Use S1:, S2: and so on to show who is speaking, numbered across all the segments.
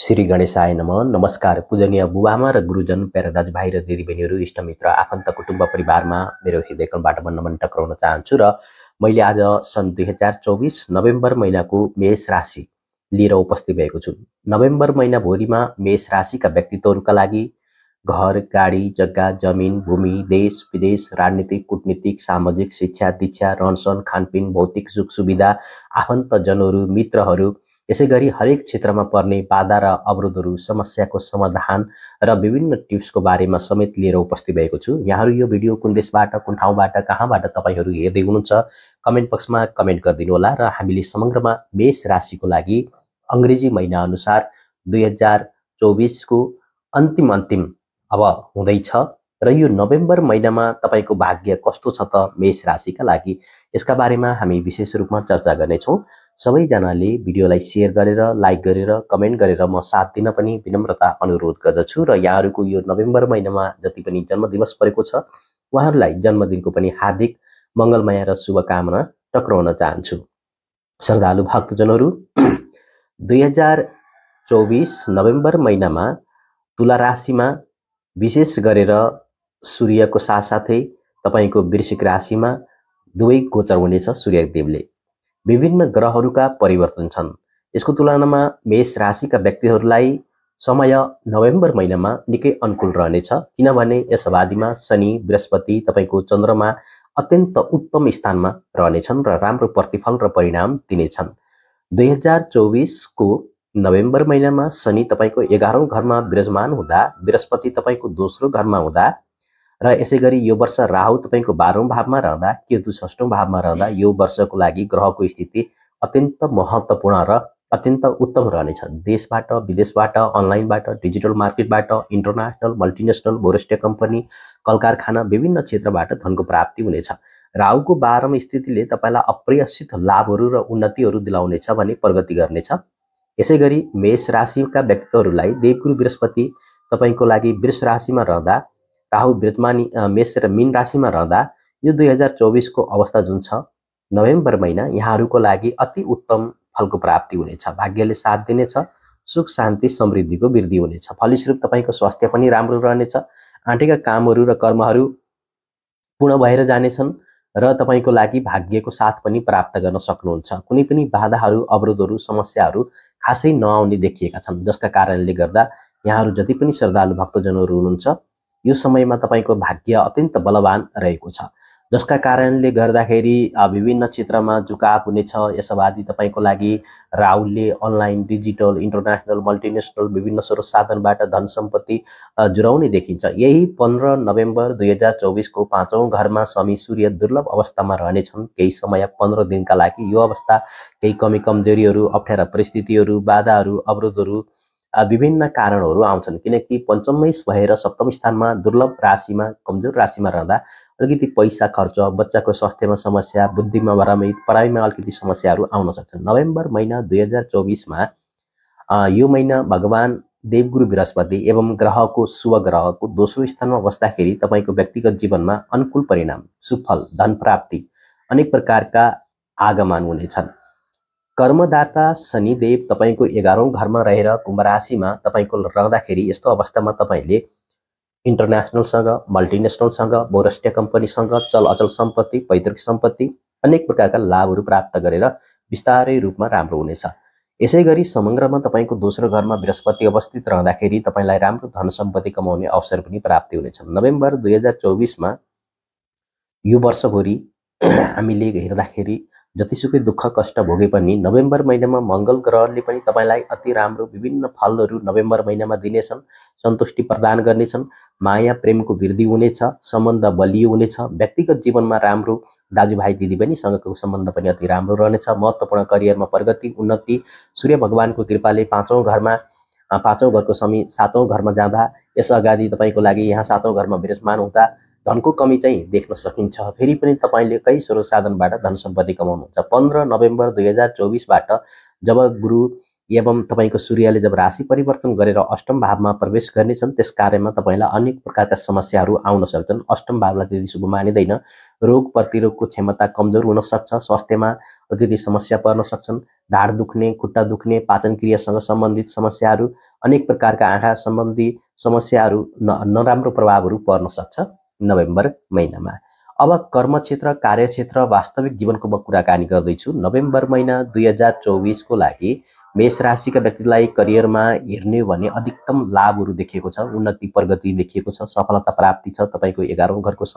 S1: श्री गणेशाय नम नमस्कार पूजनीय बुबामा र गुरुजन प्यारा दाजुभाइ र दिदीबहिनीहरू इष्टमित्र आफन्त कुटुम्ब परिवारमा मेरो हृदयकलबाट मन टक्राउन चाहन्छु र मैले आज सन् दुई हजार चौबिस नोभेम्बर महिनाको मेष राशि लिएर उपस्थित भएको छु नोभेम्बर महिना भोलिमा मेष राशिका व्यक्तित्वहरूका लागि घर गाडी जग्गा जमिन भूमि देश विदेश राजनीतिक कुटनीतिक सामाजिक शिक्षा दीक्षा रहनसहन खानपिन भौतिक सुख सुविधा आफन्तजनहरू मित्रहरू यसै गरी हरेक क्षेत्रमा पर्ने बाधा र अवरोधहरू समस्याको समाधान र विभिन्न टिप्सको बारेमा समेत लिएर उपस्थित भएको छु यहाँहरू यो भिडियो कुन देशबाट कुन ठाउँबाट कहाँबाट तपाईँहरू हेर्दै हुनुहुन्छ कमेन्ट बक्समा कमेन्ट होला र हामीले समग्रमा मेष राशिको लागि अङ्ग्रेजी महिनाअनुसार दुई हजार चौबिसको अन्तिम अन्तिम अब हुँदैछ र यो नोभेम्बर महिनामा तपाईँको भाग्य कस्तो छ त मेष राशिका लागि यसका बारेमा हामी विशेष रूपमा चर्चा गर्नेछौँ सबैजनाले भिडियोलाई सेयर गरेर लाइक गरेर कमेन्ट गरेर म साथ दिन पनि विनम्रता अनुरोध गर्दछु र यहाँहरूको यो नोभेम्बर महिनामा जति पनि जन्मदिवस परेको छ उहाँहरूलाई जन्मदिनको पनि हार्दिक मङ्गलमय र शुभकामना टक्राउन चाहन्छु श्रद्धालु भक्तजनहरू दुई हजार चौबिस नोभेम्बर महिनामा तुला राशिमा विशेष गरेर सूर्यको साथसाथै तपाईँको वृश्चिक राशिमा दुवै गोचर हुनेछ सूर्यदेवले विभिन्न ग्रहहरूका परिवर्तन छन् यसको तुलनामा मेष राशिका व्यक्तिहरूलाई समय नोभेम्बर महिनामा निकै अनुकूल रहनेछ किनभने यस अवधिमा शनि बृहस्पति तपाईँको चन्द्रमा अत्यन्त उत्तम स्थानमा रहनेछन् र राम्रो प्रतिफल र परिणाम दिनेछन् दुई हजार चौबिसको नोभेम्बर महिनामा शनि तपाईँको एघारौँ घरमा विराजमान हुँदा बृहस्पति तपाईँको दोस्रो घरमा हुँदा र यसै गरी यो वर्ष राहु तपाईँको बाह्रौँ भावमा रहँदा केतु षष्ठौँ भावमा रहँदा यो वर्षको लागि ग्रहको स्थिति अत्यन्त महत्त्वपूर्ण र अत्यन्त उत्तम रहनेछ देशबाट विदेशबाट अनलाइनबाट डिजिटल मार्केटबाट इन्टरनेसनल मल्टिनेसनल बोरेस्ट कम्पनी कलकारखाना विभिन्न क्षेत्रबाट धनको प्राप्ति हुनेछ राहुको बाह्रमा स्थितिले तपाईँलाई अप्रयासित लाभहरू र उन्नतिहरू दिलाउनेछ भने प्रगति गर्नेछ यसै गरी मेष राशिका व्यक्तित्वहरूलाई देवगुरु बृहस्पति तपाईँको लागि वृष राशिमा रहँदा राहु वृतमानी मेष र मिन राशिमा रहँदा यो दुई हजार चौबिसको अवस्था जुन छ नोभेम्बर महिना यहाँहरूको लागि अति उत्तम फलको प्राप्ति हुनेछ भाग्यले साथ दिनेछ सुख शान्ति समृद्धिको वृद्धि हुनेछ फलस्वरूप तपाईँको स्वास्थ्य पनि राम्रो रहनेछ आँटेका कामहरू र कर्महरू पूर्ण भएर जानेछन् र तपाईँको लागि भाग्यको साथ पनि प्राप्त गर्न सक्नुहुन्छ कुनै पनि बाधाहरू अवरोधहरू समस्याहरू खासै नआउने देखिएका छन् जसका कारणले गर्दा यहाँहरू जति पनि श्रद्धालु भक्तजनहरू हुनुहुन्छ यो समयमा तपाईँको भाग्य अत्यन्त बलवान रहेको छ जसका कारणले गर्दाखेरि विभिन्न क्षेत्रमा झुकाव हुनेछ यसोबादी तपाईँको लागि राहुलले अनलाइन डिजिटल इन्टरनेसनल मल्टिनेसनल विभिन्न स्रोत साधनबाट धन सम्पत्ति जुराउने देखिन्छ यही पन्ध्र नोभेम्बर दुई हजार चौबिसको पाँचौँ घरमा स्वामी सूर्य दुर्लभ अवस्थामा रहनेछन् केही समय पन्ध्र दिनका लागि यो अवस्था केही कमी कमजोरीहरू अप्ठ्यारा परिस्थितिहरू बाधाहरू अवरोधहरू विभिन्न कारणहरू आउँछन् किनकि पञ्चमै भएर सप्तम स्थानमा दुर्लभ राशिमा कमजोर राशिमा रहँदा अलिकति पैसा खर्च बच्चाको स्वास्थ्यमा समस्या बुद्धिमा भरामित पढाइमा अलिकति समस्याहरू आउन सक्छन् नोभेम्बर महिना दुई हजार चौबिसमा यो महिना भगवान् देवगुरु बृहस्पति एवं ग्रहको शुभ ग्रहको दोस्रो स्थानमा बस्दाखेरि तपाईँको व्यक्तिगत जीवनमा अनुकूल परिणाम सुफल धन प्राप्ति अनेक प्रकारका आगमन हुनेछन् कर्मदाता शनिदेव तपाईँको एघारौँ घरमा रहेर कुम्भ राशिमा तपाईँको रहँदाखेरि यस्तो अवस्थामा तपाईँले इन्टरनेसनलसँग मल्टिनेसनलसँग बहुराष्ट्रिय कम्पनीसँग चल अचल सम्पत्ति पैतृक सम्पत्ति अनेक प्रकारका लाभहरू प्राप्त गरेर बिस्तारै रूपमा राम्रो हुनेछ यसै गरी समग्रमा तपाईँको दोस्रो घरमा बृहस्पति अवस्थित रहँदाखेरि तपाईँलाई राम्रो धन सम्पत्ति कमाउने अवसर पनि प्राप्ति हुनेछ नोभेम्बर दुई हजार चौबिसमा यो वर्षभरि हामीले हेर्दाखेरि जतिसुकै दुःख कष्ट भोगे पनि नोभेम्बर महिनामा मङ्गल ग्रहले पनि तपाईँलाई अति राम्रो विभिन्न फलहरू नोभेम्बर महिनामा दिनेछन् सन्तुष्टि प्रदान गर्नेछन् माया प्रेमको वृद्धि हुनेछ सम्बन्ध बलियो हुनेछ व्यक्तिगत जीवनमा राम्रो दाजुभाइ दिदीबहिनीसँगको सम्बन्ध पनि अति राम्रो रहनेछ महत्त्वपूर्ण करियरमा प्रगति उन्नति सूर्य भगवान्को कृपाले पाँचौँ घरमा पाँचौँ घरको समी सातौँ घरमा जाँदा यस अगाडि तपाईँको लागि यहाँ सातौँ घरमा विराजमान हुँदा धनको कमी चाहिँ देख्न सकिन्छ फेरि पनि तपाईँले कई स्रोत साधनबाट धन सम्पत्ति कमाउनुहुन्छ पन्ध्र नोभेम्बर दुई हजार चौबिसबाट जब गुरु एवं तपाईँको सूर्यले जब राशि परिवर्तन गरेर अष्टम भावमा प्रवेश गर्नेछन् त्यस कार्यमा तपाईँलाई अनेक प्रकारका समस्याहरू आउन सक्छन् अष्टम भावलाई त्यति शुभ मानिँदैन रोग प्रतिरोगको क्षमता कमजोर हुन सक्छ स्वास्थ्यमा अलिकति समस्या पर्न सक्छन् ढाड दुख्ने खुट्टा दुख्ने पाचन क्रियासँग सम्बन्धित समस्याहरू अनेक प्रकारका आँखा सम्बन्धी समस्याहरू न नराम्रो प्रभावहरू पर्न सक्छ नोभेम्बर महिनामा अब कर्मक्षेत्र कार्यक्षेत्र वास्तविक जीवनको म कुराकानी गर्दैछु नोभेम्बर महिना दुई हजार चौबिसको लागि मेष राशिका व्यक्तिलाई करियरमा हेर्ने भने अधिकतम लाभहरू देखिएको छ उन्नति प्रगति देखिएको छ सफलता प्राप्ति छ तपाईँको एघारौँ घरको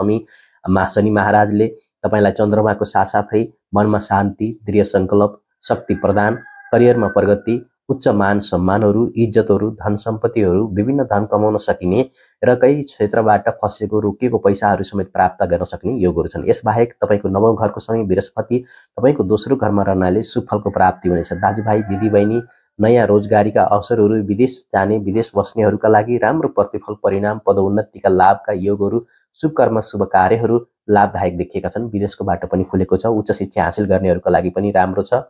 S1: मा शनि महाराजले तपाईँलाई चन्द्रमाको साथसाथै मनमा शान्ति दृढ सङ्कल्प शक्ति प्रदान करियरमा प्रगति उच्च मान सम्मानहरू इज्जतहरू धन सम्पत्तिहरू विभिन्न धन कमाउन सकिने र कहीँ क्षेत्रबाट फँसेको रोकिएको पैसाहरू समेत प्राप्त गर्न सक्ने योगहरू छन् यसबाहेक तपाईँको नवौँ घरको समय बृहस्पति तपाईँको दोस्रो घरमा रहनाले सुफलको प्राप्ति हुनेछ दाजुभाइ दिदीबहिनी नयाँ रोजगारीका अवसरहरू विदेश जाने विदेश बस्नेहरूका लागि राम्रो प्रतिफल परिणाम पदोन्नतिका लाभका योगहरू शुभकर्म शुभ कार्यहरू लाभदायक देखिएका छन् विदेशको बाटो पनि खुलेको छ उच्च शिक्षा हासिल गर्नेहरूका लागि पनि राम्रो छ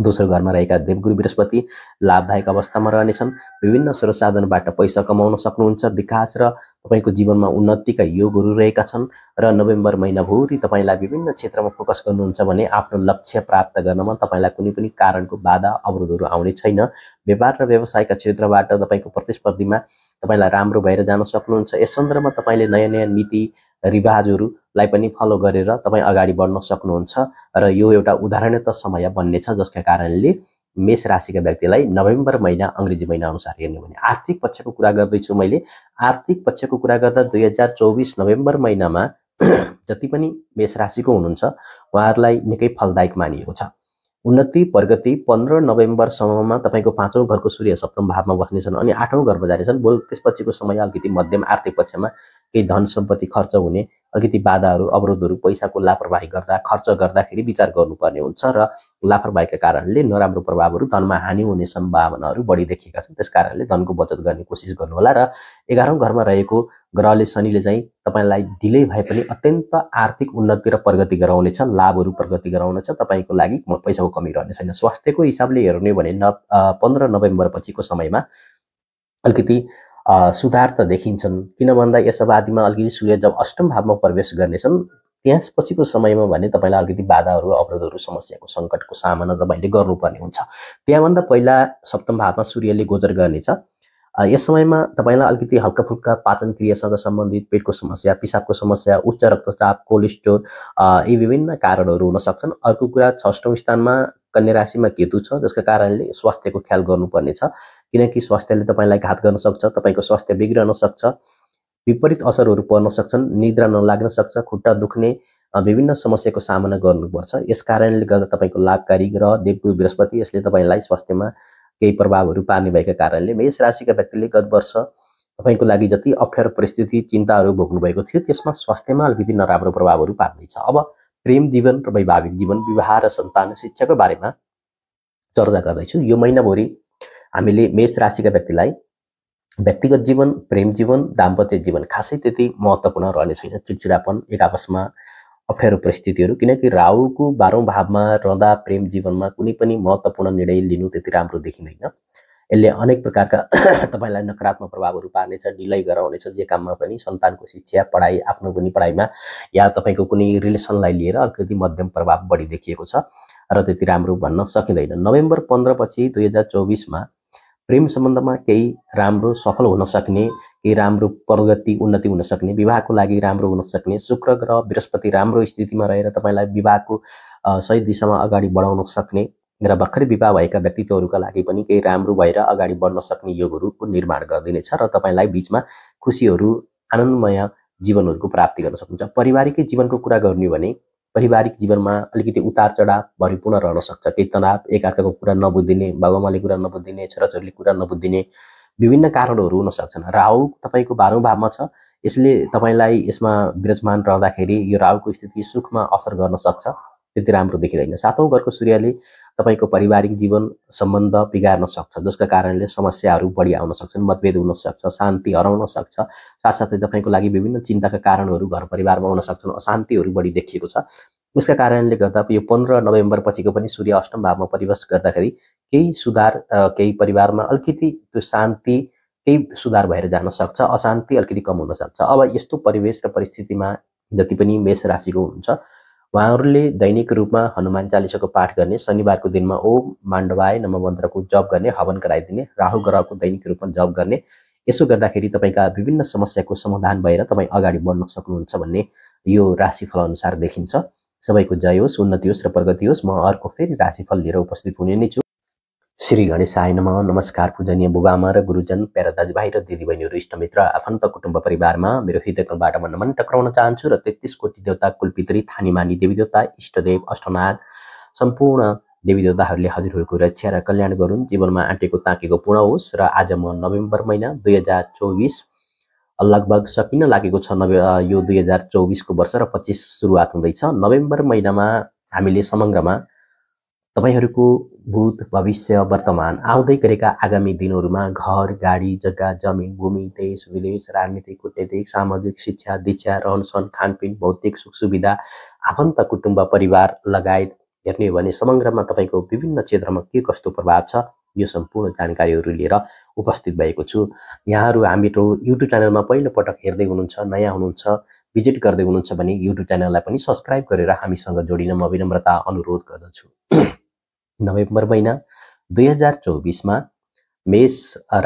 S1: दोस्रो घरमा रहेका देवगुरु बृहस्पति लाभदायक अवस्थामा रहनेछन् विभिन्न स्रोत साधनबाट पैसा कमाउन सक्नुहुन्छ विकास र तपाईँको जीवनमा उन्नतिका योगहरू रहेका छन् र नोभेम्बर महिनाभरि तपाईँलाई विभिन्न क्षेत्रमा फोकस गर्नुहुन्छ भने आफ्नो लक्ष्य प्राप्त गर्नमा तपाईँलाई कुनै पनि कारणको बाधा अवरोधहरू आउने छैन व्यापार र व्यवसायका क्षेत्रबाट तपाईँको प्रतिस्पर्धीमा तपाईँलाई राम्रो भएर जान सक्नुहुन्छ यस सन्दर्भमा तपाईँले नयाँ नयाँ नीति रिवाजहरूलाई पनि फलो गरेर तपाईँ अगाडि बढ्न सक्नुहुन्छ र यो एउटा उदाहरणत समय बन्नेछ जसका कारणले मेष राशिका व्यक्तिलाई नोभेम्बर महिना अङ्ग्रेजी महिना अनुसार हेर्ने भने आर्थिक पक्षको कुरा गर्दैछु मैले आर्थिक पक्षको कुरा गर्दा दुई हजार चौबिस नोभेम्बर महिनामा जति पनि मेष राशिको हुनुहुन्छ उहाँहरूलाई निकै फलदायक मानिएको छ उन्नति प्रगति पन्ध्र नोभेम्बरसम्ममा तपाईँको पाँचौँ घरको सूर्य सप्तम भावमा बस्नेछन् अनि आठौँ घरमा जानेछन् बोल त्यसपछिको समय अलिकति मध्यम आर्थिक पक्षमा केही धन सम्पत्ति खर्च हुने अलिकति बाधाहरू अवरोधहरू पैसाको लापरवाही गर्दा खर्च गर्दाखेरि विचार गर्नुपर्ने हुन्छ र लापरवाहीका कारणले नराम्रो प्रभावहरू धनमा हानि हुने सम्भावनाहरू बढी देखिएका छन् त्यस कारणले धनको बचत गर्ने कोसिस गर्नुहोला र एघारौँ घरमा रहेको ग्रहले शनिले चाहिँ तपाईँलाई ढिलै भए पनि अत्यन्त आर्थिक उन्नति र प्रगति गराउनेछ लाभहरू प्रगति गराउनेछ तपाईँको लागि पैसाको कमी रहने छैन स्वास्थ्यको हिसाबले हेर्ने भने न पन्ध्र नोभेम्बर पछिको समयमा अलिकति सुधार त देखिन्छन् किन भन्दा यस अवधिमा अलिकति सूर्य जब अष्टम भावमा प्रवेश गर्नेछन् त्यस पछिको समयमा भने तपाईँलाई अलिकति बाधाहरू अवरोधहरू समस्याको सङ्कटको सामना तपाईँले गर्नुपर्ने हुन्छ त्यहाँभन्दा पहिला सप्तम भावमा सूर्यले गोचर गर्नेछ यस समयमा तपाईँलाई अलिकति हल्का फुल्का पाचन क्रियासँग सम्बन्धित पेटको समस्या पिसाबको समस्या उच्च रक्तचाप कोलेस्ट्रोल यी विभिन्न कारणहरू हुन सक्छन् अर्को कुरा छष्टौँ स्थानमा कन्या राशिमा केतु छ जसको कारणले स्वास्थ्यको ख्याल गर्नुपर्ने छ किनकि स्वास्थ्यले तपाईँलाई घात गर्न सक्छ तपाईँको स्वास्थ्य बिग्रन सक्छ विपरीत असरहरू पर्न सक्छन् निद्रा नलाग्न सक्छ खुट्टा दुख्ने विभिन्न समस्याको सामना गर्नुपर्छ यस कारणले गर्दा तपाईँको लाभकारी ग्रह देवगुरु बृहस्पति यसले तपाईँलाई स्वास्थ्यमा केही प्रभावहरू पार्ने भएको कारणले मेष राशिका व्यक्तिले गत वर्ष तपाईँको लागि जति अप्ठ्यारो परिस्थिति चिन्ताहरू भोग्नुभएको थियो त्यसमा स्वास्थ्यमा अलिकति नराम्रो प्रभावहरू पार्नेछ अब प्रेम जीवन र वैवाहिक जीवन विवाह र सन्तान शिक्षाको बारेमा चर्चा गर्दैछु यो महिनाभरि हामीले मेष राशिका व्यक्तिलाई व्यक्तिगत जीवन प्रेम जीवन दाम्पत्य जीवन खासै त्यति महत्त्वपूर्ण रहने छैन चिडचिडापन एक आपसमा अप्ठ्यारो परिस्थितिहरू किनकि राहुको बाह्रौँ भावमा रहँदा प्रेम जीवनमा कुनै पनि महत्त्वपूर्ण निर्णय लिनु त्यति राम्रो देखिँदैन यसले अनेक प्रकारका तपाईँलाई नकारात्मक प्रभावहरू पार्नेछ ढिलाइ गराउनेछ जे काममा पनि सन्तानको शिक्षा पढाइ आफ्नो पनि पढाइमा या तपाईँको कुनै रिलेसनलाई लिएर अलिकति मध्यम प्रभाव बढी देखिएको छ र त्यति राम्रो भन्न सकिँदैन नोभेम्बर पन्ध्रपछि दुई हजार चौबिसमा प्रेम सम्बन्धमा केही राम्रो सफल हुन सक्ने केही राम्रो प्रगति उन्नति हुन सक्ने विवाहको लागि राम्रो हुन सक्ने शुक्र ग्रह बृहस्पति राम्रो स्थितिमा रहेर तपाईँलाई विवाहको सही दिशामा अगाडि बढाउन सक्ने र भर्खरै विवाह भएका व्यक्तित्वहरूका लागि पनि केही राम्रो भएर अगाडि बढ्न सक्ने योगहरूको निर्माण गरिदिनेछ र तपाईँलाई बिचमा खुसीहरू आनन्दमय जीवनहरूको प्राप्ति गर्न सक्नुहुन्छ पारिवारिक जीवनको कुरा गर्ने भने पारिवारिक जीवनमा अलिकति उतार चढाव भरिपूर्ण रहन सक्छ केही तनाव एकअर्काको कुरा नबुझिदिने बाबामाले कुरा नबुझिदिने छोराछोरीले कुरा नबुझिदिने विभिन्न कारणहरू हुन सक्छन् राहु तपाईँको बाह्रौँ भावमा छ यसले तपाईँलाई यसमा विराजमान रहँदाखेरि यो राहुको स्थिति सुखमा असर गर्न सक्छ त्यति राम्रो देखिँदैन सातौँ घरको सूर्यले तपाईँको पारिवारिक जीवन सम्बन्ध बिगार्न सक्छ जसका कारणले समस्याहरू बढी आउन सक्छन् मतभेद हुन सक्छ शान्ति हराउन सक्छ साथसाथै तपाईँको लागि विभिन्न चिन्ताका कारणहरू घर परिवारमा आउन सक्छन् अशान्तिहरू बढी देखिएको छ यसका कारणले गर्दा यो पन्ध्र नोभेम्बर पछिको पनि सूर्य अष्टम भावमा परिवेश गर्दाखेरि केही सुधार केही परिवारमा अलिकति त्यो शान्ति केही सुधार भएर जान सक्छ अशान्ति अलिकति कम हुन सक्छ अब यस्तो परिवेश र परिस्थितिमा जति पनि मेष राशिको हुन्छ उहाँहरूले दैनिक रूपमा हनुमान चालिसाको पाठ गर्ने शनिबारको दिनमा ओम माण्डवाय मन्त्रको जप गर्ने हवन गराइदिने राहु ग्रहको दैनिक रूपमा जप गर्ने यसो गर्दाखेरि तपाईँका विभिन्न समस्याको समाधान भएर तपाईँ अगाडि बढ्न सक्नुहुन्छ भन्ने यो राशिफल अनुसार देखिन्छ सबैको जय होस् उन्नति होस् र प्रगति होस् म अर्को फेरि राशिफल लिएर उपस्थित हुने नै छु श्री गणेशाय नम नमस्कार पूजनीय बुबामा र गुरुजन प्यारा दाजुभाइ र दिदीबहिनीहरू इष्टमित्र आफन्त कुटुम्ब परिवारमा मेरो हृदयकलबाट म नमन टक्राउन चाहन्छु र तेत्तिस कोटी देवता मानी थानीमानी देवता इष्टदेव अष्टनाग सम्पूर्ण देवी देवताहरूले हजुरहरूको रक्षा र कल्याण गरून् जीवनमा आँटेको ताकेको पूर्ण होस् र आज म नोभेम्बर महिना दुई हजार चौबिस लगभग सकिन लागेको छ नभे यो दुई हजार चौबिसको वर्ष र पच्चिस सुरुवात हुँदैछ नोभेम्बर महिनामा हामीले समग्रमा तपाईँहरूको भूत भविष्य वर्तमान आउँदै गरेका आगामी दिनहरूमा घर गाडी जग्गा जमिन भूमि देश विदेश राजनीतिक कुटनीतिक सामाजिक शिक्षा दीक्षा रहनसहन खानपिन भौतिक सुख सुविधा आफन्त कुटुम्ब परिवार लगायत हेर्ने हो भने समग्रमा तपाईँको विभिन्न क्षेत्रमा के कस्तो प्रभाव छ यो सम्पूर्ण जानकारीहरू लिएर उपस्थित भएको छु यहाँहरू हामीहरू युट्युब च्यानलमा पहिलोपटक हेर्दै हुनुहुन्छ नयाँ हुनुहुन्छ भिजिट गर्दै हुनुहुन्छ भने युट्युब च्यानललाई पनि सब्सक्राइब गरेर हामीसँग जोडिन म विनम्रता अनुरोध गर्दछु नोभेम्बर महिना दुई हजार चौबिसमा मेष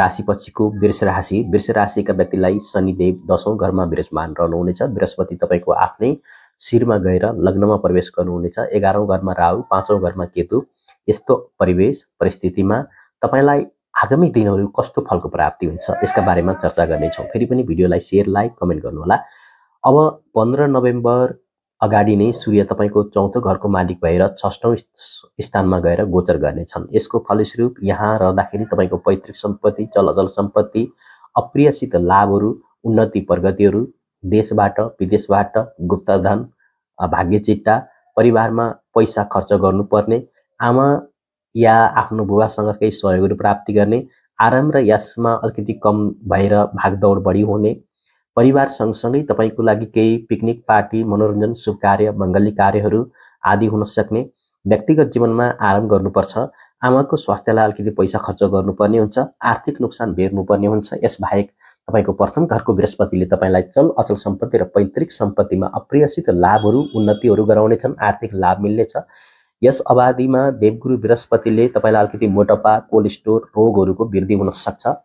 S1: राशिपछिको वृष राशि वृष राशिका व्यक्तिलाई शनिदेव दसौँ घरमा विराजमान रहनुहुनेछ बृहस्पति तपाईँको आफ्नै शिरमा गएर लग्नमा प्रवेश गर्नुहुनेछ एघारौँ घरमा राहु पाँचौँ घरमा केतु यस्तो परिवेश परिस्थितिमा तपाईँलाई आगामी दिनहरू कस्तो फलको प्राप्ति हुन्छ यसका बारेमा चर्चा गर्नेछौँ फेरि पनि भिडियोलाई सेयर लाइक कमेन्ट गर्नुहोला अब पन्ध्र नोभेम्बर अगाडि नै सूर्य तपाईँको चौथो घरको मालिक भएर छष्टौँ स्थानमा गएर गोचर गर्नेछन् यसको फलस्वरूप यहाँ रहँदाखेरि तपाईँको पैतृक सम्पत्ति चलचल सम्पत्ति अप्रियसित लाभहरू उन्नति प्रगतिहरू देशबाट विदेशबाट गुप्तधन भाग्यचिट्टा परिवारमा पैसा खर्च गर्नुपर्ने आमा या आफ्नो बुबासँग केही सहयोगहरू प्राप्ति गर्ने आराम र यसमा अलिकति कम भएर भागदौड बढी हुने परिवार सँगसँगै तपाईँको लागि केही पिकनिक पार्टी मनोरञ्जन शुभ कार्य मङ्गलिक कार्यहरू आदि हुन सक्ने व्यक्तिगत जीवनमा आराम गर्नुपर्छ आमाको स्वास्थ्यलाई अलिकति पैसा खर्च गर्नुपर्ने हुन्छ आर्थिक नोक्सान भेट्नुपर्ने हुन्छ यसबाहेक तपाईँको प्रथम घरको बृहस्पतिले तपाईँलाई चल अचल सम्पत्ति र पैतृक सम्पत्तिमा अप्रियसित लाभहरू उन्नतिहरू गराउनेछन् आर्थिक लाभ मिल्नेछ यस अवधिमा देवगुरु बृहस्पतिले तपाईँलाई अलिकति मोटापा कोलेस्ट्रोल रोगहरूको वृद्धि हुन सक्छ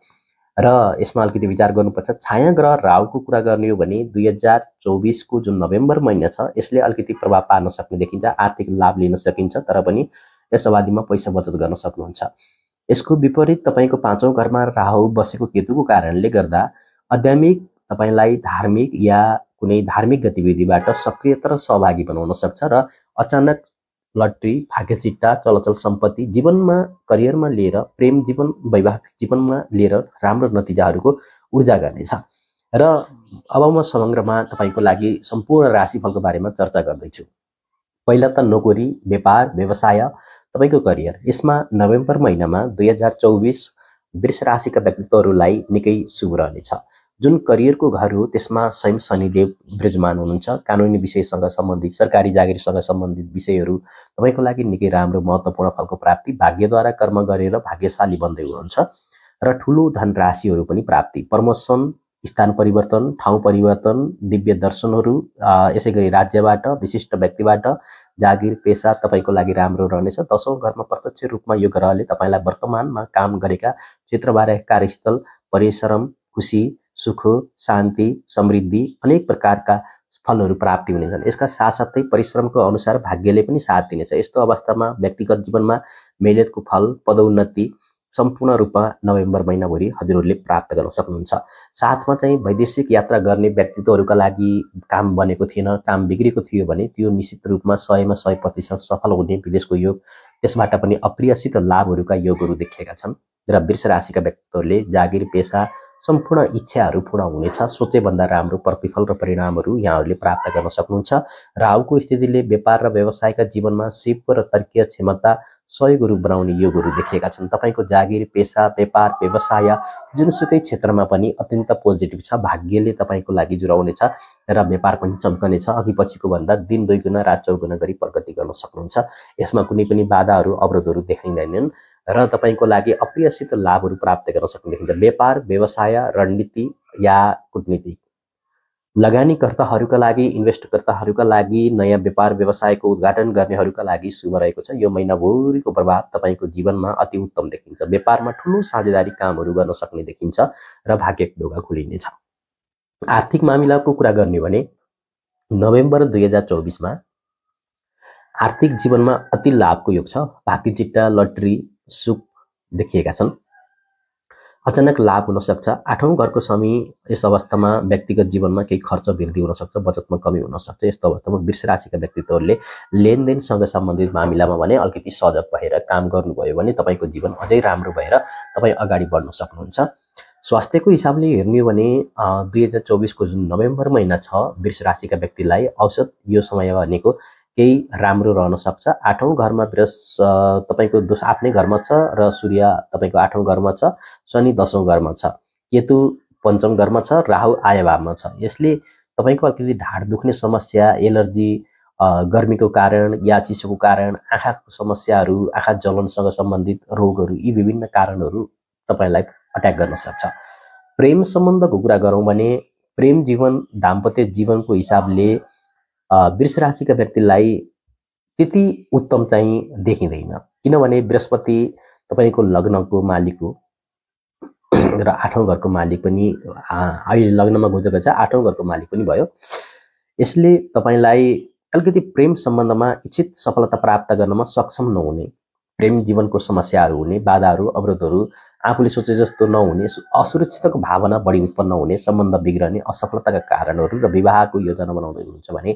S1: र यसमा अलिकति विचार गर्नुपर्छ छाया ग्रह राहुको कुरा गर्ने हो भने दुई हजार चौबिसको जुन नोभेम्बर महिना छ यसले अलिकति प्रभाव पार्न सक्ने देखिन्छ आर्थिक लाभ लिन सकिन्छ तर पनि यस अवधिमा पैसा बचत गर्न सक्नुहुन्छ यसको विपरीत तपाईँको पाँचौँ घरमा राहु बसेको केतुको कारणले गर्दा अध्यात्मिक तपाईँलाई धार्मिक या कुनै धार्मिक गतिविधिबाट सक्रिय र सहभागी बनाउन सक्छ र अचानक लट्री फाके चिट्टा चलचल सम्पत्ति जीवनमा करियरमा लिएर प्रेम जीवन वैवाहिक जीवनमा लिएर राम्रो नतिजाहरूको ऊर्जा गर्नेछ र अब म समग्रमा तपाईँको लागि सम्पूर्ण राशिफलको बारेमा चर्चा गर्दैछु पहिला त नोकरी व्यापार व्यवसाय तपाईँको करियर यसमा नोभेम्बर महिनामा दुई हजार चौबिस वृष राशिका व्यक्तित्वहरूलाई निकै शुभ रहनेछ जुन करियरको घर हो त्यसमा स्वयं शनिदेव विराजमान हुनुहुन्छ कानुनी विषयसँग सम्बन्धित सरकारी जागिरसँग सम्बन्धित विषयहरू तपाईँको लागि निकै राम्रो महत्त्वपूर्ण फलको प्राप्ति भाग्यद्वारा कर्म गरेर भाग्यशाली बन्दै हुनुहुन्छ र ठुलो धनराशिहरू पनि प्राप्ति प्रमोसन स्थान परिवर्तन ठाउँ परिवर्तन दिव्य दर्शनहरू यसै गरी राज्यबाट विशिष्ट व्यक्तिबाट जागिर पेसा तपाईँको लागि राम्रो रहनेछ दसौँ घरमा प्रत्यक्ष रूपमा यो ग्रहले तपाईँलाई वर्तमानमा काम गरेका क्षेत्रबारे कार्यस्थल परिश्रम खुसी सुख शान्ति समृद्धि अनेक प्रकारका फलहरू प्राप्ति हुनेछन् यसका साथसाथै परिश्रमको अनुसार भाग्यले पनि साथ दिनेछ यस्तो अवस्थामा व्यक्तिगत जीवनमा मेहनतको फल पदोन्नति सम्पूर्ण रूपमा नोभेम्बर महिनाभरि हजुरहरूले प्राप्त गर्न सक्नुहुन्छ साथमा चाहिँ वैदेशिक यात्रा गर्ने व्यक्तित्वहरूका लागि काम बनेको थिएन काम बिग्रेको थियो भने त्यो निश्चित रूपमा सयमा सय प्रतिशत सफल हुने विदेशको योग त्यसबाट पनि अप्रियसित लाभहरूका योगहरू देखिएका छन् र वृष राशिका व्यक्तित्वहरूले जागिर पेसा सम्पूर्ण इच्छाहरू पूर्ण हुनेछ सोचेभन्दा राम्रो प्रतिफल र परिणामहरू यहाँहरूले प्राप्त गर्न सक्नुहुन्छ राहुको स्थितिले व्यापार र व्यवसायका जीवनमा शिव र तर्कीय क्षमता सहयोगहरू बनाउने योगहरू देखिएका छन् तपाईँको जागिर पेसा व्यापार व्यवसाय जुनसुकै क्षेत्रमा पनि अत्यन्त पोजिटिभ छ भाग्यले तपाईँको लागि जुराउनेछ र व्यापार पनि चम्कनेछ अघि पछिको भन्दा दिन दुई गुणा रात चौगुना गरी प्रगति गर्न सक्नुहुन्छ यसमा कुनै पनि बाधाहरू अवरोधहरू देखाइँदैनन् र तपाईँको लागि अप्रियसित लाभहरू प्राप्त गर्न सक्नुहुन्छ व्यापार व्यवसाय रणनीति या कुटनीति लगानीकर्ताहरूका लागि इन्भेस्टकर्ताहरूका लागि नयाँ व्यापार व्यवसायको उद्घाटन गर्नेहरूका लागि शुभ रहेको छ यो महिनाभरिको प्रभाव तपाईँको जीवनमा अति उत्तम देखिन्छ व्यापारमा ठुलो साझेदारी कामहरू गर्न सक्ने देखिन्छ र भाग्यको ढोका खुलिनेछ आर्थिक मामिलाको कुरा गर्ने भने नोभेम्बर दुई हजार चौबिसमा आर्थिक जीवनमा अति लाभको योग छ भाग्य चिट्टा लटरी सुख देखिएका छन् अचानक लाभ हुनसक्छ आठौँ घरको समय यस अवस्थामा व्यक्तिगत जीवनमा केही खर्च वृद्धि हुनसक्छ बचतमा कमी हुनसक्छ यस्तो अवस्थामा वृष राशिका व्यक्तित्वहरूले लेनदेनसँग सम्बन्धित मामिलामा भने अलिकति सजग भएर काम गर्नुभयो भने तपाईँको जीवन अझै राम्रो भएर तपाईँ अगाडि बढ्न सक्नुहुन्छ स्वास्थ्यको हिसाबले हेर्ने हो भने दुई हजार चौबिसको जुन नोभेम्बर महिना छ वृष राशिका व्यक्तिलाई औसत यो समय भनेको केही राम्रो रहन सक्छ आठौँ घरमा बृहस् तपाईँको दोष आफ्नै घरमा छ र सूर्य तपाईँको आठौँ घरमा छ शनि दसौँ घरमा छ केतु पञ्चम घरमा छ राहु आयभावमा छ यसले तपाईँको अलिकति ढाड दुख्ने समस्या एलर्जी गर्मीको कारण या चिसोको कारण आँखाको समस्याहरू आँखा जलनसँग सम्बन्धित रोगहरू यी विभिन्न कारणहरू तपाईँलाई अट्याक गर्न सक्छ प्रेम सम्बन्धको कुरा गरौँ भने प्रेम जीवन दाम्पत्य जीवनको हिसाबले वृष राशिका व्यक्तिलाई त्यति उत्तम चाहिँ देखिँदैन किनभने बृहस्पति तपाईँको लग्नको मालिक हो र आठौँ घरको मालिक पनि अहिले लग्नमा गुजेको छ आठौँ घरको मालिक पनि भयो यसले तपाईँलाई अलिकति प्रेम सम्बन्धमा इच्छित सफलता प्राप्त गर्नमा सक्षम नहुने प्रेम जीवनको समस्याहरू हुने बाधाहरू अवरोधहरू आफूले सोचे जस्तो नहुने असुरक्षितको भावना बढी उत्पन्न हुने सम्बन्ध बिग्रने असफलताका कारणहरू र विवाहको योजना बनाउँदै हुनुहुन्छ भने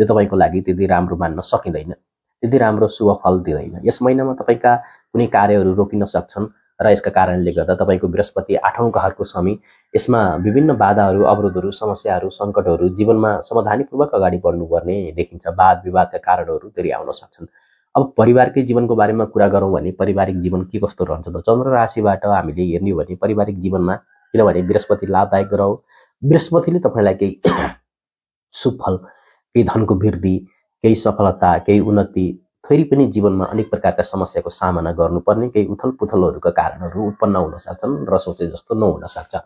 S1: यो तपाईँको लागि त्यति राम्रो मान्न सकिँदैन त्यति राम्रो शुभ फल दिँदैन यस महिनामा तपाईँका कुनै कार्यहरू रोकिन सक्छन् र यसका कारणले गर्दा तपाईँको बृहस्पति आठौँ घरको स्वामी यसमा विभिन्न बाधाहरू अवरोधहरू समस्याहरू सङ्कटहरू जीवनमा समाधानीपूर्वक अगाडि बढ्नुपर्ने देखिन्छ वाद विवादका कारणहरू धेरै आउन सक्छन् अब परिवारकै जीवनको बारेमा कुरा गरौँ भने पारिवारिक जीवन के कस्तो रहन्छ त चन्द्र राशिबाट हामीले हेर्ने हो भने पारिवारिक जीवनमा किनभने बृहस्पति लाभदायक ग्रह बृहस्पतिले तपाईँलाई केही सुफल केही धनको वृद्धि केही सफलता केही उन्नति फेरि पनि जीवनमा अनेक प्रकारका समस्याको सामना गर्नुपर्ने केही उथल पुथलहरूका कारणहरू उत्पन्न हुन सक्छन् र सोचे जस्तो नहुन सक्छ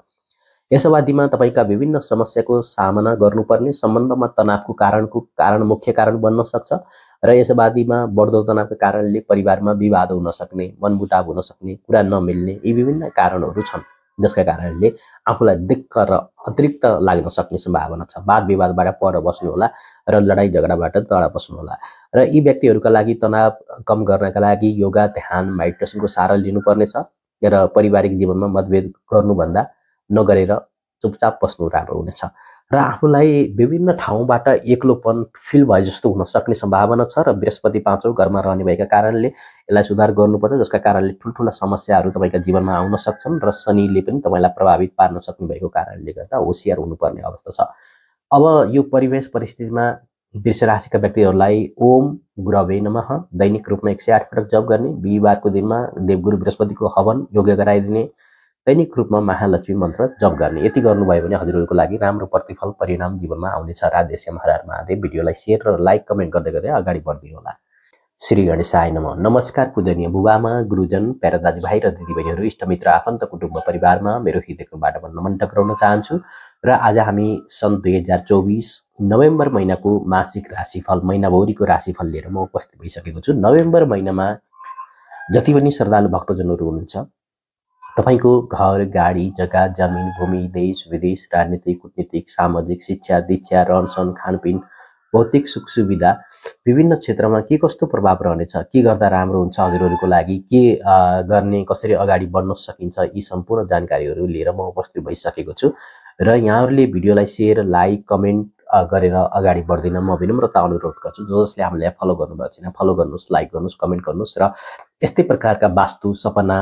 S1: यसवादीमा तपाईँका विभिन्न समस्याको सामना गर्नुपर्ने सम्बन्धमा तनावको कारणको कारण मुख्य कारण बन्न सक्छ र यसवादीमा बढ्दो तनावको कारणले परिवारमा विवाद हुन सक्ने मनमुटाव हुन सक्ने कुरा नमिल्ने यी विभिन्न कारणहरू छन् जसका कारणले आफूलाई दिक्क र अतिरिक्त लाग्न सक्ने सम्भावना छ वाद विवादबाट पर बस्नुहोला र लडाइँ झगडाबाट तडा बस्नुहोला र यी व्यक्तिहरूका लागि तनाव कम गर्नका लागि योगा ध्यान मेडिटेसनको सहारा लिनुपर्नेछ र पारिवारिक जीवनमा मतभेद गर्नुभन्दा नगरेर चुपचाप बस्नु राम्रो हुनेछ र आफूलाई विभिन्न ठाउँबाट एक्लोपन फिल भए जस्तो हुन सक्ने सम्भावना छ र बृहस्पति पाँचौँ घरमा रहने भएका कारणले यसलाई सुधार गर्नुपर्छ जसका कारणले ठुल्ठुला समस्याहरू तपाईँका जीवनमा आउन सक्छन् र शनिले पनि तपाईँलाई प्रभावित पार्न सक्नु भएको कारणले गर्दा होसियार हुनुपर्ने अवस्था छ अब यो परिवेश परिस्थितिमा वृष राशिका व्यक्तिहरूलाई ओम गुरवे नमः दैनिक रूपमा एक सय आठ पटक जप गर्ने बिहिबारको दिनमा देवगुरु बृहस्पतिको हवन योग्य गराइदिने दैनिक रूपमा महालक्ष्मी मन्त्र जप गर्ने यति गर्नुभयो भने हजुरहरूको लागि राम्रो प्रतिफल परिणाम जीवनमा आउनेछ राधेश्य महाराज महादेव भिडियोलाई सेयर र लाइक कमेन्ट गर्दै गर्दै अगाडि बढिदिनु होला श्री गणेशाय नम नमस्कार पूजनीय बुबामा गुरुजन प्यारा दाजुभाइ र दिदीबहिनीहरू इष्टमित्र आफन्त कुटुम्ब परिवारमा मेरो हृदयकोबाट नमन टक्राउन चाहन्छु र आज हामी सन् दुई हजार चौबिस नोभेम्बर महिनाको मासिक राशिफल महिनाभौरीको राशिफल लिएर म उपस्थित भइसकेको छु नोभेम्बर महिनामा जति पनि श्रद्धालु भक्तजनहरू हुनुहुन्छ तपाईँको घर गाडी जग्गा जमिन भूमि देश विदेश राजनीतिक कुटनीतिक सामाजिक शिक्षा दीक्षा रहनसहन खानपिन भौतिक सुख सुविधा विभिन्न क्षेत्रमा के कस्तो प्रभाव रहनेछ के गर्दा राम्रो हुन्छ हजुरहरूको लागि के गर्ने कसरी अगाडि बढ्न सकिन्छ यी सम्पूर्ण जानकारीहरू लिएर म उपस्थित भइसकेको छु र यहाँहरूले भिडियोलाई सेयर लाइक कमेन्ट गरेर अगाडि बढ्दिनँ म विनम्रता अनुरोध गर्छु जो जसले हामीलाई फलो गर्नुभएको छैन फलो गर्नुहोस् लाइक गर्नुहोस् कमेन्ट गर्नुहोस् र यस्तै प्रकारका वास्तु सपना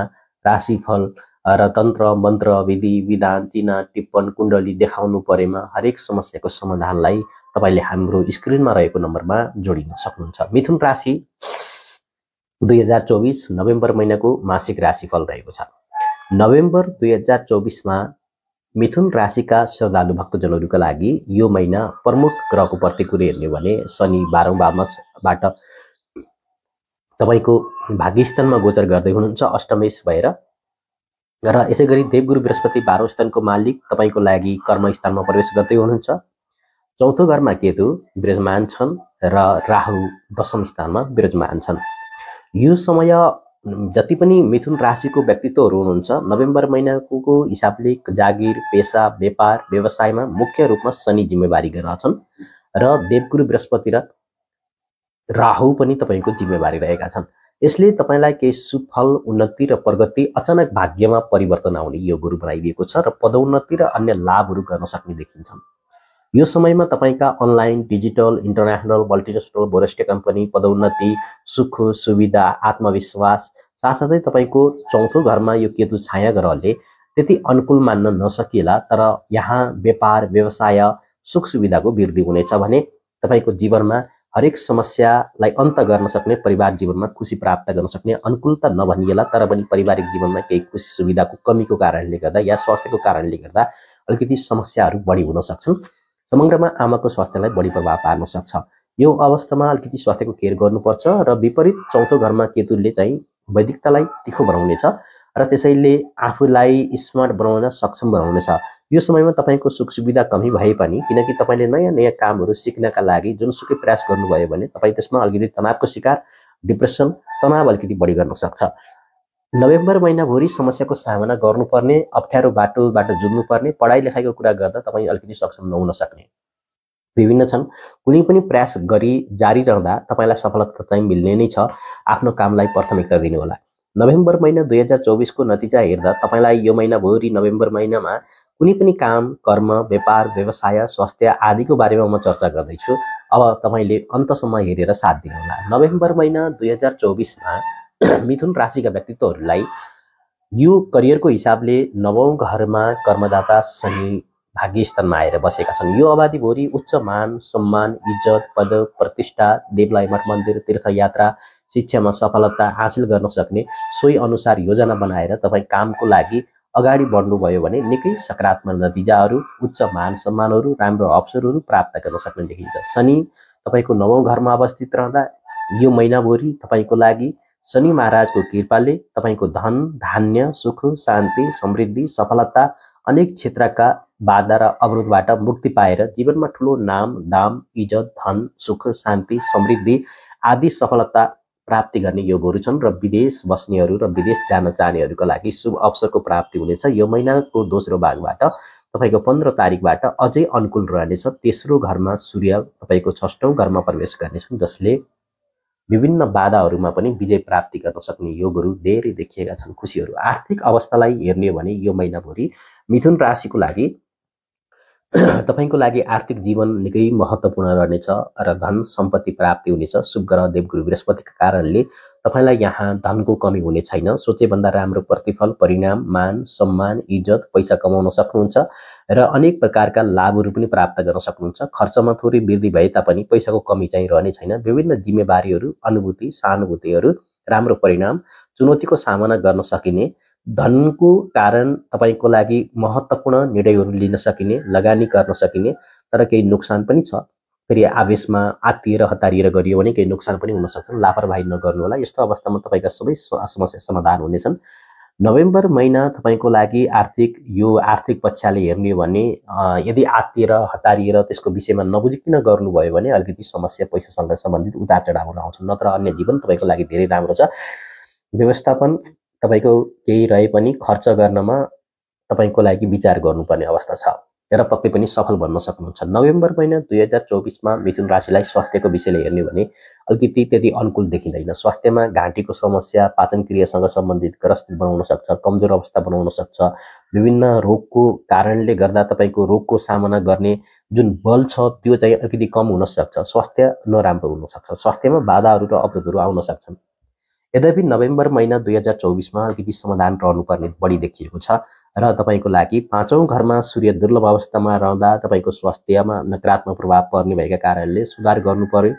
S1: राशिफल र तन्त्र मन्त्र विधि विधान चिना टिप्पण कुण्डली देखाउनु परेमा हरेक समस्याको समाधानलाई तपाईँले हाम्रो स्क्रिनमा रहेको नम्बरमा जोडिन सक्नुहुन्छ मिथुन राशि दुई हजार चौबिस नोभेम्बर महिनाको मासिक राशिफल रहेको छ नोभेम्बर दुई हजार चौबिसमा मिथुन राशिका श्रद्धालु भक्तजनहरूका लागि यो महिना प्रमुख ग्रहको प्रतिक्रिया हेर्ने भने शनि बाह्रौँ भावमा बाट तपाईँको भाग्यस्थानमा गोचर गर्दै हुनुहुन्छ अष्टमेश भएर र यसै गरी देवगुरु बृहस्पति बाह्रौँ स्थानको मालिक तपाईँको लागि कर्मस्थानमा प्रवेश गर्दै हुनुहुन्छ चौथो घरमा केतु विराजमान छन् र राहु दशम स्थानमा विराजमान छन् यो समय जति पनि मिथुन राशिको व्यक्तित्वहरू हुनुहुन्छ नोभेम्बर महिनाको हिसाबले जागिर पेसा व्यापार व्यवसायमा मुख्य रूपमा शनि जिम्मेवारी गरेर छन् र देवगुरु बृहस्पति र राहु पनि तपाईँको जिम्मेवारी रहेका छन् यसले तपाईँलाई केही सुफल उन्नति र प्रगति अचानक भाग्यमा परिवर्तन आउने यो गुरु बनाइदिएको छ र पदोन्नति र अन्य लाभहरू गर्न सक्ने देखिन्छन् यो समयमा तपाईँका अनलाइन डिजिटल इन्टरनेसनल मल्टिनेसनल बोरेस्टे कम्पनी पदोन्नति सुख सुविधा आत्मविश्वास साथसाथै तपाईँको चौथो घरमा यो केतु छाया ग्रहले त्यति अनुकूल मान्न नसकिएला तर यहाँ व्यापार व्यवसाय सुख सुविधाको वृद्धि हुनेछ भने तपाईँको जीवनमा हरेक समस्यालाई अन्त गर्न सक्ने परिवार जीवनमा खुसी प्राप्त गर्न सक्ने अनुकूलता नभनिएला तर पनि पारिवारिक जीवनमा केही खुसी सुविधाको कमीको कारणले गर्दा या स्वास्थ्यको कारणले गर्दा अलिकति समस्याहरू बढी हुन सक्छन् समग्रमा आमाको स्वास्थ्यलाई बढी प्रभाव पार्न सक्छ यो अवस्थामा अलिकति स्वास्थ्यको केयर गर्नुपर्छ र विपरीत चौथो घरमा केतुले चाहिँ वैदिकतालाई तिखो बनाउनेछ र त्यसैले आफूलाई स्मार्ट बनाउन सक्षम बनाउनेछ यो समयमा तपाईँको सुख सुविधा कमी भए पनि किनकि तपाईँले नयाँ नयाँ कामहरू सिक्नका लागि जुनसुकै प्रयास गर्नुभयो भने तपाईँ त्यसमा अलिकति तनावको शिकार डिप्रेसन तनाव अलिकति बढी गर्न सक्छ नोभेम्बर महिनाभरि समस्याको सामना गर्नुपर्ने अप्ठ्यारो बाटोबाट जुझ्नुपर्ने पढाइ लेखाइको कुरा गर्दा तपाईँ अलिकति सक्षम नहुन सक्ने विभिन्न छन् कुनै पनि प्रयास गरी जारी रहँदा तपाईँलाई सफलता चाहिँ मिल्ने नै छ आफ्नो कामलाई प्राथमिकता दिनुहोला नोभेम्बर महिना दुई हजार चौबिसको नतिजा हेर्दा तपाईँलाई यो महिना महिनाभरि नोभेम्बर महिनामा कुनै पनि काम कर्म व्यापार व्यवसाय स्वास्थ्य आदिको बारेमा म चर्चा गर्दैछु अब तपाईँले अन्तसम्म हेरेर साथ दिनुहोला नोभेम्बर महिना दुई हजार चौबिसमा मिथुन राशिका व्यक्तित्वहरूलाई यो करियरको हिसाबले नवौँ घरमा कर्मदाता शनि भाग्यस्थानमा आएर बसेका छन् यो अवधिभरि उच्च मान सम्मान इज्जत पद प्रतिष्ठा देवलाई मठ मन्दिर तीर्थयात्रा शिक्षामा सफलता हासिल गर्न सक्ने सोही अनुसार योजना बनाएर तपाईँ कामको लागि अगाडि बढ्नुभयो भने निकै सकारात्मक नतिजाहरू उच्च मान सम्मानहरू राम्रो अवसरहरू प्राप्त गर्न सक्ने देखिन्छ शनि तपाईँको नवौँ घरमा अवस्थित रहँदा यो महिनाभरि तपाईँको लागि शनि महाराजको कृपाले तपाईँको धन धान्य सुख शान्ति समृद्धि सफलता अनेक क्षेत्रका बाधा र अवरोधबाट मुक्ति पाएर जीवनमा ठुलो नाम दाम इज्जत धन सुख शान्ति समृद्धि आदि सफलता प्राप्ति गर्ने योगहरू छन् र विदेश बस्नेहरू र विदेश जान चाहनेहरूको लागि शुभ अवसरको प्राप्ति हुनेछ यो महिनाको दोस्रो भागबाट तपाईँको पन्ध्र तारिकबाट अझै अनुकूल रहनेछ तेस्रो घरमा सूर्य तपाईँको छष्टौँ घरमा प्रवेश गर्नेछन् जसले विभिन्न बाधाहरूमा पनि विजय प्राप्ति गर्न सक्ने योगहरू धेरै देखिएका छन् खुसीहरू आर्थिक अवस्थालाई हेर्ने हो भने यो महिनाभरि मिथुन राशिको लागि तपाईँको लागि आर्थिक जीवन निकै महत्त्वपूर्ण रहनेछ र धन सम्पत्ति प्राप्ति हुनेछ शुभ देवगुरु बृहस्पतिका कारणले तपाईँलाई यहाँ धनको कमी हुने छैन सोचेभन्दा राम्रो प्रतिफल परिणाम मान सम्मान इज्जत पैसा कमाउन सक्नुहुन्छ र अनेक प्रकारका लाभहरू पनि प्राप्त गर्न सक्नुहुन्छ खर्चमा थोरै वृद्धि भए तापनि पैसाको कमी चाहिँ रहने छैन विभिन्न जिम्मेवारीहरू अनुभूति सहानुभूतिहरू राम्रो परिणाम चुनौतीको सामना गर्न सकिने धनको कारण तपाईँको लागि महत्त्वपूर्ण निर्णयहरू लिन सकिने लगानी गर्न सकिने तर केही नोक्सान पनि छ फेरि आवेशमा आत्तिएर हतारिएर गरियो भने केही नोक्सान पनि हुनसक्छन् लापरवाही नगर्नु होला यस्तो अवस्थामा तपाईँका सबै समस्या समाधान हुनेछन् नोभेम्बर महिना तपाईँको लागि आर्थिक यो आर्थिक पक्षले हेर्ने हो भने यदि आत्तिएर हतारिएर त्यसको विषयमा नबुझिकन गर्नुभयो भने अलिकति समस्या पैसासँग सम्बन्धित उतार चढाउन आउँछन् नत्र अन्य जीवन तपाईँको लागि धेरै राम्रो छ व्यवस्थापन तपाईँको केही रहे पनि खर्च गर्नमा तपाईँको लागि विचार गर्नुपर्ने अवस्था छ र पक्कै पनि सफल भन्न सक्नुहुन्छ नोभेम्बर महिना दुई हजार चौबिसमा मिथुन राशिलाई स्वास्थ्यको विषयले हेर्ने भने अलिकति त्यति अनुकूल देखिँदैन स्वास्थ्यमा घाँटीको समस्या पाचन क्रियासँग सम्बन्धित ग्रस्त बनाउन सक्छ कमजोर अवस्था बनाउन सक्छ विभिन्न रोगको कारणले गर्दा तपाईँको रोगको सामना गर्ने जुन बल छ त्यो चाहिँ अलिकति कम हुनसक्छ स्वास्थ्य नराम्रो हुनसक्छ स्वास्थ्यमा बाधाहरू र अवरोधहरू आउन सक्छन् यद्यपि नोभेम्बर महिना दुई हजार चौबिसमा अलिकति समाधान रहनुपर्ने बढी देखिएको छ र तपाईँको लागि पाँचौँ घरमा सूर्य दुर्लभ अवस्थामा रहँदा तपाईँको स्वास्थ्यमा नकारात्मक प्रभाव पर्ने भएका कारणले सुधार गर्नु पर्यो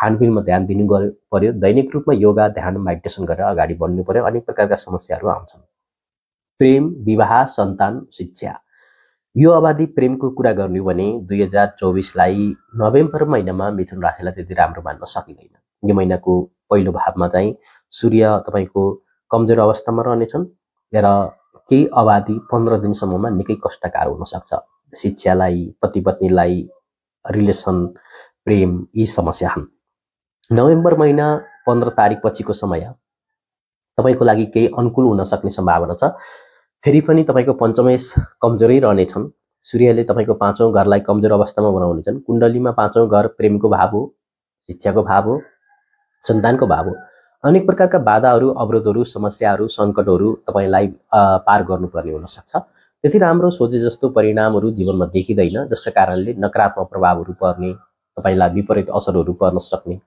S1: खानपिनमा ध्यान दिनु पर्यो दैनिक रूपमा योगा ध्यान मेडिटेसन गरेर अगाडि बढ्नु पर्यो अनेक प्रकारका समस्याहरू आउँछन् प्रेम विवाह सन्तान शिक्षा यो अवधि प्रेमको कुरा गर्ने भने दुई हजार चौबिसलाई नोभेम्बर महिनामा मिथुन राशिलाई त्यति राम्रो मान्न सकिँदैन यो महिनाको पहिलो भावमा चाहिँ सूर्य तपाईँको कमजोर अवस्थामा रहनेछन् र केही अवधि पन्ध्र दिनसम्ममा निकै कष्टकार हुनसक्छ शिक्षालाई पतिपत्नीलाई रिलेसन प्रेम यी समस्या हुन् नोभेम्बर महिना पन्ध्र तारिक पछिको समय तपाईँको लागि केही अनुकूल हुन सक्ने सम्भावना छ फेरि पनि तपाईँको पञ्चमेश कमजोरै रहनेछन् सूर्यले तपाईँको पाँचौँ घरलाई कमजोर अवस्थामा बनाउनेछन् कुण्डलीमा पाँचौँ घर प्रेमको भाव हो शिक्षाको भाव हो सन्तानको भाव हो अनेक प्रकारका बाधाहरू अवरोधहरू समस्याहरू सङ्कटहरू तपाईँलाई पार गर्नुपर्ने हुनसक्छ त्यति राम्रो सोचे जस्तो परिणामहरू जीवनमा देखिँदैन जसका कारणले नकारात्मक प्रभावहरू पर्ने तपाईँलाई विपरीत असरहरू पर्न सक्ने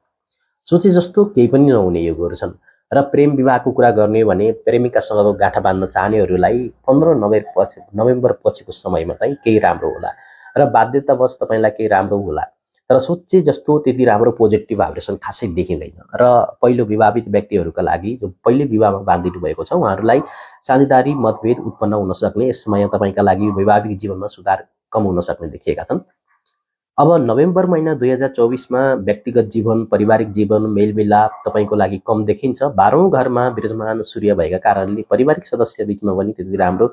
S1: सोचे जस्तो केही पनि नहुने योगहरू छन् र प्रेम विवाहको कुरा गर्ने भने प्रेमिकासँगको गाँठा बाँध्न चाहनेहरूलाई पन्ध्र नोभेम्बर पछि नोभेम्बर पछिको समयमा चाहिँ केही राम्रो होला र बाध्यतावश तपाईँलाई केही राम्रो होला तर सोचे जस्तो त्यति राम्रो पोजिटिभ भाइब्रेसन खासै देखिँदैन र पहिलो विवाहित व्यक्तिहरूका लागि जो पहिले विवाहमा बाँधिनु भएको छ उहाँहरूलाई साझेदारी मतभेद उत्पन्न हुन सक्ने यसमा तपाईँका लागि वैवाहिक जीवनमा सुधार कम हुन सक्ने देखिएका छन् अब नोभेम्बर महिना दुई हजार चौबिसमा व्यक्तिगत जीवन पारिवारिक जीवन मेलमिलाप तपाईँको लागि कम देखिन्छ बाह्रौँ घरमा विराजमान सूर्य भएका कारणले पारिवारिक सदस्य बिचमा पनि त्यति राम्रो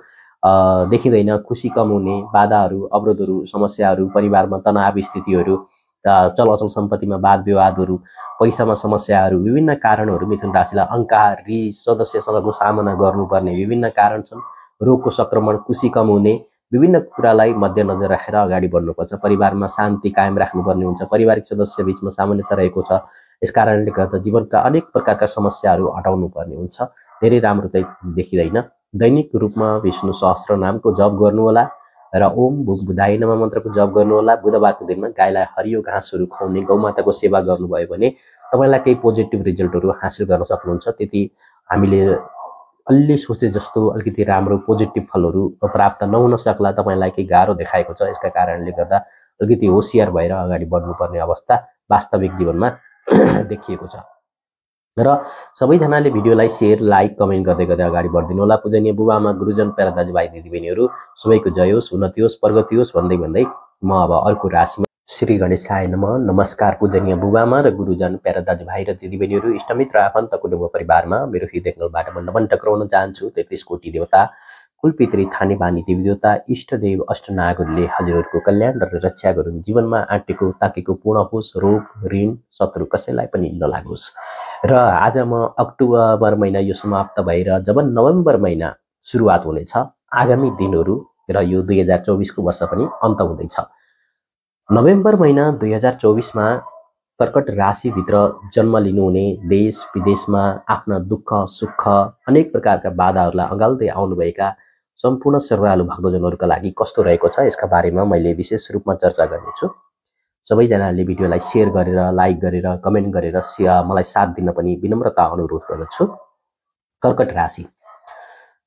S1: देखिँदैन खुसी कम हुने बाधाहरू अवरोधहरू समस्याहरू परिवारमा तनाव स्थितिहरू चल अचल सम्पत्तिमा वाद विवादहरू पैसामा समस्याहरू विभिन्न कारणहरू मिथुन राशिलाई अङ्कार रिस सदस्यसँगको सामना गर्नुपर्ने विभिन्न कारण छन् रोगको सङ्क्रमण खुसी कम हुने विभिन्न कुरालाई मध्यनजर राखेर अगाडि बढ्नुपर्छ परिवारमा शान्ति कायम राख्नुपर्ने हुन्छ पारिवारिक सदस्य बिचमा सामान्यता रहेको छ यस कारणले गर्दा जीवनका अनेक प्रकारका समस्याहरू हटाउनु पर्ने हुन्छ धेरै राम्रो चाहिँ देखिँदैन दैनिक रूपमा विष्णु सहस्र नामको जप गर्नुहोला र ओम भुक बुधाई नमा मन्त्रको जप गर्नुहोला बुधबारको दिनमा गाईलाई हरियो घाँसहरू खुवाउने गौमाताको सेवा गर्नुभयो भने तपाईँलाई केही पोजिटिभ रिजल्टहरू हासिल गर्न सक्नुहुन्छ त्यति हामीले अलि सोचे जस्तो अलिकति राम्रो पोजिटिभ फलहरू प्राप्त नहुन सक्ला तपाईँलाई केही गाह्रो देखाएको छ यसका कारणले गर्दा अलिकति होसियार भएर अगाडि बढ्नुपर्ने अवस्था वास्तविक जीवनमा देखिएको छ र सबैजनाले भिडियोलाई सेयर लाइक कमेन्ट गर्दै गर्दै अगाडि बढिदिनु होला पूजनीय बुबामा गुरुजन प्यारा दाजुभाइ दिदीबहिनीहरू सबैको जय होस् उन्नति होस् प्रगति होस् भन्दै भन्दै म अब अर्को राशिमा श्री गणेशाय नम नमस्कार पूजनीय बुबामा र गुरुजन प्यारा दाजुभाइ र दिदीबहिनीहरू इष्टमित्र आफन्त कुटुम्ब परिवारमा मेरो हृदयकलबाट म नमन टक्राउन चाहन्छु तेत्तिस कोटी देवता कुलपित्री थाने बानी देवता इष्टदेव अष्टनागहरूले हजुरहरूको कल्याण र रक्षा गरून् जीवनमा आँटेको ताकेको पूर्ण होस् रोग ऋण शत्रु कसैलाई पनि नलागोस् र आज म अक्टोबर महिना यो समाप्त भएर जब नोभेम्बर महिना सुरुवात हुनेछ आगामी दिनहरू र यो दुई हजार चौबिसको वर्ष पनि अन्त हुँदैछ नोभेम्बर महिना दुई हजार चौबिसमा कर्कट राशिभित्र जन्म लिनुहुने देश विदेशमा आफ्ना दुःख सुख अनेक प्रकारका बाधाहरूलाई अँगाल्दै आउनुभएका सम्पूर्ण श्रद्धालु भक्तजनहरूका लागि कस्तो रहेको छ यसका बारेमा मैले विशेष रूपमा चर्चा गर्नेछु सबैजनाले भिडियोलाई सेयर गरेर लाइक गरेर कमेन्ट गरेर मलाई साथ दिन पनि विनम्रता अनुरोध गर्दछु कर्कट राशि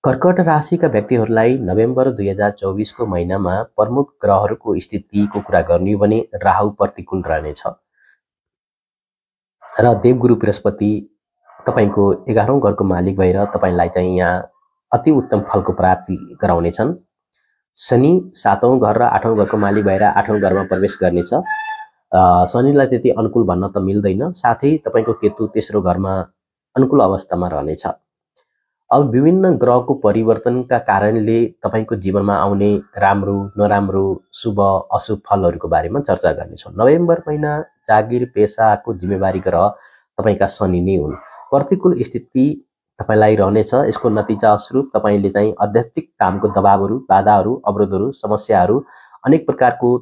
S1: कर्कट राशिका व्यक्तिहरूलाई नोभेम्बर दुई हजार चौबिसको महिनामा प्रमुख ग्रहहरूको स्थितिको कुरा गर्ने भने राहु प्रतिकूल रहनेछ र देवगुरु बृहस्पति तपाईँको एघारौँ घरको मालिक भएर तपाईँलाई चाहिँ यहाँ अति उत्तम फलको प्राप्ति गराउनेछन् शनि सातौँ घर र आठौँ घरको मालिक भएर आठौँ घरमा प्रवेश गर्नेछ शनिलाई त्यति अनुकूल भन्न त मिल्दैन साथै तपाईँको केतु तेस्रो घरमा अनुकूल अवस्थामा रहनेछ अब विभिन्न ग्रहको परिवर्तनका कारणले तपाईँको जीवनमा आउने राम्रो नराम्रो शुभ अशुभ फलहरूको बारेमा चर्चा गर्नेछौँ नोभेम्बर महिना जागिर पेसाको जिम्मेवारी ग्रह तपाईँका शनि नै हुन् प्रतिकूल स्थिति तपाईँलाई रहनेछ यसको नतिजा स्वरूप तपाईँले चाहिँ आध्यात्मिक कामको दबावहरू बाधाहरू अवरोधहरू समस्याहरू अनेक प्रकारको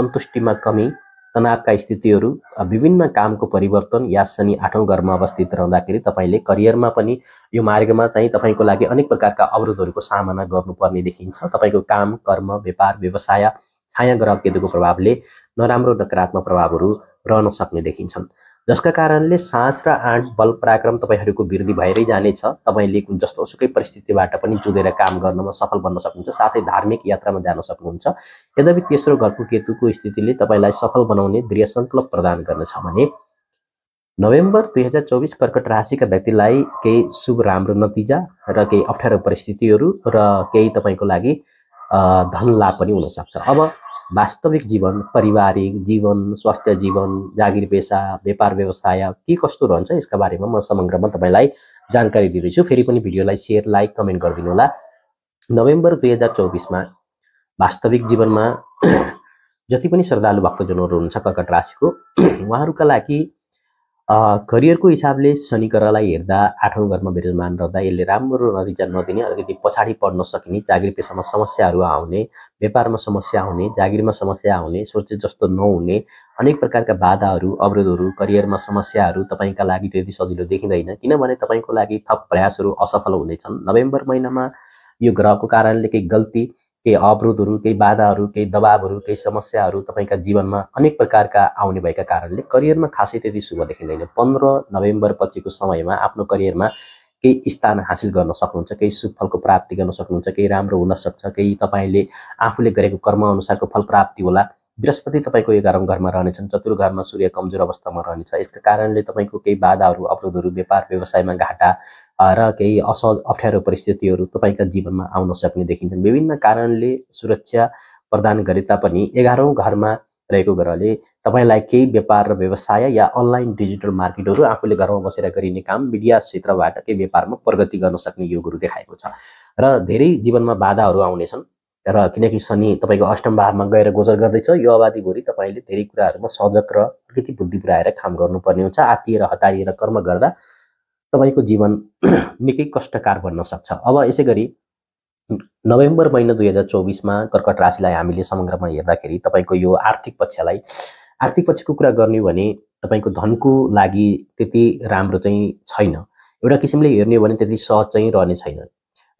S1: सन्तुष्टिमा कमी तनावका स्थितिहरू विभिन्न कामको परिवर्तन या शनि आठौँ घरमा अवस्थित रहँदाखेरि तपाईँले करियरमा पनि यो मार्गमा चाहिँ तपाईँको लागि अनेक प्रकारका अवरोधहरूको सामना गर्नुपर्ने देखिन्छ तपाईँको काम कर्म व्यापार व्यवसाय छाया ग्रह केतुको प्रभावले नराम्रो नकारात्मक प्रभावहरू रहन सक्ने देखिन्छन् जसका कारणले सास र आँट बल पराक्रम तपाईँहरूको वृद्धि भएरै जानेछ तपाईँले कुन जस्तो सुकै परिस्थितिबाट पनि जुधेर काम गर्नमा सफल बन्न सक्नुहुन्छ साथै धार्मिक यात्रामा जान सक्नुहुन्छ यद्यपि तेस्रो घरको केतुको स्थितिले तपाईँलाई सफल बनाउने दृढ सङ्कल्प प्रदान गर्नेछ भने नोभेम्बर दुई हजार चौबिस कर्कट राशिका व्यक्तिलाई केही शुभ राम्रो नतिजा र केही अप्ठ्यारो परिस्थितिहरू र केही तपाईँको लागि धन लाभ पनि हुनसक्छ अब वास्तविक जीवन पारिवारिक जीवन स्वास्थ्य जीवन जागिर पेसा व्यापार व्यवसाय के कस्तो रहन्छ यसका बारेमा म समग्रमा तपाईँलाई जानकारी दिँदैछु फेरि पनि भिडियोलाई सेयर लाइक कमेन्ट गरिदिनु होला नोभेम्बर दुई हजार चौबिसमा वास्तविक जीवनमा जति पनि श्रद्धालु भक्तजनहरू हुनुहुन्छ कर्कट राशिको उहाँहरूका लागि करियरको हिसाबले शनि ग्रहलाई हेर्दा आठौँ घरमा विराजमान रहँदा यसले राम्रो नतिजा नदिने अलिकति पछाडि पढ्न सकिने जागिर पेसामा समस्याहरू आउने व्यापारमा समस्या आउने जागिरमा समस्या आउने सोचे जस्तो नहुने अनेक प्रकारका बाधाहरू अवरोधहरू करियरमा समस्याहरू तपाईँका लागि त्यति सजिलो देखिँदैन किनभने तपाईँको लागि थप प्रयासहरू असफल हुनेछन् नोभेम्बर महिनामा यो ग्रहको कारणले केही गल्ती केही अवरोधहरू केही बाधाहरू केही दबावहरू केही समस्याहरू तपाईँका जीवनमा अनेक प्रकारका आउने भएका कारणले करियरमा खासै त्यति शुभ देखिँदैन पन्ध्र नोभेम्बर पछिको समयमा आफ्नो करियरमा केही स्थान हासिल गर्न सक्नुहुन्छ केही सुफलको प्राप्ति गर्न सक्नुहुन्छ केही राम्रो हुनसक्छ केही तपाईँले आफूले गरेको कर्मअनुसारको फल प्राप्ति होला बृहस्पति तपाईँको एघारौँ घरमा रहनेछन् चतुर घरमा सूर्य कमजोर अवस्थामा रहनेछ यसका कारणले तपाईँको केही बाधाहरू अवरोधहरू व्यापार व्यवसायमा घाटा र केही असहज अप्ठ्यारो परिस्थितिहरू तपाईँका जीवनमा आउन सक्ने देखिन्छन् विभिन्न कारणले सुरक्षा प्रदान गरे तापनि एघारौँ घरमा रहेको ग्रहले तपाईँलाई केही व्यापार र व्यवसाय या अनलाइन डिजिटल मार्केटहरू आफूले घरमा बसेर गरिने काम मिडिया क्षेत्रबाट केही व्यापारमा प्रगति गर्न सक्ने योगहरू देखाएको छ र धेरै जीवनमा बाधाहरू आउनेछन् र किनकि शनि तपाईँको अष्टम भावमा गएर गोचर गर्दैछ यो अवधिभरि तपाईँले धेरै कुराहरूमा सजग र अलिकति बुद्धि पुऱ्याएर काम गर्नुपर्ने हुन्छ आत्तिएर हतारिएर कर्म गर्दा तपाईँको जीवन निकै कष्टकार बन्न सक्छ अब यसै गरी नोभेम्बर महिना दुई हजार चौबिसमा कर्कट राशिलाई हामीले समग्रमा हेर्दाखेरि तपाईँको यो आर्थिक पक्षलाई आर्थिक पक्षको कुरा गर्ने हो भने तपाईँको धनको लागि त्यति राम्रो चाहिँ छैन एउटा किसिमले हेर्ने हो भने त्यति सहज चाहिँ रहने छैन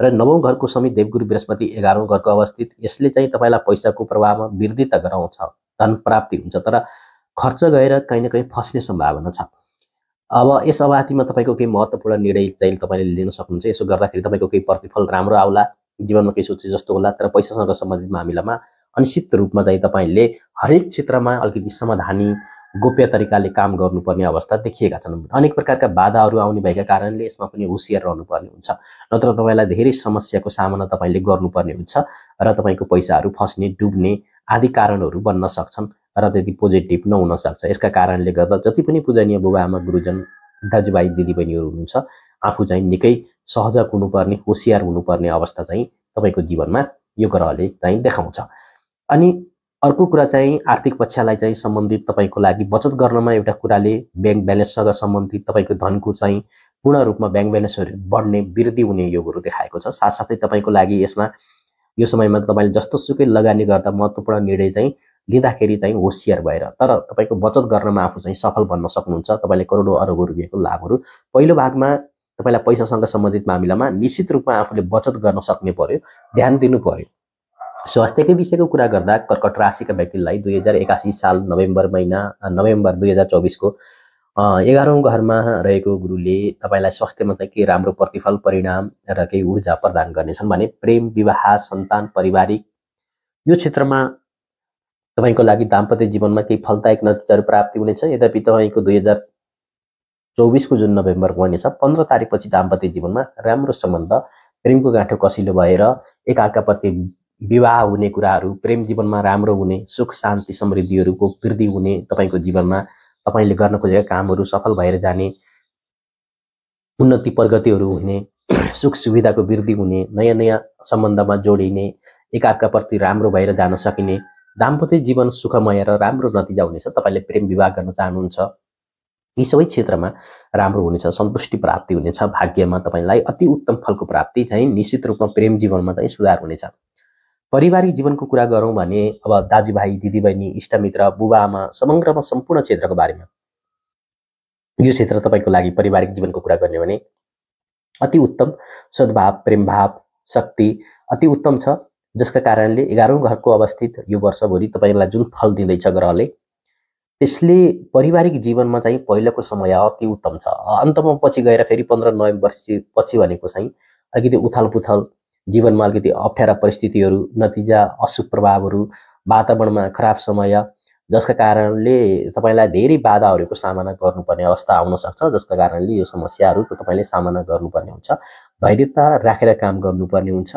S1: र नवौँ घरको समेत देवगुरु बृहस्पति एघारौँ घरको अवस्थित यसले चाहिँ तपाईँलाई पैसाको प्रभावमा वृद्धि त गराउँछ धन प्राप्ति हुन्छ तर खर्च गएर कहीँ न कहीँ फस्ने सम्भावना छ अब यस अवधिमा तपाईँको केही महत्त्वपूर्ण निर्णय चाहिँ तपाईँले लिन सक्नुहुन्छ यसो गर्दाखेरि तपाईँको केही प्रतिफल राम्रो आउला जीवनमा केही सोचे जस्तो होला तर पैसासँग सम्बन्धित मामिलामा अनिश्चित रूपमा चाहिँ तपाईँले हरेक क्षेत्रमा अलिकति समाधानी गोप्य तरिकाले काम गर्नुपर्ने अवस्था देखिएका छन् अनेक प्रकारका बाधाहरू आउने भएका कारणले यसमा पनि होसियार रहनुपर्ने हुन्छ नत्र तपाईँलाई धेरै समस्याको सामना तपाईँले गर्नुपर्ने हुन्छ र तपाईँको पैसाहरू फस्ने डुब्ने आदि कारणहरू बन्न सक्छन् र त्यति पोजिटिभ नहुनसक्छ यसका कारणले गर्दा जति पनि पूजनीय बुबा आमा गुरुजन दाजुभाइ दिदीबहिनीहरू हुनुहुन्छ आफू चाहिँ निकै सहजक हुनुपर्ने होसियार हुनुपर्ने अवस्था चाहिँ तपाईँको जीवनमा यो ग्रहले चाहिँ देखाउँछ अनि अर्को कुरा चाहिँ आर्थिक पक्षलाई चाहिँ सम्बन्धित तपाईँको लागि बचत गर्नमा एउटा कुराले ब्याङ्क ब्यालेन्ससँग सम्बन्धित तपाईँको धनको चाहिँ पूर्ण रूपमा ब्याङ्क ब्यालेन्सहरू बढ्ने वृद्धि हुने योगहरू देखाएको छ साथसाथै तपाईँको लागि यसमा यो समयमा तपाईँले जस्तो सुकै लगानी गर्दा महत्त्वपूर्ण निर्णय चाहिँ लिँदाखेरि चाहिँ होसियार भएर तर तपाईँको बचत गर्नमा आफू चाहिँ सफल बन्न सक्नुहुन्छ तपाईँले करोडौँ अरबौँ रुपियाँको लाभहरू पहिलो भागमा तपाईँलाई पैसासँग सम्बन्धित मामिलामा निश्चित रूपमा आफूले बचत गर्न सक्ने पर्यो ध्यान दिनु पर्यो स्वास्थ्यकै विषयको कुरा गर्दा कर्कट राशिका व्यक्तिलाई दुई हजार एकासी साल नोभेम्बर महिना नोभेम्बर दुई हजार चौबिसको एघारौँ घरमा रहेको गुरुले तपाईँलाई स्वास्थ्यमा चाहिँ केही राम्रो प्रतिफल परिणाम र केही ऊर्जा प्रदान गर्नेछन् भने प्रेम विवाह सन्तान पारिवारिक यो क्षेत्रमा तपाईँको लागि दाम्पत्य जीवनमा केही फलदायक नतिजाहरू प्राप्ति हुनेछ यद्यपि तपाईँको दुई हजार चौबिसको जुन नोभेम्बर पर्नेछ पन्ध्र तारिकपछि दाम्पत्य जीवनमा राम्रो सम्बन्ध प्रेमको गाँठो कसिलो भएर एकअर्काप्रति विवाह हुने कुराहरू प्रेम जीवनमा राम्रो हुने सुख शान्ति समृद्धिहरूको वृद्धि हुने तपाईँको जीवनमा तपाईँले गर्न खोजेका कामहरू सफल भएर जाने उन्नति प्रगतिहरू हुने सुख सुविधाको वृद्धि हुने नयाँ नयाँ सम्बन्धमा जोडिने एकअर्काप्रति राम्रो भएर जान सकिने दाम्पत्य जीवन सुखमय र राम्रो नतिजा हुनेछ तपाईँले प्रेम विवाह गर्न चाहनुहुन्छ यी सबै क्षेत्रमा राम्रो हुनेछ सन्तुष्टि प्राप्ति हुनेछ भाग्यमा तपाईँलाई अति उत्तम फलको प्राप्ति चाहिँ निश्चित रूपमा प्रेम जीवनमा चाहिँ सुधार हुनेछ पारिवारिक जीवनको कुरा गरौँ भने अब दाजुभाइ दिदीबहिनी इष्टमित्र बुबा समग्रमा सम्पूर्ण क्षेत्रको बारेमा यो क्षेत्र तपाईँको लागि पारिवारिक जीवनको कुरा गर्ने भने अति उत्तम सद्भाव प्रेमभाव शक्ति अति उत्तम छ जसका कारणले एघारौँ घरको अवस्थित यो वर्षभरि तपाईँलाई जुन फल दिँदैछ ग्रहले त्यसले पारिवारिक जीवनमा चाहिँ पहिलाको समय अति उत्तम छ अन्तमा पछि गएर फेरि पन्ध्र नोभेम्बर पछि भनेको चाहिँ अलिकति उथल पुथल जीवनमा अलिकति अप्ठ्यारा परिस्थितिहरू नतिजा अशुभ प्रभावहरू वातावरणमा खराब समय जसका कारणले तपाईँलाई धेरै बाधाहरूको सामना गर्नुपर्ने अवस्था आउन सक्छ जसका कारणले यो समस्याहरूको तपाईँले सामना गर्नुपर्ने हुन्छ धैर्यता राखेर काम गर्नुपर्ने हुन्छ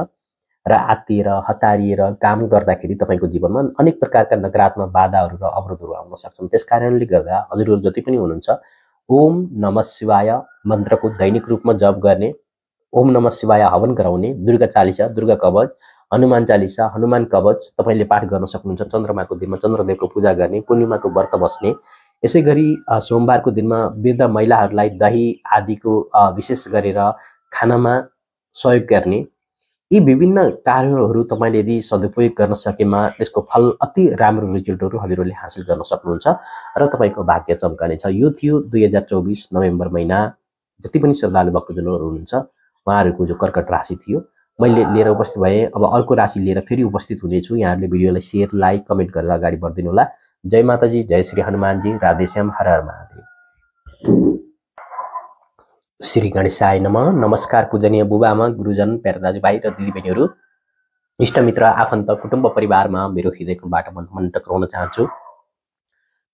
S1: र आत्तिएर हतारिएर काम गर्दाखेरि तपाईँको जीवनमा अनेक प्रकारका नकारात्मक बाधाहरू र अवरोधहरू आउन सक्छन् त्यस कारणले गर्दा हजुरहरू जति पनि हुनुहुन्छ ओम नम शिवाय मन्त्रको दैनिक रूपमा जप गर्ने ओम नम शिवाय हवन गराउने दुर्गा चालिसा दुर्गा कवच हनुमान चालिसा हनुमान कवच तपाईँले पाठ गर्न सक्नुहुन्छ चन्द्रमाको दिनमा चन्द्रदेवको पूजा गर्ने पूर्णिमाको व्रत बस्ने यसै गरी सोमबारको दिनमा वृद्ध महिलाहरूलाई दही आदिको विशेष गरेर खानामा सहयोग गर्ने यी विभिन्न कार्यहरू तपाईँले यदि सदुपयोग गर्न सकेमा त्यसको फल अति राम्रो रिजल्टहरू हजुरहरूले हासिल गर्न सक्नुहुन्छ र तपाईँको भाग्य छ यो थियो दुई हजार चौबिस नोभेम्बर महिना जति पनि श्रद्धालु भक्तजनहरू हुनुहुन्छ उहाँहरूको जो कर्कट राशि थियो मैले लिएर उपस्थित भएँ अब अर्को राशि लिएर फेरि उपस्थित हुनेछु यहाँहरूले भिडियोलाई सेयर लाइक कमेन्ट गरेर अगाडि बढिदिनु होला जय माताजी जय श्री हनुमानजी राधेश्याम हर हर महादेव श्री गणेशाय नम नमस्कार पूजनीय बुबामा गुरुजन प्यारा दाजुभाइ र दिदीबहिनीहरू इष्टमित्र आफन्त कुटुम्ब परिवारमा मेरो हृदयकोबाट मन मन टक्राउन चाहन्छु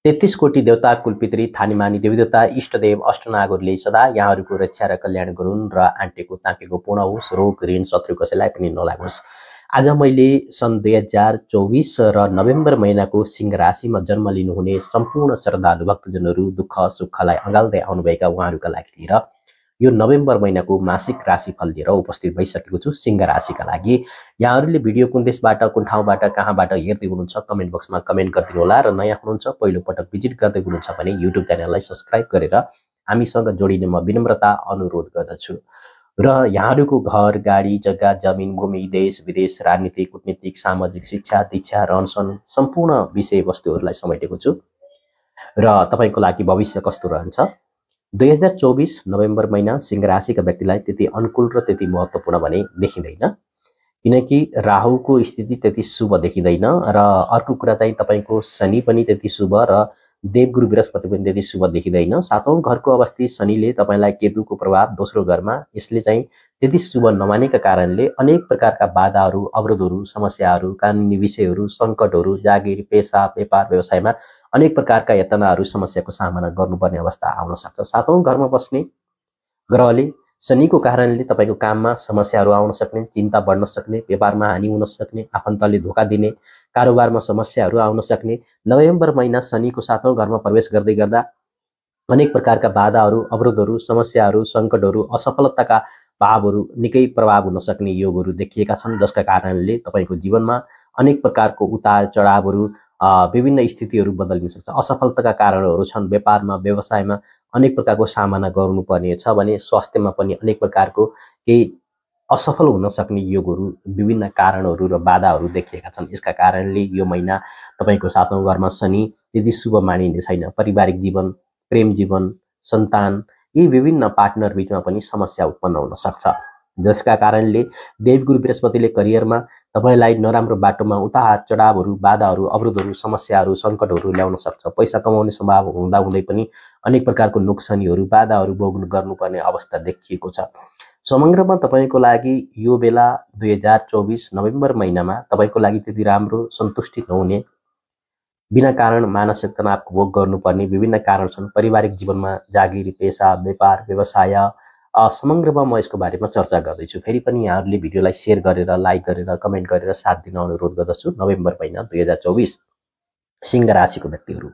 S1: तेत्तिस कोटी देवता कुलपित्री थानीमानी देवीदेवता इष्टदेव अष्टनागहरूले सदा यहाँहरूको रक्षा र कल्याण गरून् र आन्टेको ताकेको पूर्ण होस् रोग ऋण शत्रु कसैलाई पनि नलागोस् आज मैले सन् दुई हजार चौबिस र नोभेम्बर महिनाको सिंह राशिमा जन्म लिनुहुने सम्पूर्ण श्रद्धालु भक्तजनहरू दुःख सुखलाई अँगाल्दै आउनुभएका उहाँहरूका लागि लिएर यो नोभेम्बर महिनाको मासिक राशिफल लिएर उपस्थित भइसकेको छु सिंह राशिका लागि यहाँहरूले भिडियो कुन देशबाट कुन ठाउँबाट कहाँबाट हेर्दै हुनुहुन्छ कमेन्ट बक्समा कमेन्ट गरिदिनु होला र नयाँ हुनुहुन्छ पहिलोपटक भिजिट गर्दै हुनुहुन्छ भने युट्युब च्यानललाई सब्सक्राइब गरेर हामीसँग जोडिने म विनम्रता अनुरोध गर्दछु र यहाँहरूको घर गाडी जग्गा जमिन भूमि देश विदेश राजनीति कुटनीतिक सामाजिक शिक्षा दीक्षा रहनसहन सम्पूर्ण विषयवस्तुहरूलाई समेटेको छु र तपाईँको लागि भविष्य कस्तो रहन्छ दुई हजार चौबिस नोभेम्बर महिना सिंह राशिका व्यक्तिलाई त्यति अनुकूल र त्यति महत्त्वपूर्ण भने देखिँदैन किनकि राहुको स्थिति त्यति शुभ देखिँदैन र अर्को कुरा चाहिँ तपाईँको शनि पनि त्यति शुभ र देवगुरु बृहस्पति पनि त्यति शुभ देखिँदैन सातौँ घरको अवस्थित शनिले तपाईँलाई केतुको प्रभाव दोस्रो घरमा यसले चाहिँ त्यति शुभ नमानेका कारणले अनेक प्रकारका बाधाहरू अवरोधहरू समस्याहरू कानुनी विषयहरू सङ्कटहरू जागिर पेसा व्यापार व्यवसायमा अनेक प्रकारका यतनाहरू समस्याको सामना गर्नुपर्ने अवस्था आउन सक्छ सातौँ घरमा बस्ने ग्रहले शनिको कारणले तपाईँको काममा समस्याहरू आउन सक्ने चिन्ता बढ्न सक्ने व्यापारमा हानि हुन सक्ने आफन्तले धोका दिने कारोबारमा समस्याहरू आउन सक्ने नोभेम्बर महिना शनिको सातौँ घरमा प्रवेश गर्दै गर्दा अनेक प्रकारका बाधाहरू अवरोधहरू समस्याहरू सङ्कटहरू असफलताका भावहरू निकै प्रभाव हुन सक्ने योगहरू देखिएका छन् जसका कारणले तपाईँको जीवनमा अनेक प्रकारको उतार चढावहरू विभिन्न स्थितिहरू बदलिन सक्छ असफलताका कारणहरू छन् व्यापारमा व्यवसायमा अनेक प्रकारको सामना गर्नुपर्ने छ भने स्वास्थ्यमा पनि अनेक प्रकारको केही असफल हुन सक्ने योगहरू विभिन्न कारणहरू र बाधाहरू देखिएका छन् यसका कारणले यो महिना तपाईँको सातौँ घरमा शनि यदि शुभ मानिने छैन पारिवारिक जीवन प्रेम जीवन सन्तान यी विभिन्न पार्टनर बिचमा पनि समस्या उत्पन्न हुन सक्छ जसका कारणले देवगुरु बृहस्पतिले करियरमा तपाईँलाई नराम्रो बाटोमा उता चढावहरू बाधाहरू अवरोधहरू समस्याहरू सङ्कटहरू ल्याउन सक्छ पैसा कमाउने सम्भाव हुँदा हुँदै पनि अनेक प्रकारको नोक्सानीहरू बाधाहरू भोग्नु गर्नुपर्ने अवस्था देखिएको छ समग्रमा तपाईँको लागि यो बेला दुई हजार चौबिस नोभेम्बर महिनामा तपाईँको लागि त्यति राम्रो सन्तुष्टि नहुने बिना कारण मानसिक तनावको भोग गर्नुपर्ने विभिन्न कारण छन् पारिवारिक जीवनमा जागिर पेसा व्यापार व्यवसाय समग्रमा म यसको बारेमा चर्चा गर्दैछु फेरि पनि यहाँहरूले भिडियोलाई सेयर गरेर लाइक गरेर कमेन्ट गरेर साथ दिन अनुरोध गर्दछु नोभेम्बर महिना दुई हजार चौबिस सिंह राशिको व्यक्तिहरू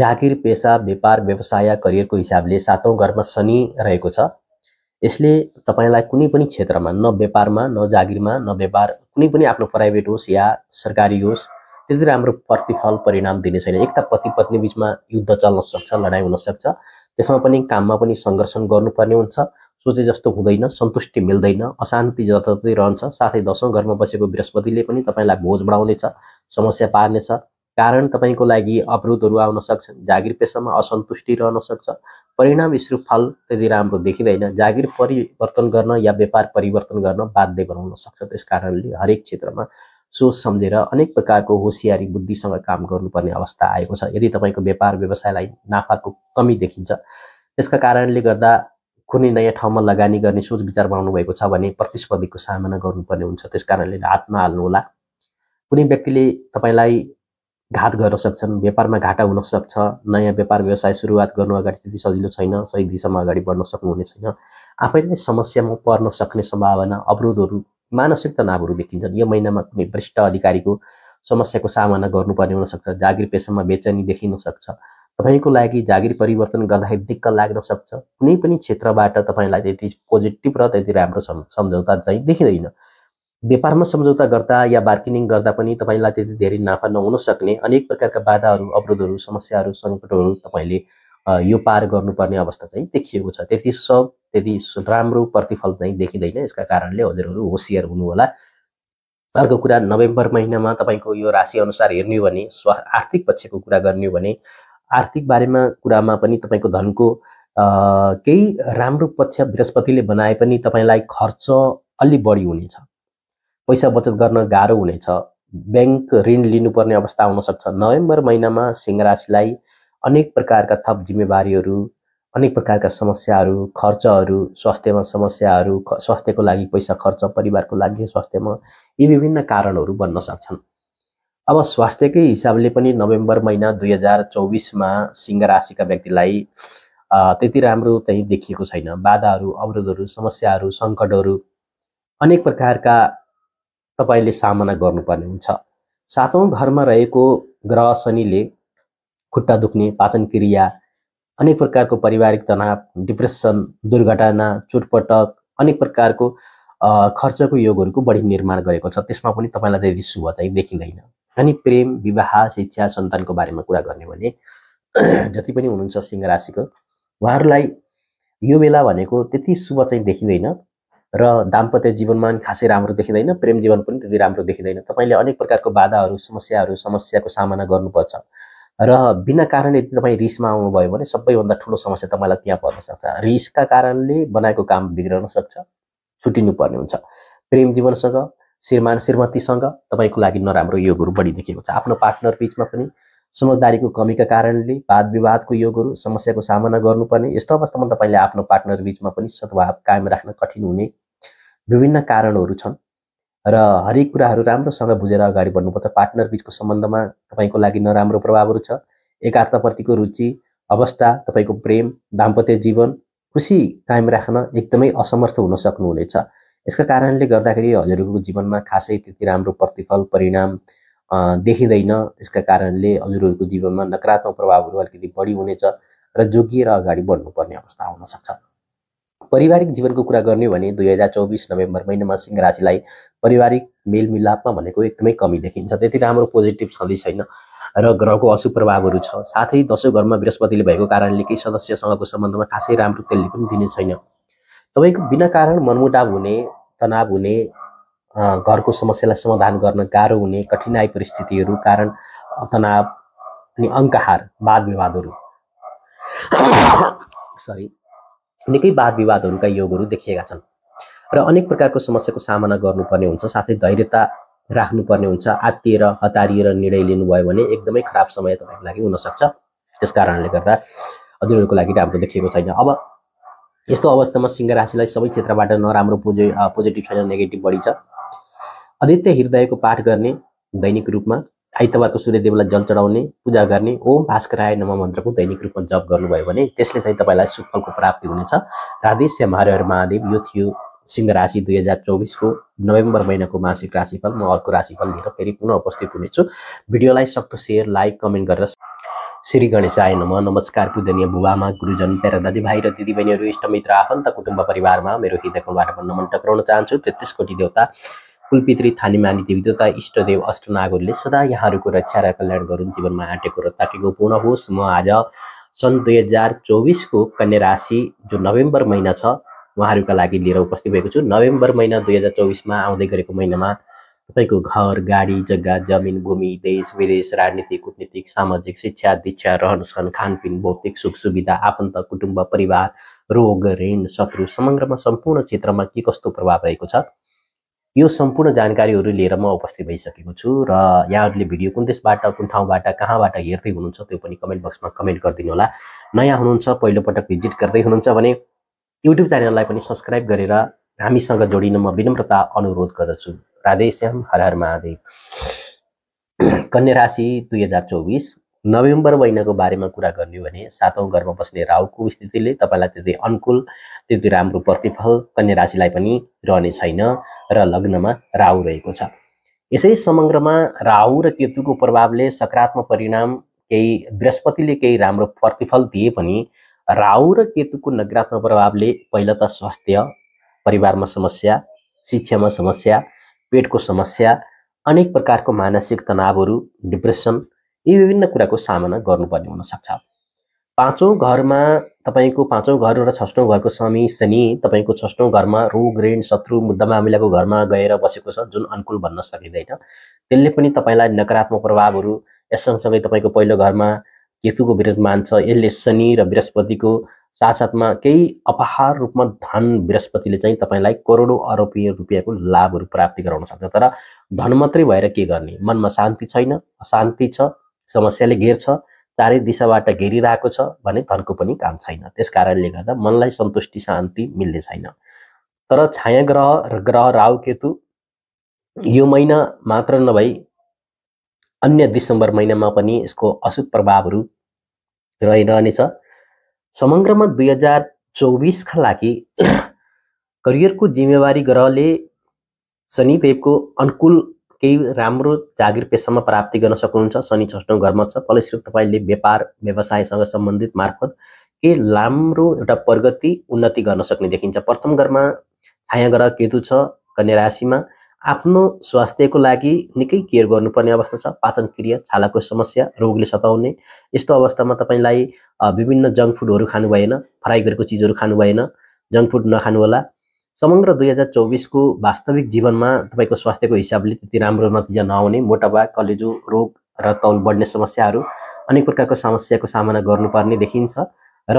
S1: जागिर पेसा व्यापार व्यवसाय करियरको हिसाबले सातौँ घरमा शनि रहेको छ यसले तपाईँलाई कुनै पनि क्षेत्रमा न व्यापारमा न जागिरमा न व्यापार कुनै पनि आफ्नो प्राइभेट होस् या सरकारी होस् त्यति राम्रो प्रतिफल परिणाम दिने छैन एक त पति पत्नी बिचमा युद्ध चल्न सक्छ लडाइँ हुनसक्छ त्यसमा पनि काममा पनि सङ्घर्षण गर्नुपर्ने हुन्छ सोचे जस्तो हुँदैन सन्तुष्टि मिल्दैन अशान्ति जताततै रहन्छ साथै दसौँ घरमा बसेको बृहस्पतिले पनि तपाईँलाई भोज बढाउनेछ समस्या पार्नेछ कारण तपाईँको लागि अवरोधहरू आउन सक्छन् जागिर पेसामा असन्तुष्टि रहन सक्छ परिणाम यसको फल त्यति राम्रो देखिँदैन जागिर परिवर्तन गर्न या व्यापार परिवर्तन गर्न बाध्य बनाउन सक्छ त्यस कारणले हरेक क्षेत्रमा सोच सम्झेर अनेक प्रकारको होसियारी बुद्धिसँग काम गर्नुपर्ने अवस्था आएको छ यदि तपाईँको व्यापार व्यवसायलाई नाफाको कमी देखिन्छ त्यसका कारणले गर्दा कुनै नयाँ ठाउँमा लगानी गर्ने सोच विचार बनाउनु भएको छ भने प्रतिस्पर्धीको सामना गर्नुपर्ने हुन्छ त्यस कारणले हातमा नहाल्नुहोला कुनै व्यक्तिले तपाईँलाई घात गर्न सक्छन् व्यापारमा घाटा हुन सक्छ नयाँ व्यापार व्यवसाय सुरुवात गर्नु अगाडि त्यति सजिलो छैन सही दिशामा अगाडि बढ्न सक्नुहुने छैन आफैलाई समस्यामा पर्न सक्ने सम्भावना अवरोधहरू मानसिक तनावहरू देखिन्छन् यो महिनामा कुनै वरिष्ठ अधिकारीको समस्याको सामना गर्नुपर्ने हुनसक्छ जागिर पेसामा बेचनी देखिन सक्छ तपाईँको लागि जागिर परिवर्तन गर्दाखेरि दिक्क लाग्न सक्छ कुनै पनि क्षेत्रबाट तपाईँलाई त्यति पोजिटिभ र त्यति राम्रो सम्झौता चाहिँ देखिँदैन व्यापारमा सम्झौता गर्दा या बार्गेनिङ गर्दा पनि तपाईँलाई त्यति धेरै नाफा नहुन सक्ने अनेक प्रकारका बाधाहरू अवरोधहरू समस्याहरू सङ्कटहरू तपाईँले यो पार गर्नुपर्ने अवस्था चाहिँ देखिएको छ त्यति सब त्यति राम्रो प्रतिफल चाहिँ देखिँदैन यसका कारणले हजुरहरू होसियार हुनुहोला अर्को कुरा नोभेम्बर महिनामा तपाईँको यो राशिअनुसार हेर्ने हो भने स्वा आर्थिक पक्षको कुरा गर्ने हो भने आर्थिक बारेमा कुरामा पनि तपाईँको धनको केही राम्रो पक्ष बृहस्पतिले बनाए पनि तपाईँलाई खर्च अलि बढी हुनेछ पैसा बचत गर्न गाह्रो हुनेछ ब्याङ्क ऋण लिनुपर्ने अवस्था आउन सक्छ नोभेम्बर महिनामा सिंह राशिलाई अनेक प्रकारका थप जिम्मेवारीहरू अनेक प्रकारका समस्याहरू खर्चहरू स्वास्थ्यमा समस्याहरू स्वास्थ्यको लागि पैसा खर्च परिवारको लागि स्वास्थ्यमा यी विभिन्न कारणहरू बन्न सक्छन् अब स्वास्थ्यकै हिसाबले पनि नोभेम्बर महिना दुई हजार चौबिसमा सिंह राशिका व्यक्तिलाई त्यति राम्रो चाहिँ देखिएको छैन बाधाहरू अवरोधहरू समस्याहरू सङ्कटहरू अनेक प्रकारका तपाईँले सामना गर्नुपर्ने हुन्छ सातौँ घरमा रहेको ग्रह शनिले खुट्टा दुख्ने पाचन क्रिया अनेक प्रकारको पारिवारिक तनाव डिप्रेसन दुर्घटना चुटपटक अनेक प्रकारको खर्चको योगहरूको बढी निर्माण गरेको छ त्यसमा पनि तपाईँलाई धेरै शुभ चाहिँ देखिँदैन अनि प्रेम विवाह शिक्षा सन्तानको बारेमा कुरा गर्ने भने जति पनि हुनुहुन्छ सिंह राशिको उहाँहरूलाई यो बेला भनेको त्यति शुभ चाहिँ देखिँदैन र दाम्पत्य जीवनमा पनि खासै राम्रो देखिँदैन प्रेम जीवन पनि त्यति राम्रो देखिँदैन तपाईँले अनेक प्रकारको बाधाहरू समस्याहरू समस्याको सामना गर्नुपर्छ र बिना कारणले यदि तपाईँ रिसमा आउनुभयो भने सबैभन्दा ठुलो समस्या तपाईँलाई त्यहाँ पर्न सक्छ रिसका कारणले बनाएको काम बिग्रन सक्छ छुट्टिनु पर्ने हुन्छ प्रेम जीवनसँग श्रीमान श्रीमतीसँग तपाईँको लागि नराम्रो योगहरू बढी देखिएको छ आफ्नो पार्टनर बिचमा पनि समझदारीको कमीका कारणले वाद विवादको योगहरू समस्याको सामना गर्नुपर्ने यस्तो अवस्थामा तपाईँले आफ्नो पार्टनर बिचमा पनि सद्भाव कायम राख्न कठिन हुने विभिन्न कारणहरू छन् र हरेक कुराहरू राम्रोसँग बुझेर अगाडि बढ्नुपर्छ पार्टनर बिचको सम्बन्धमा तपाईँको लागि नराम्रो प्रभावहरू छ एकार्थप्रतिको रुचि अवस्था तपाईँको प्रेम दाम्पत्य जीवन खुसी कायम राख्न एकदमै असमर्थ हुन सक्नुहुनेछ यसका कारणले गर्दाखेरि हजुरहरूको जीवनमा खासै त्यति राम्रो प्रतिफल परिणाम देखिँदैन यसका कारणले हजुरहरूको जीवनमा नकारात्मक प्रभावहरू अलिकति बढी हुनेछ र जोगिएर अगाडि बढ्नुपर्ने अवस्था हुनसक्छ पारिवारिक जीवनको कुरा गर्ने भने दुई हजार चौबिस नोभेम्बर महिनामा सिंह राशिलाई पारिवारिक मेलमिलापमा भनेको एकदमै कमी देखिन्छ त्यति राम्रो पोजिटिभ छँदै छैन र ग्रहको अशुभ प्रभावहरू छ साथै दसौँ घरमा बृहस्पतिले भएको कारणले केही सदस्यसँगको सम्बन्धमा खासै राम्रो त्यसले पनि दिने छैन तपाईँको बिना कारण मनमुटाव हुने तनाव हुने घरको समस्यालाई समाधान गर्न गाह्रो हुने कठिनाई परिस्थितिहरू कारण तनाव अनि अङ्कहार वाद विवादहरू सरी निकै वाद विवादहरूका योगहरू देखिएका छन् र अनेक प्रकारको समस्याको सामना गर्नुपर्ने हुन्छ साथै धैर्यता राख्नुपर्ने हुन्छ आत्तिएर हतारिएर निर्णय लिनुभयो भने एकदमै खराब समय तपाईँको लागि हुनसक्छ त्यस कारणले गर्दा हजुरहरूको लागि राम्रो देखिएको छैन अब यस्तो अवस्थामा सिंह राशिलाई सबै क्षेत्रबाट नराम्रो पोजि पोजिटिभ छैन नेगेटिभ बढी छ अदित्य हृदयको पाठ गर्ने दैनिक रूपमा आइतबारको सूर्यदेवलाई जल चढाउने पूजा गर्ने ओम आय नम मन्त्रको दैनिक रूपमा जप गर्नुभयो भने त्यसले चाहिँ तपाईँलाई सुफलको प्राप्ति हुनेछ राधेश हरिहर महादेव यो थियो सिंह राशि दुई हजार चौबिसको नोभेम्बर महिनाको मासिक राशिफल म अर्को राशिफल लिएर फेरि पुनः उपस्थित हुनेछु भिडियोलाई सक्दो सेयर लाइक कमेन्ट गरेर श्री गणेश आय नम नमस्कार पूजनीय बुबामा गुरुजन प्यारा दाजुभाइ र दिदीबहिनीहरू इष्टमित्र आफन्त कुटुम्ब परिवारमा मेरो हृदयको बाटो नमन टक्राउन चाहन्छु तेत्तिस कोटी देवता कुलपित्री थालीमाली देवता इष्टदेव अष्टनागहरूले सदा यहाँहरूको रक्षा र कल्याण गरून् जीवनमा आँटेको र ताटेको पूर्ण होस् म आज सन् दुई हजार चौबिसको कन्या राशि जो नोभेम्बर महिना छ उहाँहरूका लागि लिएर उपस्थित भएको छु नोभेम्बर महिना दुई हजार चौबिसमा आउँदै गरेको महिनामा तपाईँको घर गाडी जग्गा जमिन भूमि देश विदेश राजनीतिक कुटनीतिक सामाजिक शिक्षा दीक्षा रहन सहन खानपिन भौतिक सुख सुविधा आफन्त कुटुम्ब परिवार रोग ऋण शत्रु समग्रमा सम्पूर्ण क्षेत्रमा के कस्तो प्रभाव रहेको छ यो सम्पूर्ण जानकारीहरू लिएर म उपस्थित भइसकेको छु र यहाँहरूले भिडियो कुन देशबाट कुन ठाउँबाट कहाँबाट हेर्दै हुनुहुन्छ त्यो पनि कमेन्ट बक्समा कमेन्ट गरिदिनु होला नयाँ हुनुहुन्छ पहिलोपटक भिजिट गर्दै हुनुहुन्छ भने युट्युब च्यानललाई पनि सब्सक्राइब गरेर हामीसँग जोडिन म विनम्रता अनुरोध गर्दछु राधे श्याम हर हर महादेव कन्या राशि दुई हजार चौबिस नोभेम्बर महिनाको बारेमा कुरा गर्ने हो भने सातौँ घरमा बस्ने राहुको स्थितिले तपाईँलाई त्यति अनुकूल त्यति राम्रो प्रतिफल कन्या राशिलाई पनि रहने छैन र लग्नमा राहु रहेको छ यसै समग्रमा राहु र केतुको प्रभावले सकारात्मक परिणाम केही बृहस्पतिले केही राम्रो प्रतिफल दिए पनि राहु र केतुको नकारात्मक प्रभावले पहिला त स्वास्थ्य परिवारमा समस्या शिक्षामा समस्या पेटको समस्या अनेक प्रकारको मानसिक तनावहरू डिप्रेसन यी विभिन्न कुराको सामना गर्नुपर्ने हुनसक्छ पाँचौँ घरमा तपाईँको पाँचौँ घर र छठौँ घरको शनि शनि तपाईँको छठौँ घरमा रोग ऋण शत्रु मुद्दा मामिलाको घरमा गएर बसेको छ जुन अनुकूल भन्न सकिँदैन त्यसले पनि तपाईँलाई नकारात्मक प्रभावहरू यस सँगसँगै तपाईँको पहिलो घरमा केतुको विरोध मान्छ यसले शनि र बृहस्पतिको साथसाथमा केही अपहार रूपमा धन बृहस्पतिले चाहिँ तपाईँलाई करोडौँ अरब रुपियाँको लाभहरू प्राप्ति गराउन सक्छ तर धन मात्रै भएर के गर्ने मनमा शान्ति छैन अशान्ति छ समस्याले घेर्छ चारै दिशाबाट घेरिरहेको छ भने धनको पनि काम छैन त्यस कारणले गर्दा मनलाई सन्तुष्टि शान्ति मिल्ने छैन तर छाया ग्रह र ग्रह राहु केतु यो महिना मात्र नभई अन्य दिसम्बर महिनामा पनि यसको अशुभ प्रभावहरू रहिरहनेछ समग्रमा दुई हजार चौबिसका लागि करियरको जिम्मेवारी ग्रहले शनिदेवको अनुकूल केही राम्रो जागिर पेसामा प्राप्ति गर्न सक्नुहुन्छ शनि छष्टौँ घरमा छ फलस्वरूप तपाईँले व्यापार व्यवसायसँग सम्बन्धित मार्फत केही राम्रो एउटा प्रगति उन्नति गर्न सक्ने देखिन्छ प्रथम घरमा छाया ग्रह केतु छ कन्या राशिमा आफ्नो स्वास्थ्यको लागि निकै केयर गर्नुपर्ने अवस्था छ पाचन क्रिया छालाको समस्या रोगले सताउने यस्तो अवस्थामा तपाईँलाई विभिन्न जङ्क फुडहरू खानु भएन फ्राई गरेको चिजहरू खानु भएन जङ्क फुड नखानु होला समग्र दुई हजार चौबिसको वास्तविक जीवनमा तपाईँको स्वास्थ्यको हिसाबले त्यति राम्रो नतिजा नआउने मोटापा कलेजो रोग र तौल बढ्ने समस्याहरू अनेक प्रकारको समस्याको सामना गर्नुपर्ने देखिन्छ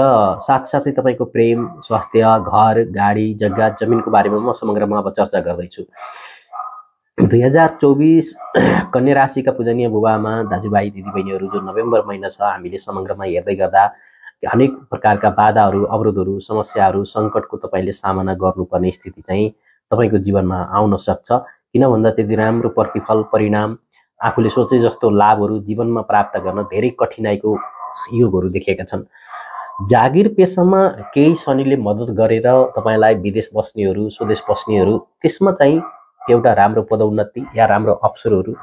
S1: र साथसाथै तपाईँको प्रेम स्वास्थ्य घर गाडी जग्गा जमिनको बारेमा म समग्रमा अब चर्चा गर्दैछु दुई हजार चौबिस कन्या राशिका पूजनीय बुबामा दाजुभाइ दिदीबहिनीहरू जो नोभेम्बर महिना छ हामीले समग्रमा हेर्दै गर्दा अनेक प्रकारका बाधाहरू अवरोधहरू समस्याहरू सङ्कटको तपाईँले सामना गर्नुपर्ने स्थिति चाहिँ तपाईँको जीवनमा आउन सक्छ किन भन्दा त्यति राम्रो प्रतिफल परिणाम आफूले सोचे जस्तो लाभहरू जीवनमा प्राप्त गर्न धेरै कठिनाइको योगहरू देखेका छन् जागिर पेसामा केही शनिले मद्दत गरेर तपाईँलाई विदेश बस्नेहरू स्वदेश बस्नेहरू त्यसमा चाहिँ एउटा राम्रो पदोन्नति या राम्रो अवसरहरू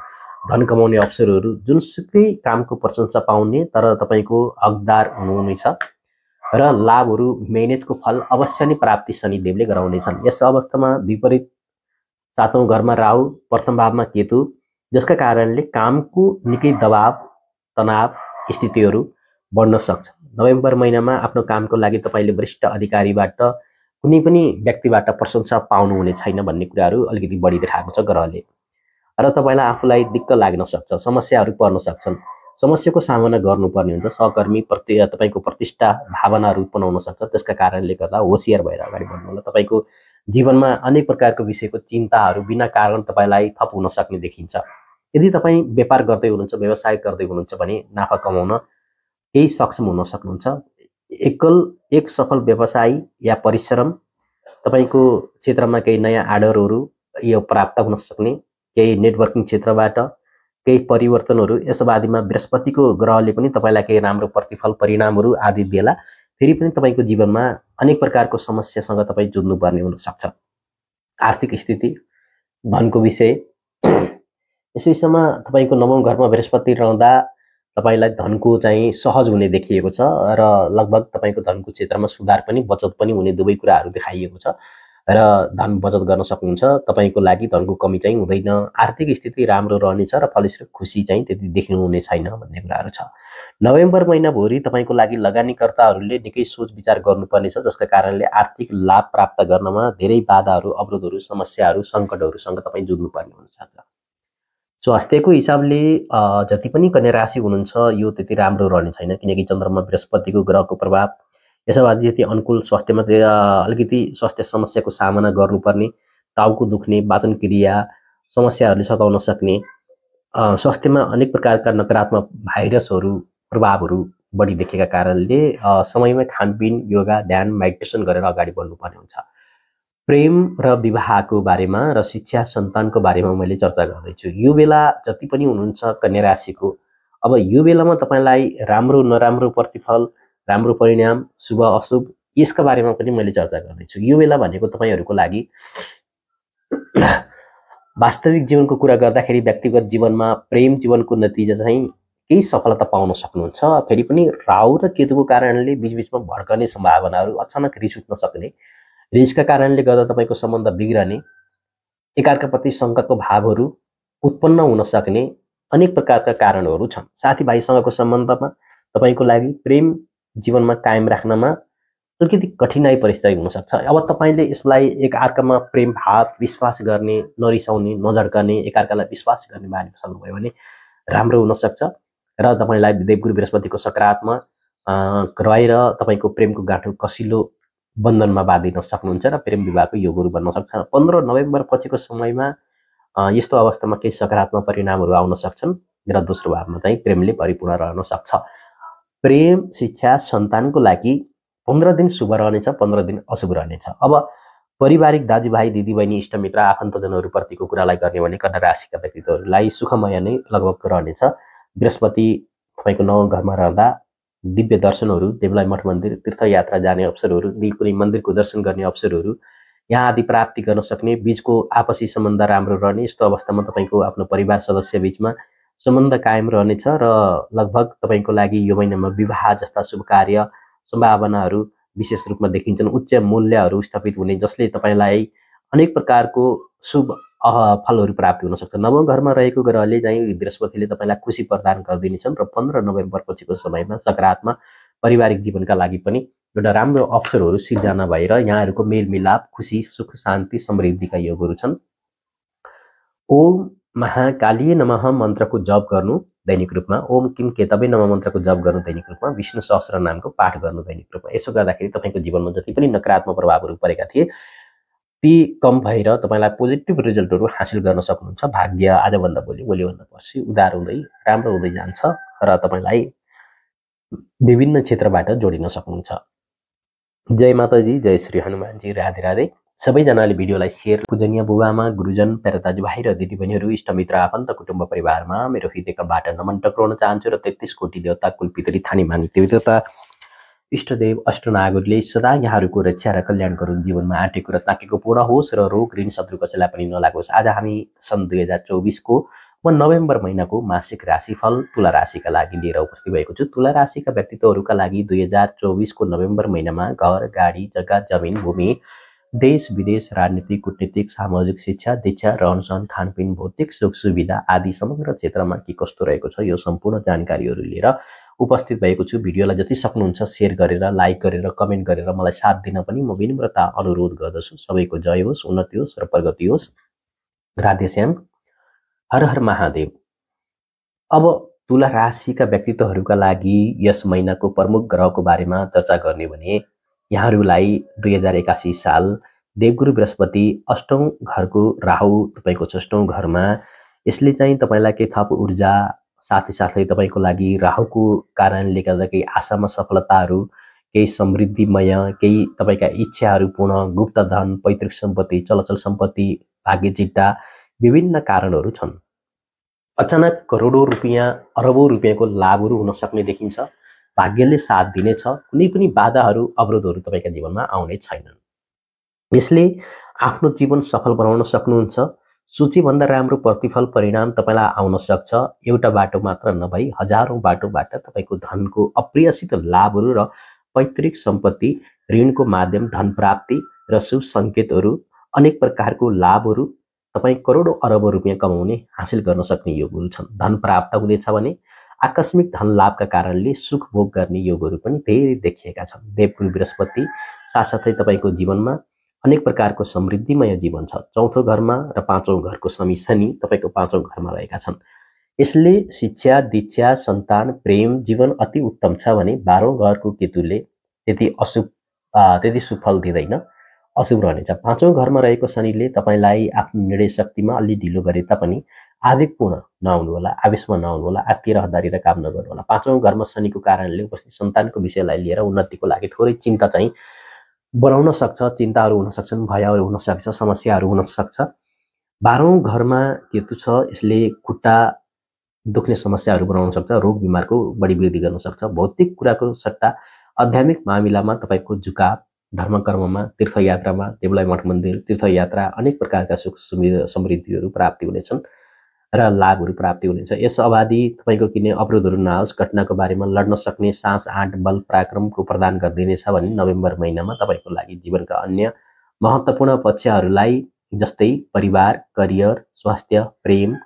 S1: धन कमाउने अवसरहरू जुनसुकै कामको प्रशंसा पाउने तर तपाईँको हकदार हुनुहुनेछ र लाभहरू मेहनतको फल अवश्य नै प्राप्ति शनिदेवले गराउनेछन् यस अवस्थामा विपरीत सातौँ घरमा राहु प्रथम भावमा केतु जसका कारणले कामको निकै दबाव तनाव स्थितिहरू बढ्न सक्छ नोभेम्बर महिनामा आफ्नो कामको लागि तपाईँले वरिष्ठ अधिकारीबाट कुनै पनि व्यक्तिबाट प्रशंसा पाउनुहुने छैन भन्ने कुराहरू अलिकति बढी देखाएको छ ग्रहले र तपाईँलाई आफूलाई दिक्क लाग्न सक्छ समस्याहरू पर्न सक्छन् समस्याको सामना गर्नुपर्ने हुन्छ सहकर्मी प्रति तपाईँको प्रतिष्ठा भावनाहरू बनाउन सक्छ त्यसका कारणले गर्दा होसियार भएर अगाडि बढ्नु होला तपाईँको जीवनमा अनेक प्रकारको विषयको चिन्ताहरू बिना कारण तपाईँलाई थप हुन सक्ने देखिन्छ यदि तपाईँ व्यापार गर्दै हुनुहुन्छ व्यवसाय गर्दै हुनुहुन्छ भने नाफा कमाउन केही सक्षम हुन सक्नुहुन्छ एकल एक सफल व्यवसाय या परिश्रम तपाईँको क्षेत्रमा केही नयाँ आर्डरहरू यो प्राप्त हुन सक्ने केही नेटवर्किङ क्षेत्रबाट केही परिवर्तनहरू यसो आदिमा बृहस्पतिको ग्रहले पनि तपाईँलाई केही राम्रो प्रतिफल परिणामहरू आदि दिएला फेरि पनि तपाईँको जीवनमा अनेक प्रकारको समस्यासँग तपाईँ जुझ्नुपर्ने हुनसक्छ आर्थिक स्थिति धनको विषय यस विषयमा तपाईँको नवौँ घरमा बृहस्पति रहँदा तपाईँलाई धनको चाहिँ सहज हुने देखिएको छ र लगभग तपाईँको धनको क्षेत्रमा सुधार पनि बचत पनि हुने दुवै कुराहरू देखाइएको छ र धन बचत गर्न सक्नुहुन्छ तपाईँको लागि धनको कमी चाहिँ हुँदैन आर्थिक स्थिति राम्रो रहनेछ र फलस्वरूप खुसी चाहिँ त्यति देख्नुहुने छैन भन्ने कुराहरू छ नोभेम्बर महिनाभरि तपाईँको लागि लगानीकर्ताहरूले निकै सोच विचार गर्नुपर्नेछ जसका कारणले आर्थिक लाभ प्राप्त गर्नमा धेरै बाधाहरू अवरोधहरू समस्याहरू सङ्कटहरूसँग तपाईँ जुझ्नुपर्ने हुन्छ स्वास्थ्यको हिसाबले जति पनि कन्या राशि हुनुहुन्छ यो त्यति राम्रो रहने छैन किनकि चन्द्रमा बृहस्पतिको ग्रहको प्रभाव यसमा त्यति अनुकूल स्वास्थ्यमा अलिकति स्वास्थ्य समस्याको सामना गर्नुपर्ने टाउको दुख्ने वाचन क्रिया समस्याहरूले सताउन सक्ने स्वास्थ्यमा अनेक प्रकारका नकारात्मक भाइरसहरू प्रभावहरू बढी देखेका कारणले समयमा खानपिन योगा ध्यान मेडिटेसन गरेर अगाडि बढ्नुपर्ने हुन्छ प्रेम र विवाहको बारेमा र शिक्षा सन्तानको बारेमा मैले चर्चा गर्दैछु यो बेला जति पनि हुनुहुन्छ कन्या राशिको अब यो बेलामा तपाईँलाई राम्रो नराम्रो प्रतिफल राम्रो परिणाम शुभ अशुभ यसका बारेमा पनि मैले चर्चा गर्दैछु यो बेला भनेको तपाईँहरूको लागि वास्तविक जीवनको कुरा गर्दाखेरि व्यक्तिगत जीवनमा प्रेम जीवनको नतिजा चाहिँ केही सफलता पाउन सक्नुहुन्छ फेरि पनि राहु र केतुको कारणले बिचबिचमा भड्कने सम्भावनाहरू अचानक रिस उठ्न सक्ने रिसका कारणले गर्दा तपाईँको सम्बन्ध बिग्रने एकअर्काप्रति सङ्कटको भावहरू उत्पन्न हुन सक्ने अनेक प्रकारका कारणहरू छन् साथीभाइसँगको सम्बन्धमा तपाईँको लागि प्रेम जीवनमा कायम राख्नमा अलिकति कठिनाइ परिस्थिति हुनसक्छ अब तपाईँले यसलाई एकअर्कामा प्रेम भाव विश्वास गर्ने नरिसाउने नझर्कने एकअर्कालाई विश्वास गर्ने बारेमा सक्नुभयो भने राम्रो हुनसक्छ र तपाईँलाई देवगुरु बृहस्पतिको सकारात्मक रहेर तपाईँको प्रेमको गाँठो कसिलो बन्धनमा बाँधिन सक्नुहुन्छ र प्रेम विवाहको योगहरू बन्न सक्छ पन्ध्र नोभेम्बर पछिको समयमा यस्तो अवस्थामा केही सकारात्मक परिणामहरू आउन सक्छन् र दोस्रो भावमा चाहिँ प्रेमले परिपूर्ण रहन सक्छ प्रेम शिक्षा सन्तानको लागि पन्ध्र दिन शुभ रहनेछ पन्ध्र दिन अशुभ रहनेछ अब पारिवारिक दाजुभाइ दिदीबहिनी इष्टमित्र आफन्तजनहरूप्रतिको कुरालाई गर्ने भने कन्या राशिका व्यक्तित्वहरूलाई सुखमय नै लगभग रहनेछ बृहस्पति तपाईँको नव घरमा रहँदा दिव्य दर्शनहरू देवलाई मठ मन्दिर तीर्थयात्रा जाने अवसरहरू कुनै मन्दिरको दर्शन गर्ने अवसरहरू यहाँ आदि प्राप्ति गर्न सक्ने बिचको आपसी सम्बन्ध राम्रो रहने यस्तो अवस्थामा तपाईँको आफ्नो परिवार सदस्य बिचमा सम्बन्ध कायम रहनेछ र लगभग तपाईँको लागि यो महिनामा विवाह जस्ता शुभ कार्य सम्भावनाहरू विशेष रूपमा देखिन्छन् उच्च मूल्यहरू स्थापित हुने जसले तपाईँलाई अनेक प्रकारको शुभ फलहरू प्राप्त हुनसक्छ सक्छ नवौँ घरमा रहेको ग्रहले चाहिँ बृहस्पतिले तपाईँलाई खुसी प्रदान गरिदिनेछन् र पन्ध्र नोभेम्बर पछिको समयमा सकारात्मक पारिवारिक जीवनका लागि पनि एउटा राम्रो अवसरहरू सिर्जना भएर यहाँहरूको मेलमिलाप खुसी सुख शान्ति समृद्धिका योगहरू छन् ओम महाकाली नमः मन्त्रको जप गर्नु दैनिक रूपमा ओम किम के केतवे नम मन्त्रको जप गर्नु दैनिक रूपमा विष्णु सहस्र नामको पाठ गर्नु दैनिक रूपमा यसो गर्दाखेरि तपाईँको जीवनमा जति पनि नकारात्मक प्रभावहरू परेका थिए ती कम भएर तपाईँलाई पोजिटिभ रिजल्टहरू हासिल गर्न सक्नुहुन्छ भाग्य आजभन्दा भोलि भोलिभन्दा पर्सि उधार हुँदै राम्रो हुँदै जान्छ र तपाईँलाई विभिन्न क्षेत्रबाट जोडिन सक्नुहुन्छ जय माताजी जय श्री हनुमानजी राधे राधे सबैजनाले भिडियोलाई सेयर पूजनीय बुबामा गुरुजन प्यारा दाजुभाइ र दिदीबहिनीहरू इष्टमित्र आफन्त कुटुम्ब परिवारमा मेरो हृदयकाबाट नमन टक्राउन चाहन्छु र तेत्तिस कोटी देवता कुलपितरी थानी मानी देवता इष्टदेव अष्टनागरले सदा यहाँहरूको रक्षा र कल्याण गरौँ जीवनमा आँटेको र ताकेको पूर्ण होस् र रोग ऋण शत्रु कसैलाई पनि नलागोस् आज हामी सन् दुई हजार चौबिसको म नोभेम्बर महिनाको मासिक राशिफल तुला राशिका लागि लिएर उपस्थित भएको छु तुला राशिका व्यक्तित्वहरूका लागि दुई हजार चौबिसको नोभेम्बर महिनामा घर गाडी जग्गा जमिन भूमि देश विदेश राजनीतिक कुटनीतिक सामाजिक शिक्षा दीक्षा रहन सहन खानपिन भौतिक सुख सुविधा आदि समग्र क्षेत्रमा के कस्तो रहेको छ यो सम्पूर्ण जानकारीहरू लिएर उपस्थित भएको छु भिडियोलाई जति सक्नुहुन्छ सेयर गरेर लाइक गरेर कमेन्ट गरेर मलाई साथ दिन पनि म विनम्रता अनुरोध गर्दछु सबैको जय होस् उन्नति होस् र प्रगति होस् राधे श्याम हर हर महादेव अब तुला राशिका व्यक्तित्वहरूका लागि यस महिनाको प्रमुख ग्रहको बारेमा चर्चा गर्ने भने यहाँहरूलाई दुई हजार एकासी साल देवगुरु बृहस्पति अष्टौँ घरको राहु तपाईँको छष्टौँ घरमा यसले चाहिँ तपाईँलाई केही थप ऊर्जा साथै साथै तपाईँको लागि राहुको कारणले गर्दा केही आशामा सफलताहरू केही समृद्धिमय केही तपाईँका इच्छाहरू पूर्ण गुप्त धन पैतृक सम्पत्ति चलचल सम्पत्ति भाग्य जित्दा विभिन्न कारणहरू छन् अचानक करोडौँ रुपियाँ अरबौँ रुपियाँको लाभहरू हुन सक्ने देखिन्छ भाग्यले साथ दिनेछ कुनै पनि बाधाहरू अवरोधहरू तपाईँका जीवनमा आउने छैनन् यसले आफ्नो जीवन सफल बनाउन सक्नुहुन्छ सूचीभन्दा राम्रो प्रतिफल परिणाम तपाईँलाई आउन सक्छ एउटा बाटो मात्र नभई हजारौँ बाटोबाट तपाईँको धनको अप्रियसित लाभहरू र पैतृक सम्पत्ति ऋणको माध्यम धन प्राप्ति र शुभ सङ्केतहरू अनेक प्रकारको लाभहरू तपाईँ करोडौँ अरब रुपियाँ कमाउने हासिल गर्न सक्ने योगहरू छन् धन प्राप्त हुनेछ भने आकस्मिक धन लाभका कारणले सुख भोग गर्ने योगहरू पनि धेरै देखिएका छन् देवगुरु बृहस्पति साथसाथै तपाईँको जीवनमा अनेक प्रकारको समृद्धिमय जीवन छ चौथो घरमा र पाँचौँ घरको शनि शनि तपाईँको पाँचौँ घरमा रहेका छन् यसले शिक्षा दीक्षा सन्तान प्रेम जीवन अति उत्तम छ भने बाह्रौँ घरको केतुले त्यति अशुभ त्यति सुफल दिँदैन अशुभ रहनेछ पाँचौँ घरमा रहेको शनिले तपाईँलाई आफ्नो निर्णय शक्तिमा अलि ढिलो गरे तापनि आवेगपूर्ण होला आवेशमा नहुनुहोला आत्तिर र काम नगर्नु होला पाँचौँ घरमा शनिको कारणले उपस्थित सन्तानको विषयलाई लिएर उन्नतिको लागि थोरै चिन्ता चाहिँ बनाउन सक्छ चिन्ताहरू हुनसक्छन् भयहरू हुनसक्छ समस्याहरू हुनसक्छ बाह्रौँ घरमा केतु छ यसले खुट्टा दुख्ने समस्याहरू बनाउन सक्छ रोग बिमारको बढी वृद्धि गर्न सक्छ भौतिक कुराको सट्टा आध्यात्मिक मामिलामा तपाईँको झुकाव धर्मकर्ममा तीर्थयात्रामा देवलाई मठ मन्दिर तीर्थयात्रा अनेक प्रकारका सुख समृद्धिहरू प्राप्ति हुनेछन् र लाभहरू प्राप्ति हुनेछ यस अवधि तपाईँको किने अवरोधहरू नहोस् घटनाको बारेमा लड्न सक्ने सास आँट बल पराक्रमको प्रदान गरिदिनेछ भने नोभेम्बर महिनामा तपाईँको लागि जीवनका अन्य महत्त्वपूर्ण पक्षहरूलाई जस्तै परिवार करियर स्वास्थ्य प्रेम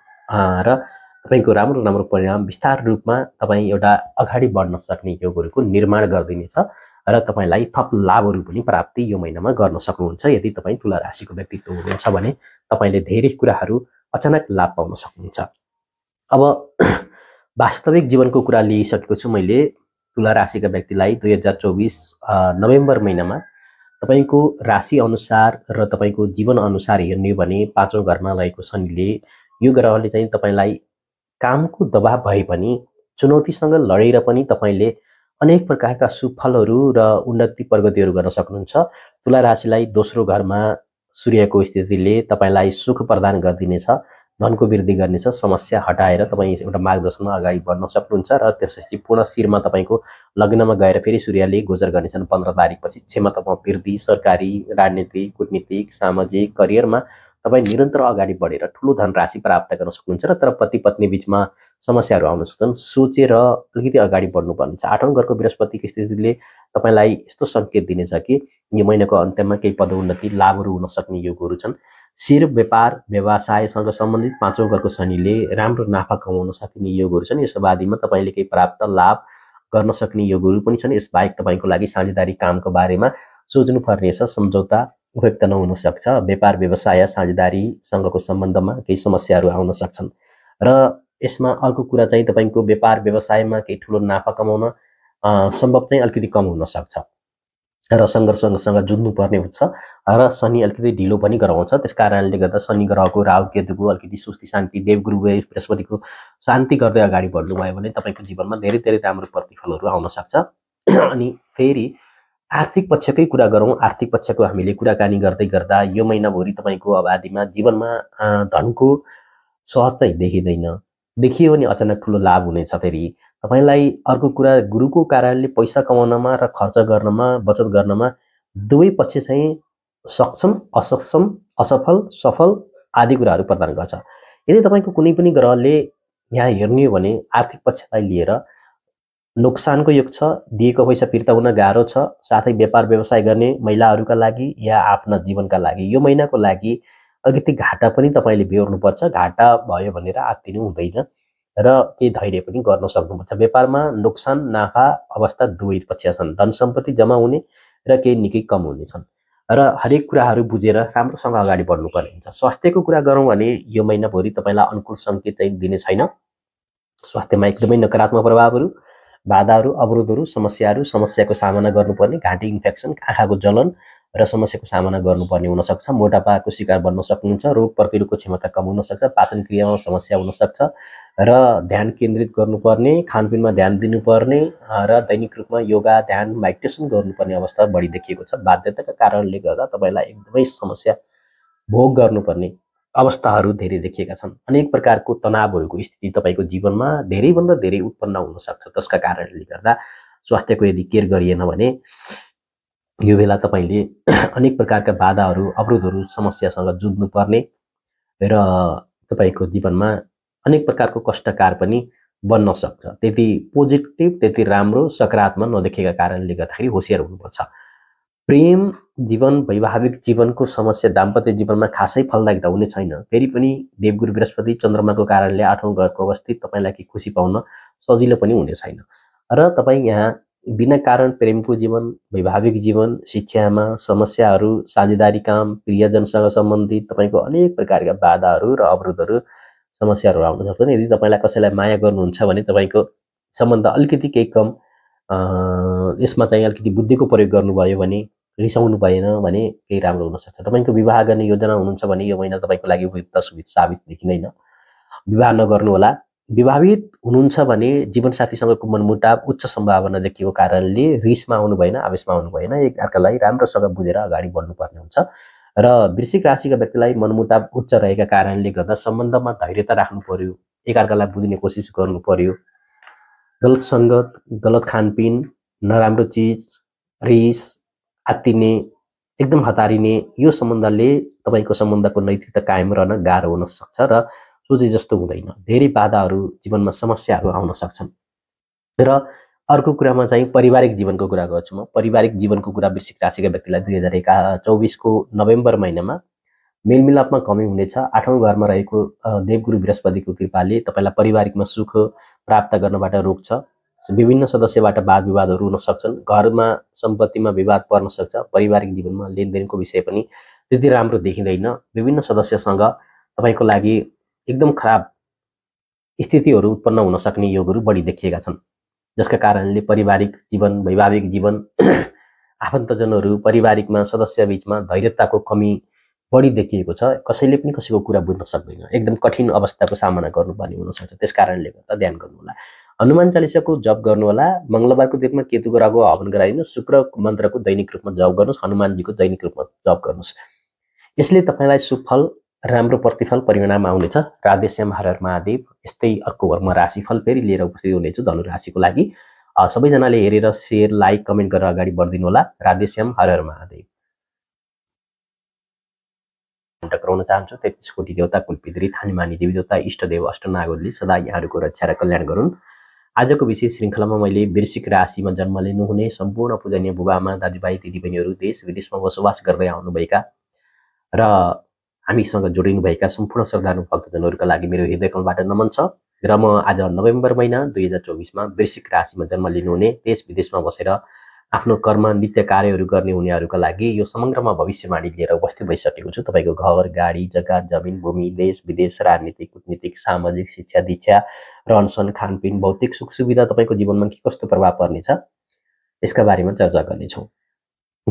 S1: र तपाईँको राम्रो राम्रो परिणाम विस्तार रूपमा तपाईँ एउटा अगाडि बढ्न सक्ने योगहरूको निर्माण गरिदिनेछ र तपाईँलाई थप लाभहरू पनि प्राप्ति यो महिनामा गर्न सक्नुहुन्छ यदि तपाईँ तुला राशिको व्यक्तित्व हुनुहुन्छ भने तपाईँले धेरै कुराहरू अचानक लाभ पाउन सक्नुहुन्छ अब वास्तविक जीवनको कुरा लिइसकेको छु मैले तुला राशिका व्यक्तिलाई दुई हजार चौबिस नोभेम्बर महिनामा तपाईँको राशि अनुसार र तपाईँको जीवन अनुसार हेर्ने भने पाँचौँ घरमा रहेको शनिले यो ग्रहले चाहिँ तपाईँलाई कामको दबाव भए पनि चुनौतीसँग लडेर पनि तपाईँले अनेक प्रकारका सुफलहरू र उन्नति प्रगतिहरू गर्न सक्नुहुन्छ तुला राशिलाई दोस्रो घरमा सूर्यको स्थितिले तपाईँलाई सुख प्रदान गरिदिनेछ धनको वृद्धि गर्नेछ समस्या हटाएर तपाईँ एउटा मार्गदर्शनमा अगाडि बढ्न सक्नुहुन्छ र त्यसपछि पूर्ण शिरमा तपाईँको लग्नमा गएर फेरि सूर्यले गोचर गर्नेछन् पन्ध्र तारिकपछि क्षमतामा वृद्धि सरकारी राजनीतिक कुटनीतिक सामाजिक करियरमा तपाईँ निरन्तर अगाडि बढेर ठुलो धनराशि प्राप्त गर्न सक्नुहुन्छ र तर पति पत्नी बिचमा समस्याहरू आउन सक्छन् सोचेर अलिकति अगाडि बढ्नुपर्नेछ आठौँ घरको बृहस्पतिको स्थितिले तपाईँलाई यस्तो सङ्केत दिनेछ कि यो महिनाको अन्त्यमा केही पदोन्नति लाभहरू हुन सक्ने योगहरू छन् शेर व्यापार व्यवसायसँग सम्बन्धित पाँचौँ घरको शनिले राम्रो नाफा कमाउन सकिने योगहरू छन् यस बादीमा तपाईँले केही प्राप्त लाभ गर्न सक्ने योगहरू पनि छन् यसबाहेक तपाईँको लागि साझेदारी कामको बारेमा सोच्नुपर्नेछ सम्झौता उपयुक्त नहुन सक्छ व्यापार व्यवसाय साझेदारीसँगको सम्बन्धमा केही समस्याहरू आउन सक्छन् र यसमा अर्को कुरा चाहिँ तपाईँको व्यापार व्यवसायमा केही ठुलो नाफा कमाउन सम्भव चाहिँ अलिकति कम हुनसक्छ र सङ्घर्षसँग जुझ्नुपर्ने हुन्छ र शनि अलिकति ढिलो पनि गराउँछ त्यस कारणले गर्दा शनि ग्रहको राहु केतुको अलिकति सुस्ति शान्ति देवगुरु बृहस्पतिको शान्ति गर्दै अगाडि बढ्नुभयो भने तपाईँको जीवनमा धेरै धेरै राम्रो प्रतिफलहरू आउन सक्छ अनि फेरि आर्थिक पक्षकै कुरा गरौँ आर्थिक पक्षको हामीले कुराकानी गर्दै गर्दा यो महिनाभरि तपाईँको अवधिमा जीवनमा धनको सहज चाहिँ देखिँदैन देखियो भने अचानक ठुलो लाभ हुनेछ फेरि तपाईँलाई अर्को कुरा गुरुको कार्यालयले पैसा कमाउनमा र खर्च गर्नमा बचत गर्नमा दुवै पक्ष चाहिँ सक्षम असक्षम असफल सफल आदि कुराहरू प्रदान गर्छ यदि तपाईँको कुनै पनि ग्रहले यहाँ हेर्ने हो भने आर्थिक पक्षलाई लिएर नोक्सानको योग छ दिएको पैसा फिर्ता हुन गाह्रो छ साथै व्यापार व्यवसाय गर्ने महिलाहरूका लागि या आफ्ना जीवनका लागि यो महिनाको लागि अलिकति घाटा पनि तपाईँले बेहोर्नुपर्छ घाटा भयो भनेर आत्तिनु हुँदैन र केही धैर्य पनि गर्न सक्नुपर्छ व्यापारमा नोक्सान नाफा अवस्था दुवै पक्ष छन् धन सम्पत्ति जम्मा हुने र केही निकै कम हुने छन् र हरेक कुराहरू बुझेर राम्रोसँग अगाडि बढ्नुपर्ने हुन्छ स्वास्थ्यको कुरा गरौँ भने यो महिनाभरि तपाईँलाई अनुकूल सङ्केत चाहिँ दिने छैन स्वास्थ्यमा एकदमै नकारात्मक प्रभावहरू बाधाहरू अवरोधहरू समस्याहरू समस्याको सामना गर्नुपर्ने घाँटी इन्फेक्सन आँखाको जलन र समस्याको सामना गर्नुपर्ने हुनसक्छ मोटापाको शिकार बन्न सक्नुहुन्छ रोग प्रतिरोधको क्षमता कम हुनसक्छ पाचन क्रियामा समस्या हुनसक्छ र ध्यान केन्द्रित गर्नुपर्ने खानपिनमा ध्यान दिनुपर्ने र दैनिक रूपमा योगा ध्यान मेडिटेसन गर्नुपर्ने अवस्था बढी देखिएको छ बाध्यताका कारणले गर्दा तपाईँलाई एकदमै समस्या भोग गर्नुपर्ने अवस्थाहरू धेरै देखिएका छन् अनेक प्रकारको तनावहरूको स्थिति तपाईँको जीवनमा धेरैभन्दा धेरै उत्पन्न हुनसक्छ त्यसका कारणले गर्दा स्वास्थ्यको यदि केयर गरिएन भने यो बेला तपाईँले अनेक प्रकारका बाधाहरू अवरोधहरू समस्यासँग जुझ्नुपर्ने र तपाईँको जीवनमा अनेक प्रकारको कष्टकार पनि बन्न सक्छ त्यति पोजिटिभ त्यति राम्रो सकारात्मक नदेखेका कारणले गर्दाखेरि होसियार हुनुपर्छ प्रेम जीवन वैवाहिक जीवनको समस्या दाम्पत्य जीवनमा खासै त हुने छैन फेरि पनि देवगुरु बृहस्पति चन्द्रमाको कारणले आठौँ घरको अवस्थित तपाईँलाई केही खुसी पाउन सजिलो पनि हुने छैन र तपाईँ यहाँ बिना कारण प्रेमको जीवन वैवाहिक जीवन शिक्षामा समस्याहरू साझेदारी काम प्रियजनसँग सम्बन्धित तपाईँको अनेक प्रकारका बाधाहरू र अवरोधहरू समस्याहरू आउन सक्छन् यदि तपाईँलाई कसैलाई माया गर्नुहुन्छ भने तपाईँको सम्बन्ध अलिकति केही कम यसमा चाहिँ अलिकति बुद्धिको प्रयोग गर्नुभयो भने रिसाउनु भएन भने केही राम्रो हुनसक्छ तपाईँको विवाह गर्ने योजना हुनुहुन्छ भने यो महिना तपाईँको लागि उपयुक्त सुविध साबित देखिँदैन विवाह नगर्नुहोला विवाहित हुनुहुन्छ भने जीवनसाथीसँगको मनमुटाव उच्च सम्भावना देखिएको कारणले रिसमा आउनु भएन आवेशमा आउनु भएन एकअर्कालाई राम्रोसँग बुझेर अगाडि बढ्नुपर्ने हुन्छ र वृश्चिक राशिका व्यक्तिलाई मनमुटाव उच्च रहेका कारणले गर्दा सम्बन्धमा धैर्यता राख्नु पर्यो एकअर्कालाई बुझ्ने कोसिस गर्नु पर्यो गलत सङ्गत गलत खानपिन नराम्रो चिज रिस आत्तिने एकदम हतारिने यो सम्बन्धले तपाईँको सम्बन्धको नैतिकता कायम रहन गाह्रो हुन सक्छ र सोचे जस्तो हुँदैन धेरै बाधाहरू जीवनमा समस्याहरू आउन सक्छन् र अर्को कुरामा चाहिँ पारिवारिक जीवनको कुरा गर्छु म पारिवारिक जीवनको कुरा वृश्चिक राशिका व्यक्तिलाई दुई हजार एका चौबिसको नोभेम्बर महिनामा मेलमिलापमा कमी हुनेछ आठौँ घरमा रहेको देवगुरु बृहस्पतिको कृपाले तपाईँलाई पारिवारिकमा सुख प्राप्त गर्नबाट रोक्छ विभिन्न सदस्यबाट वाद विवादहरू हुन सक्छन् घरमा सम्पत्तिमा विवाद पर्न सक्छ पारिवारिक जीवनमा लेनदेनको विषय पनि त्यति राम्रो देखिँदैन विभिन्न सदस्यसँग तपाईँको लागि एकदम खराब स्थितिहरू उत्पन्न हुन सक्ने योगहरू बढी देखिएका छन् जसका कारणले पारिवारिक जीवन वैवाहिक जीवन आफन्तजनहरू पारिवारिकमा सदस्य बिचमा धैर्यताको कमी बढी देखिएको छ कसैले पनि कसैको कुरा बुझ्न सक्दैन एकदम कठिन अवस्थाको सामना गर्नुपर्ने हुनसक्छ त्यस कारणले गर्दा ध्यान गर्नुहोला हनुमान चालिसाको जप गर्नुहोला मङ्गलबारको दिनमा केतु ग्रहको हवन गराइनु शुक्र मन्त्रको दैनिक रूपमा जप गर्नुहोस् हनुमानजीको दैनिक रूपमा जप गर्नुहोस् यसले तपाईँलाई सुफल राम्रो प्रतिफल परिणाम आउनेछ राधेश्य हरहर महादेव यस्तै अर्को वर्गमा राशिफल फेरि लिएर उपस्थित हुनेछु धनु राशिको लागि सबैजनाले हेरेर सेयर लाइक कमेन्ट गरेर अगाडि बढिदिनु होला राधेश्याम हर हर महादेव गराउन चाहन्छु तेत्तिस कोटी देवता कुलपित्री थानीमानी देवी देवता इष्टदेव अष्टनागोली सदा यहाँहरूको रक्षा र कल्याण गरून् आजको विशेष श्रृङ्खलामा मैले वृश्चिक राशिमा जन्म लिनुहुने सम्पूर्ण पूजनीय बुबामा दाजुभाइ दिदीबहिनीहरू देश विदेशमा बसोबास गर्दै आउनुभएका र हामीसँग जोडिनुभएका सम्पूर्ण श्रद्धालु भक्तजनहरूका लागि मेरो हृदयकलबाट नमन छ र म आज नोभेम्बर महिना दुई हजार चौबिसमा वृश्चिक राशिमा जन्म लिनुहुने देश विदेशमा बसेर आफ्नो कर्म नित्य कार्यहरू गर्ने हुनेहरूका लागि यो समग्रमा भविष्यवाणी लिएर उपस्थित भइसकेको छु तपाईँको घर गाडी जग्गा जमिन भूमि देश विदेश राजनीतिक कुटनीतिक सामाजिक शिक्षा दीक्षा रहनसहन खानपिन भौतिक सुख सुविधा तपाईँको जीवनमा के कस्तो प्रभाव पर्नेछ यसका बारेमा चर्चा गर्नेछौँ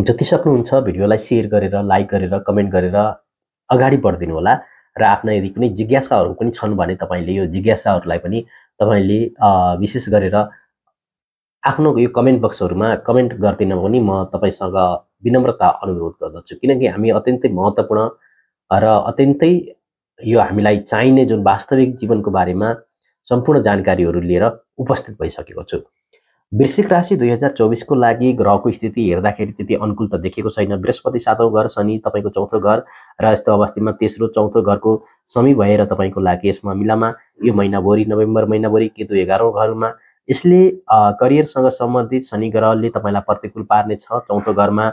S1: जति सक्नुहुन्छ भिडियोलाई सेयर गरेर लाइक गरेर कमेन्ट गरेर अगाडि बढिदिनु होला र आफ्ना यदि कुनै जिज्ञासाहरू पनि छन् भने तपाईँले यो जिज्ञासाहरूलाई पनि तपाईँले विशेष गरेर आफ्नो यो कमेन्ट बक्सहरूमा कमेन्ट गरिदिन पनि म तपाईँसँग विनम्रता अनुरोध गर्दछु किनकि हामी अत्यन्तै महत्त्वपूर्ण र अत्यन्तै यो हामीलाई चाहिने जुन वास्तविक जीवनको बारेमा सम्पूर्ण जानकारीहरू लिएर उपस्थित भइसकेको छु वृश्चिक राशि दुई हजार चौबिसको लागि ग्रहको स्थिति हेर्दाखेरि त्यति अनुकूल त देखिएको छैन बृहस्पति सातौँ घर शनि तपाईँको चौथो घर र यस्तो अवस्थामा तेस्रो चौथो घरको समी भएर तपाईँको लागि यसमा मिलामा यो महिनाभरि नोभेम्बर महिनाभरि केतु एघारौँ घरमा यसले करियरसँग सम्बन्धित शनि ग्रहले तपाईँलाई प्रतिकूल पार्ने छ चौथो घरमा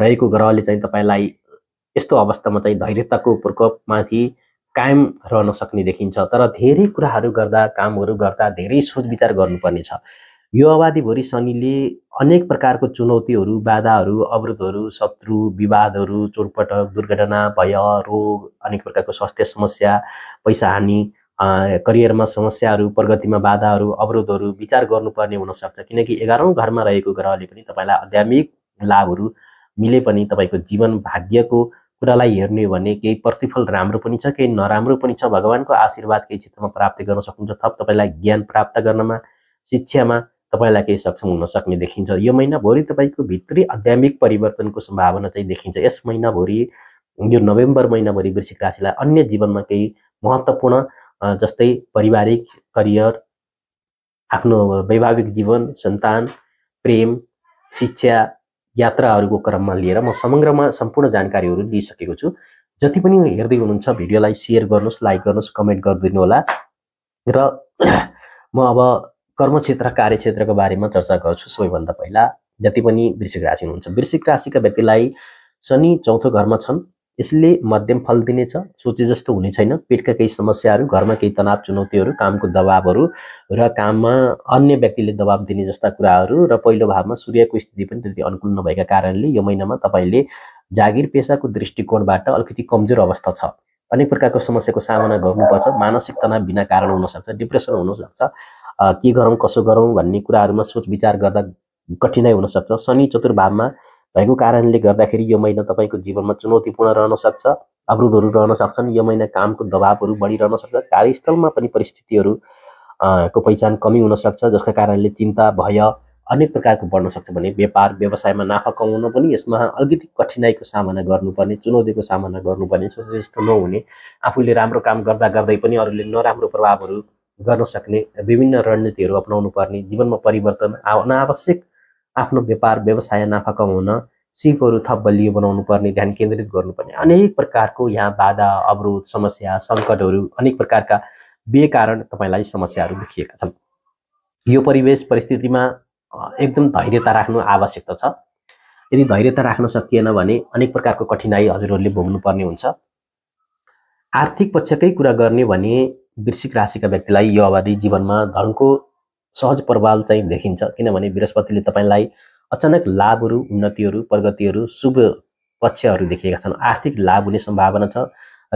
S1: रहेको ग्रहले चाहिँ तपाईँलाई यस्तो अवस्थामा चाहिँ धैर्यताको प्रकोपमाथि कायम रहन सक्ने देखिन्छ तर धेरै कुराहरू गर्दा कामहरू गर्दा धेरै सोच विचार गर्नुपर्ने छ यो अवधिभरि शनिले अनेक प्रकारको चुनौतीहरू बाधाहरू अवरोधहरू शत्रु विवादहरू चोटपटक दुर्घटना भय रोग अनेक प्रकारको स्वास्थ्य समस्या पैसा हानि करियरमा समस्याहरू प्रगतिमा बाधाहरू अवरोधहरू विचार गर्नुपर्ने हुनसक्छ किनकि एघारौँ घरमा रहेको ग्रहले पनि तपाईँलाई आध्यात्मिक लाभहरू मिले पनि तपाईँको जीवन भाग्यको कुरालाई हेर्ने हो भने केही प्रतिफल राम्रो पनि छ केही नराम्रो पनि छ भगवान्को आशीर्वाद केही क्षेत्रमा प्राप्त गर्न सक्नुहुन्छ थप तपाईँलाई ज्ञान प्राप्त गर्नमा शिक्षामा तपाईँलाई केही सक्षम हुन सक्ने देखिन्छ यो महिनाभरि तपाईँको भित्री आध्यात्मिक परिवर्तनको सम्भावना चाहिँ देखिन्छ यस महिनाभरि यो नोभेम्बर महिनाभरि वृश्चिक राशिलाई अन्य जीवनमा केही महत्त्वपूर्ण जस्तै पारिवारिक करियर आफ्नो वैवाहिक जीवन सन्तान प्रेम शिक्षा यात्राहरूको क्रममा लिएर म समग्रमा सम्पूर्ण जानकारीहरू लिइसकेको छु जति पनि हेर्दै हुनुहुन्छ भिडियोलाई सेयर गर्नुहोस् लाइक गर्नुहोस् कमेन्ट गरिदिनु होला र म अब कर्मक्षेत्र कार्यक्षेत्रको बारेमा चर्चा गर्छु सबैभन्दा पहिला जति पनि वृश्चिक राशि हुनुहुन्छ वृश्चिक राशिका व्यक्तिलाई शनि चौथो घरमा छन् यसले मध्यम फल दिनेछ सोचे जस्तो हुने छैन पेटका केही समस्याहरू घरमा केही तनाव चुनौतीहरू कामको दबावहरू र काममा अन्य व्यक्तिले दबाब दिने जस्ता कुराहरू र पहिलो भावमा सूर्यको स्थिति पनि त्यति अनुकूल नभएका कारणले यो महिनामा तपाईँले जागिर पेसाको दृष्टिकोणबाट अलिकति कमजोर अवस्था छ अनेक प्रकारको समस्याको सामना गर्नुपर्छ मानसिक तनाव बिना कारण हुनसक्छ डिप्रेसन हुनसक्छ के गरौँ कसो गरौँ भन्ने कुराहरूमा सोच विचार गर्दा कठिनाइ हुनसक्छ शनि चतुर्भावमा भएको कारणले गर्दाखेरि यो महिना तपाईँको जीवनमा चुनौतीपूर्ण रहन सक्छ अवरोधहरू रहन सक्छन् यो महिना कामको दबावहरू बढिरहन सक्छ कार्यस्थलमा पनि परिस्थितिहरू को पहिचान कमी हुनसक्छ जसका कारणले चिन्ता भय अनेक प्रकारको बढ्न सक्छ भने व्यापार व्यवसायमा नाफा कमाउन पनि यसमा अलिकति कठिनाइको सामना गर्नुपर्ने चुनौतीको सामना गर्नुपर्ने जस्तो नहुने आफूले राम्रो काम गर्दा गर्दै पनि अरूले नराम्रो प्रभावहरू गर्न सक्ने विभिन्न रणनीतिहरू अप्नाउनु पर्ने जीवनमा परिवर्तन अनावश्यक आफ्नो व्यापार व्यवसाय नाफा कमाउन सिपहरू थप बलियो बनाउनु पर्ने ध्यान केन्द्रित गर्नुपर्ने अनेक प्रकारको यहाँ बाधा अवरोध समस्या सङ्कटहरू अनेक प्रकारका बेकारण तपाईँलाई समस्याहरू देखिएका छन् यो परिवेश परिस्थितिमा एकदम धैर्यता राख्नु आवश्यकता छ यदि धैर्यता राख्न सकिएन भने अनेक प्रकारको कठिनाई हजुरहरूले भोग्नुपर्ने हुन्छ आर्थिक पक्षकै कुरा गर्ने भने वृश्चिक राशिका व्यक्तिलाई यो अवधि जीवनमा धनको सहज प्रभाव चाहिँ देखिन्छ किनभने बृहस्पतिले तपाईँलाई अचानक लाभहरू उन्नतिहरू प्रगतिहरू शुभ पक्षहरू देखिएका छन् आर्थिक लाभ हुने सम्भावना छ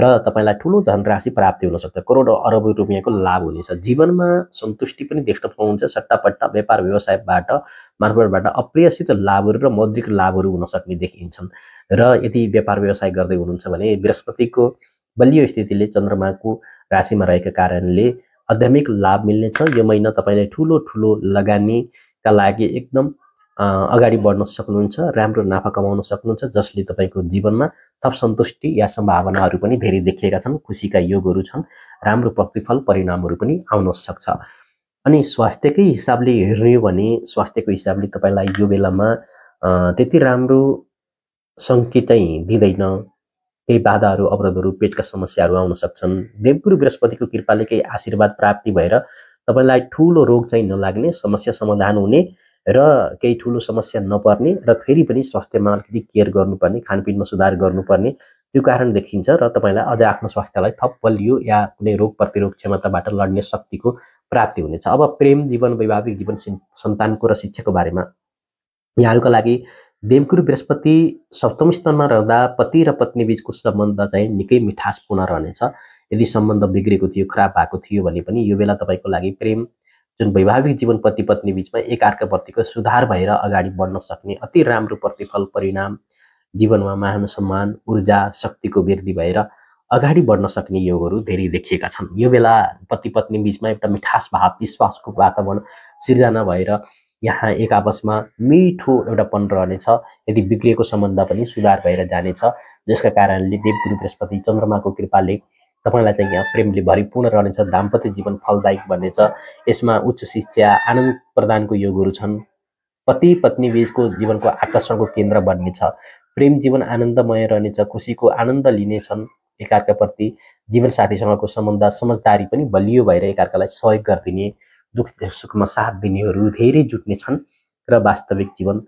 S1: र तपाईँलाई ठुलो धनराशि प्राप्ति हुनसक्छ करोड अरब रुपियाँको लाभ हुनेछ जीवनमा सन्तुष्टि पनि देख्न पाउनुहुन्छ सट्टापट्टा व्यापार व्यवसायबाट मार्फतबाट अप्रियसित लाभहरू र मौद्रिक लाभहरू हुन सक्ने देखिन्छन् र यदि व्यापार व्यवसाय गर्दै हुनुहुन्छ भने बृहस्पतिको बलियो स्थितिले चन्द्रमाको राशिमा रहेका कारणले आध्यात्मिक लाभ मिल्नेछ यो महिना तपाईँलाई ठुलो ठुलो लगानीका लागि एकदम अगाडि बढ्न सक्नुहुन्छ राम्रो नाफा कमाउन सक्नुहुन्छ जसले तपाईँको जीवनमा थप सन्तुष्टि या सम्भावनाहरू पनि धेरै देखिएका छन् खुसीका योगहरू छन् राम्रो प्रतिफल परिणामहरू पनि आउन सक्छ अनि स्वास्थ्यकै हिसाबले हेर्ने हो भने स्वास्थ्यको हिसाबले तपाईँलाई यो बेलामा त्यति राम्रो सङ्केतै दिँदैन केही बाधाहरू अवरोधहरू पेटका समस्याहरू आउन सक्छन् देवगुरु बृहस्पतिको कृपाले केही आशीर्वाद प्राप्ति भएर तपाईँलाई ठुलो रोग चाहिँ नलाग्ने समस्या समाधान हुने र केही ठुलो समस्या नपर्ने र फेरि पनि स्वास्थ्यमा अलिकति केयर गर्नुपर्ने खानपिनमा सुधार गर्नुपर्ने त्यो कारण देखिन्छ र तपाईँलाई अझ आफ्नो स्वास्थ्यलाई थप बलियो या कुनै रोग प्रतिरोग क्षमताबाट लड्ने शक्तिको प्राप्ति हुनेछ अब प्रेम जीवन वैवाहिक जीवन सन्तानको र शिक्षाको बारेमा यहाँहरूको लागि देवगुरु बृहस्पति सप्तम स्थानमा रहँदा पति र पत्नी बिचको सम्बन्ध चाहिँ निकै मिठासपूर्ण रहनेछ यदि सम्बन्ध बिग्रेको थियो खराब भएको थियो भने पनि यो बेला तपाईँको लागि प्रेम जुन वैवाहिक जीवन पति पत्नी बिचमा एकाअर्काप्रतिको सुधार भएर अगाडि बढ्न सक्ने अति राम्रो प्रतिफल परिणाम जीवनमा मान सम्मान ऊर्जा शक्तिको वृद्धि भएर अगाडि बढ्न सक्ने योगहरू धेरै देखिएका छन् यो बेला पति पत्नी बिचमा एउटा मिठास भाव विश्वासको वातावरण सिर्जना भएर यहाँ एक आपसमा मिठो एउटापन रहनेछ यदि बिग्रिएको सम्बन्ध पनि सुधार भएर जानेछ जसका कारणले देवगुरु बृहस्पति चन्द्रमाको कृपाले तपाईँलाई चाहिँ यहाँ प्रेमले भरिपूर्ण रहनेछ दाम्पत्य जीवन फलदायक बन्नेछ यसमा उच्च शिक्षा आनन्द प्रदानको योगहरू छन् पति पत्नी बीचको जीवनको आकर्षणको केन्द्र बन्नेछ प्रेम जीवन आनन्दमय रहनेछ खुसीको आनन्द लिनेछन् एकाअर्काप्रति जीवनसाथीसँगको सम्बन्ध समझदारी पनि बलियो भएर एकअर्कालाई सहयोग गरिदिने दुःख सुखमा साथ दिनेहरू धेरै जुट्ने छन् र वास्तविक जीवन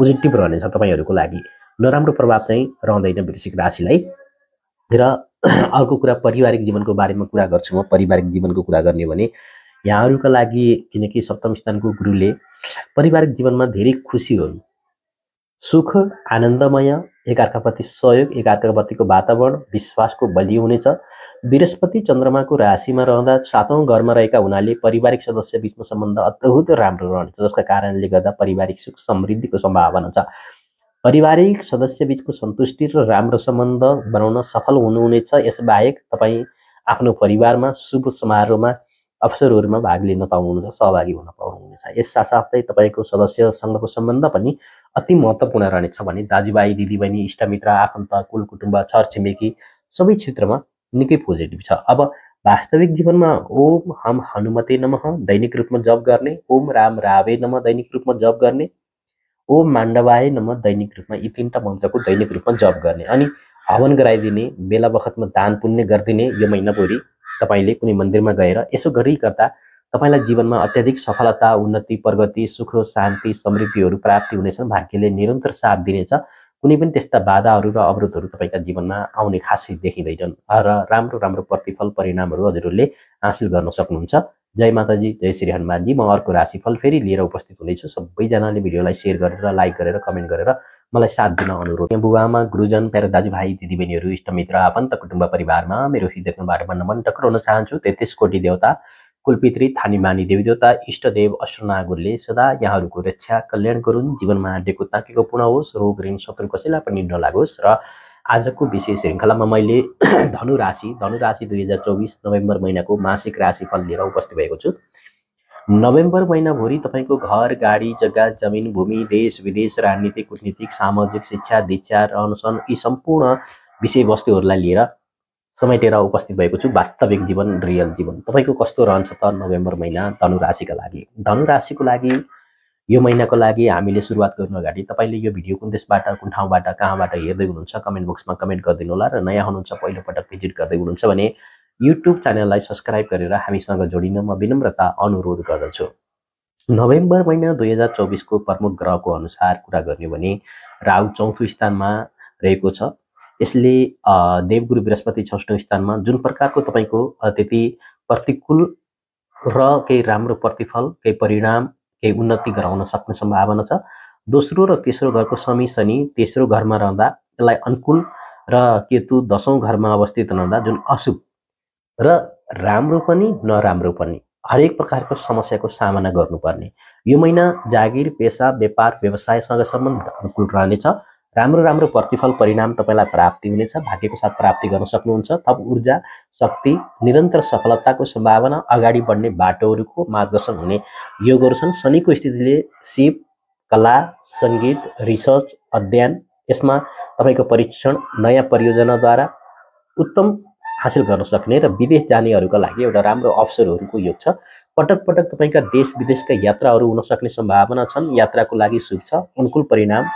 S1: पोजिटिभ रहनेछ तपाईँहरूको लागि नराम्रो प्रभाव चाहिँ रहँदैन वृश्चिक राशिलाई र अर्को कुरा पारिवारिक जीवनको बारेमा कुरा गर्छु म पारिवारिक जीवनको कुरा गर्ने भने यहाँहरूका लागि किनकि सप्तम स्थानको गुरुले पारिवारिक जीवनमा धेरै खुसीहरू सुख आनन्दमय एकार्काप्रति सहयोग एकार्काप्रतिको वातावरण विश्वासको बलियो हुनेछ बृहस्पति चन्द्रमाको राशिमा रहँदा सातौँ घरमा रहेका हुनाले पारिवारिक सदस्य बिचको सम्बन्ध अत्यभुत राम्रो रहनेछ जसका कारणले गर्दा पारिवारिक सुख समृद्धिको सम्भावना छ पारिवारिक सदस्य बिचको सन्तुष्टि र राम्रो सम्बन्ध बनाउन सफल हुनुहुनेछ यसबाहेक तपाईँ आफ्नो परिवारमा शुभ समारोहमा अवसरहरूमा भाग लिन पाउनुहुन्छ सहभागी हुन पाउनुहुनेछ यस साथसाथै तपाईँको सदस्यसँगको सम्बन्ध पनि अति महत्त्वपूर्ण रहनेछ भने दाजुभाइ दिदीबहिनी इष्टमित्र आफन्त कुल कुटुम्ब छिमेकी सबै क्षेत्रमा निकै पोजिटिभ छ अब वास्तविक जीवनमा ओम हम हनुमते नमः दैनिक रूपमा जप गर्ने ओम राम रावे नम दैनिक रूपमा जप गर्ने ओम माण्डवाय नम दैनिक रूपमा यी तिनवटा मन्त्रको दैनिक रूपमा जप गर्ने अनि हवन गराइदिने बेला बखतमा दान पुण्य गरिदिने यो महिनाभरि तपाईँले कुनै मन्दिरमा गएर यसो गरी गर्दा तपाईँलाई जीवनमा अत्याधिक सफलता उन्नति प्रगति सुख शान्ति समृद्धिहरू प्राप्ति हुनेछन् भाग्यले निरन्तर साथ दिनेछ कुनै पनि त्यस्ता बाधाहरू र अवरोधहरू तपाईँका जीवनमा आउने खासै देखिँदैनन् र राम्रो राम्रो प्रतिफल परिणामहरू हजुरहरूले हासिल गर्न सक्नुहुन्छ जय माताजी जय श्री हनुमानजी म अर्को राशिफल फेरि लिएर उपस्थित हुनेछु सबैजनाले भिडियोलाई सेयर गरेर लाइक गरेर कमेन्ट गरेर मलाई साथ दिन अनुरोध यहाँ बुबामा गुरुजन प्यारा दाजुभाइ दिदीबहिनीहरू इष्टमित्र आफन्त कुटुम्ब परिवारमा मेरो हृदयको मन नमन टक्राउन चाहन्छु तेत्तिस कोटी देवता कुलपित्री थानीमानी देवी देवता इष्टदेव अश्रनागुरले सदा यहाँहरूको रक्षा कल्याण गरून् जीवनमा डेको ताकेको पूर्ण होस् रोग ऋण शत्रु कसैलाई पनि नलागोस् र आजको विशेष श्रृङ्खलामा मैले धनु राशि धनु राशि दुई हजार चौबिस नोभेम्बर महिनाको मासिक राशिफल लिएर उपस्थित भएको छु नोभेम्बर महिनाभरि तपाईँको घर गाडी जग्गा जमिन भूमि देश विदेश राजनीतिक कुटनीतिक सामाजिक शिक्षा दीक्षा र यी सम्पूर्ण विषयवस्तुहरूलाई लिएर समेटेर उपस्थित भएको छु वास्तविक जीवन रियल जीवन तपाईँको कस्तो रहन्छ त नोभेम्बर महिना धनुराशिका लागि धनुराशिको लागि यो महिनाको लागि हामीले सुरुवात गर्नु अगाडि तपाईँले यो भिडियो कुन देशबाट कुन ठाउँबाट कहाँबाट हेर्दै हुनुहुन्छ कमेन्ट बक्समा कमेन्ट गरिदिनु होला र नयाँ हुनुहुन्छ पहिलोपटक भिजिट गर्दै हुनुहुन्छ भने युट्युब च्यानललाई सब्सक्राइब गरेर हामीसँग जोडिन म विनम्रता अनुरोध गर्दछु नोभेम्बर महिना दुई हजार चौबिसको प्रमुख ग्रहको अनुसार कुरा गर्ने भने राहु चौथो स्थानमा रहेको छ यसले देवगुरु बृहस्पति छठौँ स्थानमा जुन प्रकारको तपाईँको त्यति प्रतिकूल र केही राम्रो प्रतिफल केही परिणाम केही उन्नति गराउन सक्ने सम्भावना छ दोस्रो र तेस्रो घरको शनि शनि तेस्रो घरमा रहँदा यसलाई अनुकूल र केतु दसौँ घरमा अवस्थित रहँदा जुन अशुभ र राम्रो पनि नराम्रो पनि हरेक प्रकारको समस्याको सामना गर्नुपर्ने यो महिना जागिर पेसा व्यापार व्यवसायसँग सम्बन्ध अनुकूल रहनेछ राम्रो राम्रो प्रतिफल परिणाम तपाईँलाई प्राप्ति हुनेछ भाग्यको साथ प्राप्ति गर्न सक्नुहुन्छ थप ऊर्जा शक्ति निरन्तर सफलताको सम्भावना अगाडि बढ्ने बाटोहरूको मार्गदर्शन हुने योगहरू छन् शनिको स्थितिले शिव कला सङ्गीत रिसर्च अध्ययन यसमा तपाईँको परीक्षण नयाँ परियोजनाद्वारा उत्तम हासिल गर्न सक्ने र विदेश जानेहरूका लागि एउटा राम्रो अवसरहरूको योग छ पटक पटक तपाईँका देश विदेशका यात्राहरू हुन सक्ने सम्भावना छन् यात्राको लागि शुभ छ अनुकूल परिणाम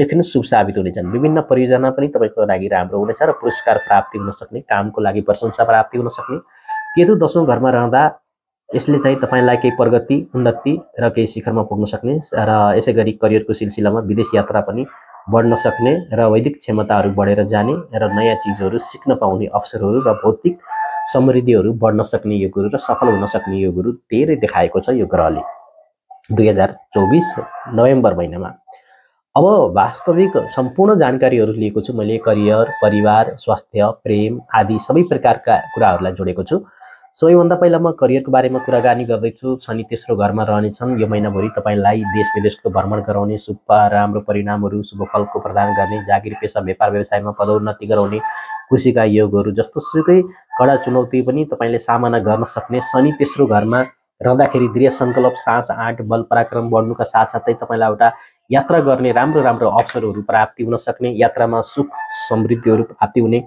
S1: लेखन शुभ साबित हुनेछन् विभिन्न परियोजना पनि तपाईँको लागि राम्रो हुनेछ र पुरस्कार प्राप्ति हुन सक्ने कामको लागि प्रशंसा प्राप्ति हुन सक्ने केतु दसौँ घरमा रहँदा यसले चाहिँ तपाईँलाई केही प्रगति उन्नति र केही शिखरमा पुग्न सक्ने र यसै गरी करियरको सिलसिलामा विदेश यात्रा पनि बढ्न सक्ने र वैदिक क्षमताहरू बढेर जाने र नयाँ चिजहरू सिक्न पाउने अवसरहरू र भौतिक समृद्धिहरू बढ्न सक्ने यो गुरु र सफल हुन सक्ने यो गुरु धेरै देखाएको छ यो ग्रहले दुई हजार चौबिस नोभेम्बर महिनामा अब वास्तविक सम्पूर्ण जानकारीहरू लिएको छु मैले करियर परिवार स्वास्थ्य प्रेम आदि सबै प्रकारका कुराहरूलाई जोडेको छु सबैभन्दा पहिला म करियरको बारेमा कुराकानी गर्दैछु शनि तेस्रो घरमा रहनेछन् यो महिनाभरि तपाईँलाई देश विदेशको भ्रमण गराउने शुभ राम्रो परिणामहरू शुभफलको प्रदान गर्ने जागिर पेसा व्यापार व्यवसायमा पदोन्नति गराउने खुसीका योगहरू जस्तो सुकै कडा चुनौती पनि तपाईँले सामना गर्न सक्ने शनि तेस्रो घरमा रहँदाखेरि दृढ सङ्कल्प सास आँट बल पराक्रम बढ्नुका साथसाथै तपाईँलाई एउटा यात्रा गर्ने राम्रो राम्रो अवसरहरू प्राप्ति हुन यात्रामा सुख समृद्धिहरू प्राप्ति हुने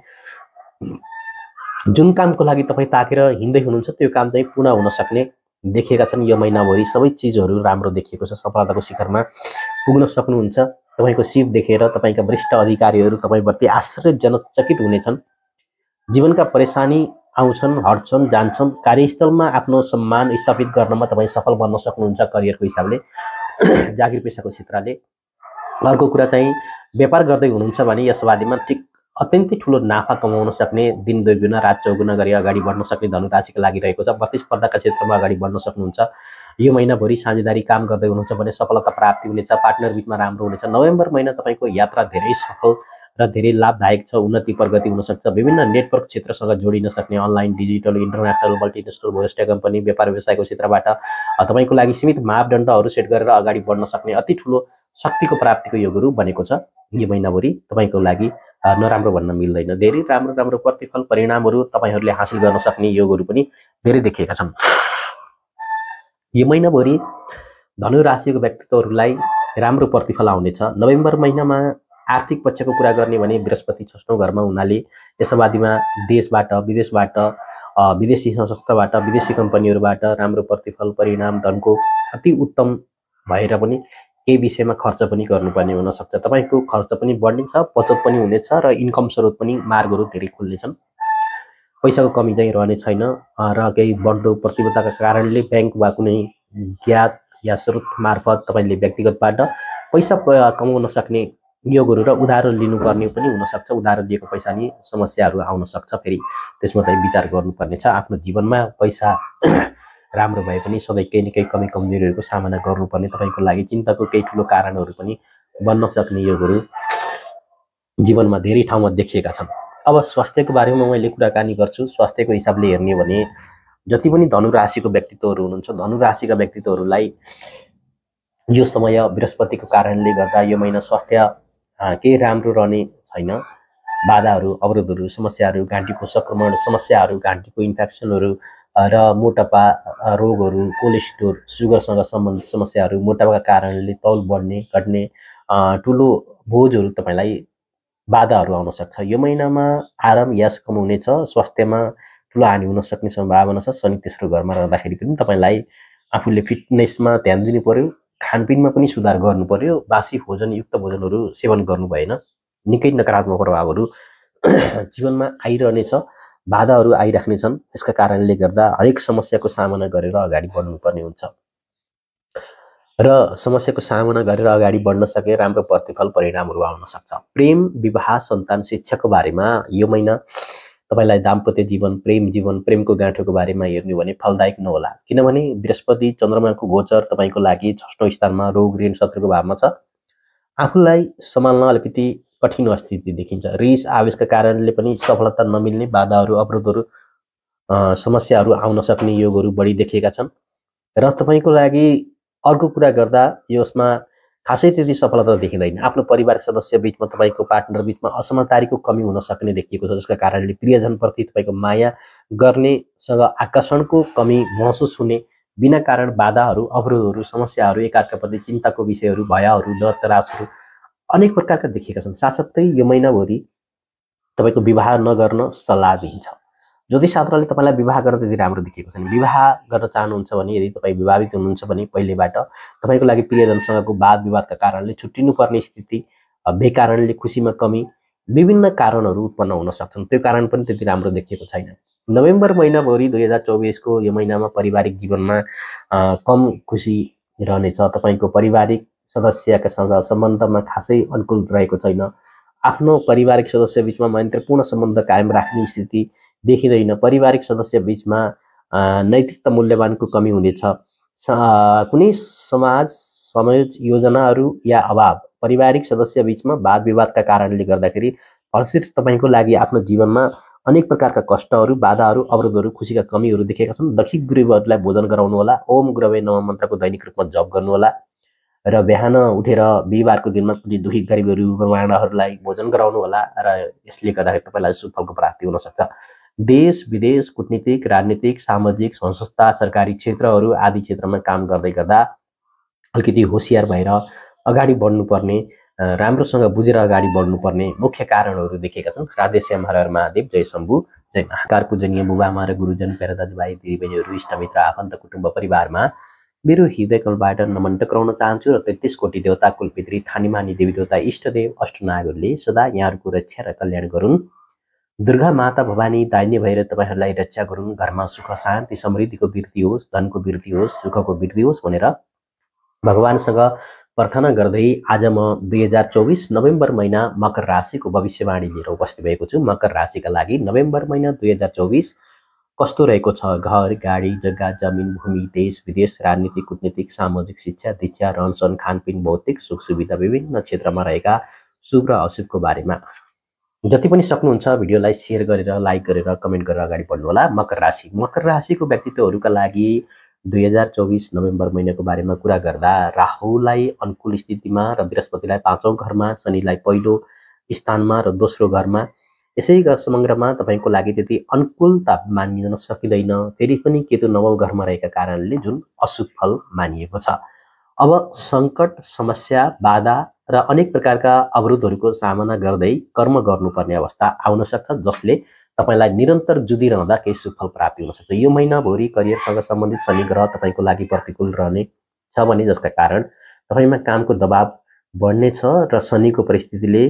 S1: जुन कामको लागि तपाईँ ताकेर हिँड्दै हुनुहुन्छ त्यो काम चाहिँ पुनः हुन सक्ने देखिएका छन् यो महिनाभरि सबै चिजहरू राम्रो देखिएको छ सफलताको शिखरमा पुग्न सक्नुहुन्छ तपाईँको शिव देखेर तपाईँका वरिष्ठ अधिकारीहरू तपाईँप्रति आश्चर्यजनक चकित हुनेछन् जीवनका परेसानी आउँछन् हट्छन् जान्छन् कार्यस्थलमा आफ्नो सम्मान स्थापित गर्नमा तपाईँ सफल बन्न सक्नुहुन्छ करियरको हिसाबले जागिर पेसाको क्षेत्रले अर्को कुरा चाहिँ व्यापार गर्दै हुनुहुन्छ भने यस यसबारेमा ठिक अत्यन्तै ठुलो नाफा कमाउन सक्ने दिन दुई गुणा रात चौगुना गरी अगाडि बढ्न सक्ने धनुराशिको लागि रहेको छ प्रतिस्पर्धाका क्षेत्रमा अगाडि बढ्न सक्नुहुन्छ यो महिनाभरि साझेदारी काम गर्दै हुनुहुन्छ भने सफलता प्राप्ति हुनेछ पार्टनर बिचमा राम्रो हुनेछ नोभेम्बर महिना तपाईँको यात्रा धेरै सफल र धेरै लाभदायक छ उन्नति प्रगति हुनसक्छ विभिन्न नेटवर्क क्षेत्रसँग जोडिन सक्ने अनलाइन डिजिटल इन्टरनेसनल मल्टिनेसनल भोस्टा कम्पनी व्यापार व्यवसायको क्षेत्रबाट तपाईँको लागि सीमित मापदण्डहरू सेट गरेर अगाडि बढ्न सक्ने अति ठुलो शक्तिको प्राप्तिको योगहरू बनेको छ यो महिनाभरि तपाईँको लागि नराम्रो भन्न मिल्दैन धेरै राम्रो राम्रो प्रतिफल परिणामहरू तपाईँहरूले हासिल गर्न सक्ने योगहरू पनि धेरै देखिएका छन् यो महिनाभरि धनु राशिको व्यक्तित्वहरूलाई राम्रो प्रतिफल आउनेछ नोभेम्बर महिनामा आर्थिक पक्षको कुरा गर्ने भने बृहस्पति छैठौँ घरमा हुनाले यसोवादीमा देशबाट विदेशबाट विदेशी संस्थाबाट विदेशी कम्पनीहरूबाट राम्रो प्रतिफल परिणाम धनको अति उत्तम भएर पनि केही विषयमा खर्च पनि गर्नुपर्ने हुनसक्छ तपाईँको खर्च पनि बढ्ने छ बचत पनि हुनेछ र इन्कम स्रोत पनि मार्गहरू धेरै खुल्नेछन् पैसाको कमी चाहिँ रहने छैन र केही बढ्दो प्रतिबद्धताका कारणले ब्याङ्क वा कुनै ज्ञात या स्रोत मार्फत तपाईँले व्यक्तिगतबाट पैसा कमाउन सक्ने योगहरू र उदाहरण लिनुपर्ने पनि हुनसक्छ उदाहरण लिएको पैसा नि समस्याहरू आउनसक्छ फेरि त्यसमा चाहिँ विचार गर्नुपर्नेछ आफ्नो जीवनमा पैसा राम्रो भए पनि सधैँ केही न केही कमी कमजोरीहरूको सामना गर्नुपर्ने तपाईँको लागि चिन्ताको केही ठुलो कारणहरू पनि बन्न सक्ने योगहरू जीवनमा धेरै ठाउँमा देखिएका छन् अब स्वास्थ्यको बारेमा मैले कुराकानी गर्छु स्वास्थ्यको हिसाबले हेर्ने भने जति पनि धनु राशिको व्यक्तित्वहरू हुनुहुन्छ धनु राशिका व्यक्तित्वहरूलाई यो समय बृहस्पतिको कारणले गर्दा यो महिना स्वास्थ्य केही राम्रो रहने छैन बाधाहरू अवरोधहरू समस्याहरू घाँटीको सङ्क्रमण समस्याहरू घाँटीको इन्फेक्सनहरू र मोटापा रोगहरू कोलेस्ट्रोल सुगरसँग सम्बन्धित समस्याहरू मोटापाका कारणले तौल बढ्ने घट्ने ठुलो बोझहरू तपाईँलाई बाधाहरू आउन सक्छ यो महिनामा आराम यास कमाउने छ स्वास्थ्यमा ठुलो हानि हुन सक्ने सम्भावना छ शनि तेस्रो घरमा रहँदाखेरि पनि तपाईँलाई आफूले फिटनेसमा ध्यान दिनु पऱ्यो खानपिनमा पनि सुधार गर्नु पऱ्यो बासी भोजन युक्त भोजनहरू सेवन गर्नु भएन निकै नकारात्मक प्रभावहरू जीवनमा आइरहनेछ बाधाहरू छन् यसका कारणले गर्दा हरेक समस्याको सामना गरेर अगाडि बढ्नुपर्ने हुन्छ र समस्याको सामना गरेर अगाडि बढ्न सके राम्रो प्रतिफल परिणामहरू आउन सक्छ प्रेम विवाह सन्तान शिक्षाको बारेमा यो महिना तपाईँलाई दाम्पत्य जीवन प्रेम जीवन प्रेमको गाँठोको बारेमा हेर्ने भने फलदायक नहोला किनभने बृहस्पति चन्द्रमाको गोचर तपाईँको लागि छष्टौँ स्थानमा रोग ऋण शत्रुको भावमा छ आफूलाई सम्हाल्न अलिकति कठिन स्थिति देखिन्छ रिस आवेशका कारणले पनि सफलता नमिल्ने बाधाहरू अवरोधहरू समस्याहरू आउन सक्ने योगहरू बढी देखिएका छन् र तपाईँको लागि अर्को कुरा गर्दा यसमा खासै त्यति सफलता देखिँदैन आफ्नो परिवार सदस्य बिचमा तपाईँको पार्टनर बिचमा असमताको कमी हुन सक्ने देखिएको छ जसका कारणले प्रियजनप्रति तपाईँको माया गर्नेसँग आकर्षणको कमी महसुस हुने बिना कारण बाधाहरू अवरोधहरू समस्याहरू एकाअर्काप्रति चिन्ताको विषयहरू भयहरू डर तरासहरू अनेक प्रकारका देखिएका छन् साथसाथै यो महिनाभरि तपाईँको विवाह नगर्न सल्लाह दिइन्छ ज्योतिष शास्त्रले तपाईँलाई विवाह गर्न त्यति राम्रो देखिएको छैन विवाह गर्न चाहनुहुन्छ भने यदि तपाईँ विवाहित हुनुहुन्छ भने पहिलेबाट तपाईँको लागि प्रियजनसँगको वाद विवादका कारणले छुट्टिनुपर्ने स्थिति बेकारणले खुसीमा कमी विभिन्न कारणहरू उत्पन्न हुन सक्छन् त्यो कारण पनि त्यति राम्रो देखिएको छैन नोभेम्बर महिनाभरि दुई हजार चौबिसको यो महिनामा पारिवारिक जीवनमा कम खुसी रहनेछ तपाईँको पारिवारिक सदस्यकासँग सम्बन्धमा खासै अनुकूल रहेको छैन आफ्नो पारिवारिक सदस्य बिचमा मैत्रीपूर्ण सम्बन्ध कायम राख्ने स्थिति देखिँदैन पारिवारिक सदस्य बिचमा नैतिकता मूल्यवानको कमी हुनेछ कुनै समाज समाज योजनाहरू या अभाव पारिवारिक सदस्य बिचमा वाद विवादका कारणले गर्दाखेरि हजुर तपाईँको लागि आफ्नो जीवनमा अनेक प्रकारका कष्टहरू बाधाहरू अवरोधहरू खुसीका कमीहरू देखेका छन् दक्षिण गुरुहरूलाई भोजन गराउनुहोला ओम गुरुवे नव मन्त्रको दैनिक रूपमा जप गर्नुहोला र बिहान उठेर बिहिबारको दिनमा कुनै दुखी गरिबहरू वर्णहरूलाई भोजन गराउनु होला र यसले गर्दाखेरि तपाईँलाई सुफलको प्राप्ति हुनसक्छ देश विदेश कुटनीतिक राजनीतिक सामाजिक संस्था सरकारी क्षेत्रहरू आदि क्षेत्रमा काम गर्दै गर्दा अलिकति होसियार भएर अगाडि बढ्नुपर्ने राम्रोसँग बुझेर अगाडि बढ्नुपर्ने मुख्य कारणहरू देखेका छन् राधेश्याम हरहर महादेव जय शम्भु जय महाकार पूजनीय बुबामा र गुरुजन पेरा दाजुभाइ दिदीबहिनीहरू इष्टमित्र आफन्त कुटुम्ब परिवारमा मेरो हृदयकलबाट नमन टक्राउन चाहन्छु र तेत्तिस कोटी देवता कुलपित्री थानीमानी देवी देवता इष्टदेव अष्टनागहरूले सदा यहाँहरूको रक्षा र कल्याण गरून् दुर्गा माता भवानी दाहिने भएर तपाईँहरूलाई रक्षा गरून् घरमा सुख शान्ति समृद्धिको वृद्धि होस् धनको वृद्धि होस् सुखको वृद्धि होस् भनेर भगवान्सँग प्रार्थना गर्दै आज म दुई हजार चौबिस नोभेम्बर महिना मकर राशिको भविष्यवाणी लिएर उपस्थित भएको छु मकर राशिका लागि नोभेम्बर महिना दुई हजार चौबिस कस्तो रहेको छ घर गाडी जग्गा जमिन भूमि देश विदेश राजनीति कुटनीतिक सामाजिक शिक्षा दीक्षा रहनसहन खानपिन भौतिक सुख सुविधा विभिन्न क्षेत्रमा रहेका शुभ र अशुभको बारेमा जति पनि सक्नुहुन्छ भिडियोलाई सेयर गरेर लाइक गरेर कमेन्ट गरेर अगाडि बढ्नुहोला मकर राशि मकर राशिको व्यक्तित्वहरूका लागि दुई हजार चौबिस नोभेम्बर महिनाको बारेमा कुरा गर्दा राहुलाई अनुकूल स्थितिमा र बृहस्पतिलाई पाँचौँ घरमा शनिलाई पहिलो स्थानमा र दोस्रो घरमा यसै समग्रमा तपाईँको लागि त्यति अनुकूलता मानिन सकिँदैन फेरि पनि केतु नवौ घरमा रहेका कारणले जुन अशुभ फल मानिएको छ अब सङ्कट समस्या बाधा र अनेक प्रकारका अवरोधहरूको सामना गर्दै कर्म गर्नुपर्ने अवस्था आउन सक्छ जसले तपाईँलाई निरन्तर जुधिरहँदा केही सुफल प्राप्ति सक्छ यो महिनाभरि करियरसँग सम्बन्धित शनि ग्रह तपाईँको लागि प्रतिकूल रहने छ भने जसका कारण तपाईँमा कामको दबाव बढ्नेछ र शनिको परिस्थितिले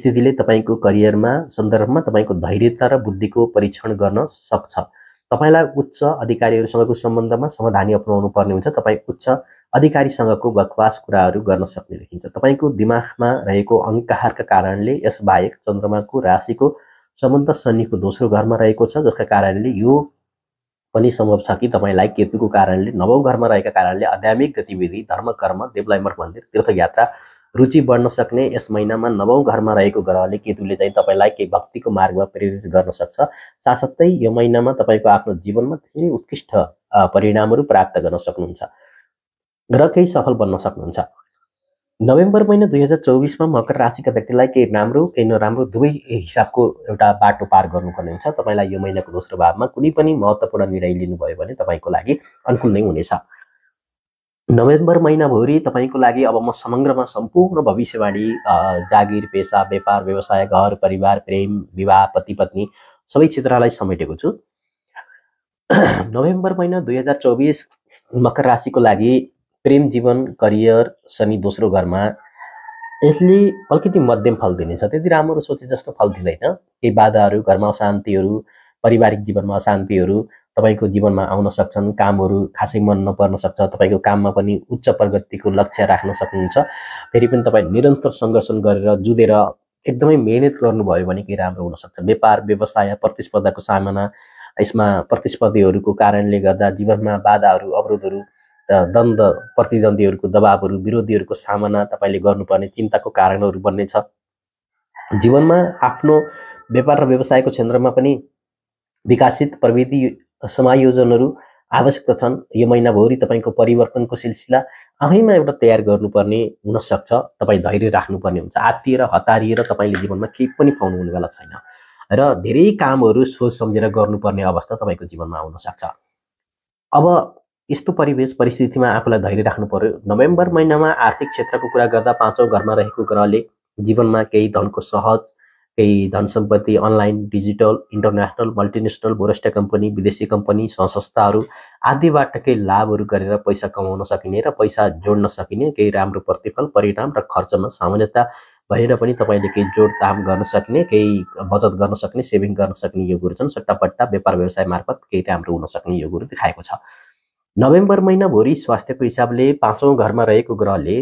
S1: स्थितिले तपाईँको करियरमा सन्दर्भमा तपाईँको धैर्यता र बुद्धिको परीक्षण गर्न सक्छ तपाईँलाई उच्च अधिकारीहरूसँगको सम्बन्धमा समाधानी अप्नाउनु पर्ने हुन्छ तपाईँ उच्च अधिकारीसँगको बकवास कुराहरू गर्न सक्ने देखिन्छ तपाईँको दिमागमा रहेको अङ्काहारका कारणले यसबाहेक चन्द्रमाको राशिको सम्बन्ध शनिको दोस्रो घरमा रहेको छ जसका कारणले यो पनि सम्भव छ कि तपाईँलाई केतुको कारणले नवौ घरमा रहेका कारणले आध्यात्मिक गतिविधि धर्म कर्म देवलाइमठ मन्दिर तीर्थयात्रा रुचि बढ्न सक्ने यस महिनामा नवौँ घरमा रहेको ग्रहले केतुले चाहिँ तपाईँलाई केही भक्तिको मार्गमा प्रेरित गर्न सक्छ साथसाथै यो महिनामा तपाईँको आफ्नो जीवनमा धेरै उत्कृष्ट परिणामहरू प्राप्त गर्न सक्नुहुन्छ र केही सफल बन्न सक्नुहुन्छ नोभेम्बर महिना दुई हजार चौबिसमा मकर राशिका व्यक्तिलाई केही राम्रो केही नराम्रो दुवै हिसाबको एउटा बाटो पार गर्नुपर्ने हुन्छ तपाईँलाई यो महिनाको दोस्रो भावमा कुनै पनि महत्त्वपूर्ण निर्णय लिनुभयो भने तपाईँको लागि अनुकूल नै हुनेछ नोभेम्बर महिनाभरि तपाईँको लागि अब म समग्रमा सम्पूर्ण भविष्यवाणी जागिर पेसा व्यापार व्यवसाय घर परिवार प्रेम विवाह पति पत्नी सबै क्षेत्रलाई समेटेको छु नोभेम्बर महिना दुई हजार चौबिस मकर राशिको लागि प्रेम जीवन करियर शनि दोस्रो घरमा यसले अलिकति मध्यम फल दिनेछ त्यति राम्रो सोचे जस्तो फल दिँदैन केही बाधाहरू घरमा अशान्तिहरू पारिवारिक जीवनमा अशान्तिहरू तपाईँको जीवनमा आउन सक्छन् कामहरू खासै मन नपर्न सक्छ तपाईँको काममा पनि उच्च प्रगतिको लक्ष्य राख्न सक्नुहुन्छ फेरि पनि तपाईँ निरन्तर सङ्घर्षण गरेर जुधेर एकदमै मिहिनेत गर्नुभयो भने केही राम्रो हुनसक्छ व्यापार व्यवसाय प्रतिस्पर्धाको सामना यसमा प्रतिस्पर्धीहरूको कारणले गर्दा जीवनमा बाधाहरू अवरोधहरू र द्वन्द प्रतिद्वन्दीहरूको दबावहरू विरोधीहरूको सामना तपाईँले गर्नुपर्ने चिन्ताको कारणहरू बन्ने छ जीवनमा आफ्नो व्यापार र व्यवसायको क्षेत्रमा पनि विकासित प्रविधि समायोजनहरू आवश्यक छन् यो महिनाभरि तपाईँको परिवर्तनको सिलसिला आफैमा एउटा तयार गर्नुपर्ने हुनसक्छ तपाईँ धैर्य राख्नुपर्ने हुन्छ आत्तिएर हतारिएर तपाईँले जीवनमा केही पनि हुने बेला छैन र धेरै कामहरू सोच सम्झेर गर्नुपर्ने अवस्था तपाईँको जीवनमा आउन सक्छ अब यस्तो परिवेश परिस्थितिमा आफूलाई धैर्य राख्नु पर्यो नोभेम्बर महिनामा आर्थिक क्षेत्रको कुरा गर्दा पाँचौँ घरमा रहेको ग्रहले जीवनमा केही धनको सहज केही धन सम्पत्ति अनलाइन डिजिटल इन्टरनेसनल मल्टिनेसनल बोरेस्टा कम्पनी विदेशी कम्पनी संस्थाहरू आदिबाट केही लाभहरू गरेर पैसा कमाउन सकिने र पैसा जोड्न सकिने केही राम्रो प्रतिफल परिणाम र खर्चमा सामान्यता भएर पनि तपाईँले केही जोडताम गर्न सक्ने केही बचत गर्न सक्ने सेभिङ गर्न सक्ने यो कुरो छन् सट्टापट्टा व्यापार व्यवसाय मार्फत केही राम्रो हुन सक्ने यो कुरो देखाएको छ नोभेम्बर महिना महिनाभरि स्वास्थ्यको हिसाबले पाँचौँ घरमा रहेको ग्रहले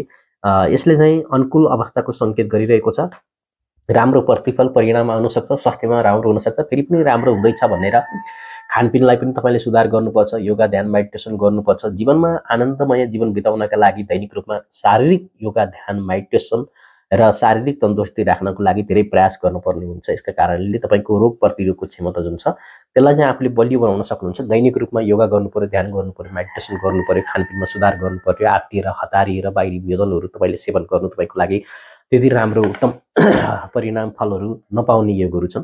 S1: यसले चाहिँ अनुकूल अवस्थाको सङ्केत गरिरहेको छ राम्रो प्रतिफल परिणाम आउनसक्छ स्वास्थ्यमा राम्रो हुनसक्छ फेरि पनि राम्रो हुँदैछ भनेर खानपिनलाई पनि तपाईँले सुधार गर्नुपर्छ योगा ध्यान मेडिटेसन गर्नुपर्छ जीवनमा आनन्दमय जीवन बिताउनका लागि दैनिक रूपमा शारीरिक योगा ध्यान मेडिटेसन र शारीरिक तन्दुरुस्ती राख्नको लागि धेरै प्रयास गर्नुपर्ने हुन्छ यसका कारणले तपाईँको रोग प्रतिरोधको क्षमता जुन छ त्यसलाई चाहिँ आफूले बलियो बनाउन सक्नुहुन्छ दैनिक रूपमा योगा गर्नुपऱ्यो ध्यान गर्नुपऱ्यो मेडिटेसन गर्नुपऱ्यो खानपिनमा सुधार गर्नुपऱ्यो आत्तिएर हतारिएर बाहिरी भोजनहरू तपाईँले सेवन गर्नु तपाईँको लागि त्यति राम्रो उत्तम परिणाम फलहरू नपाउने योगहरू छन्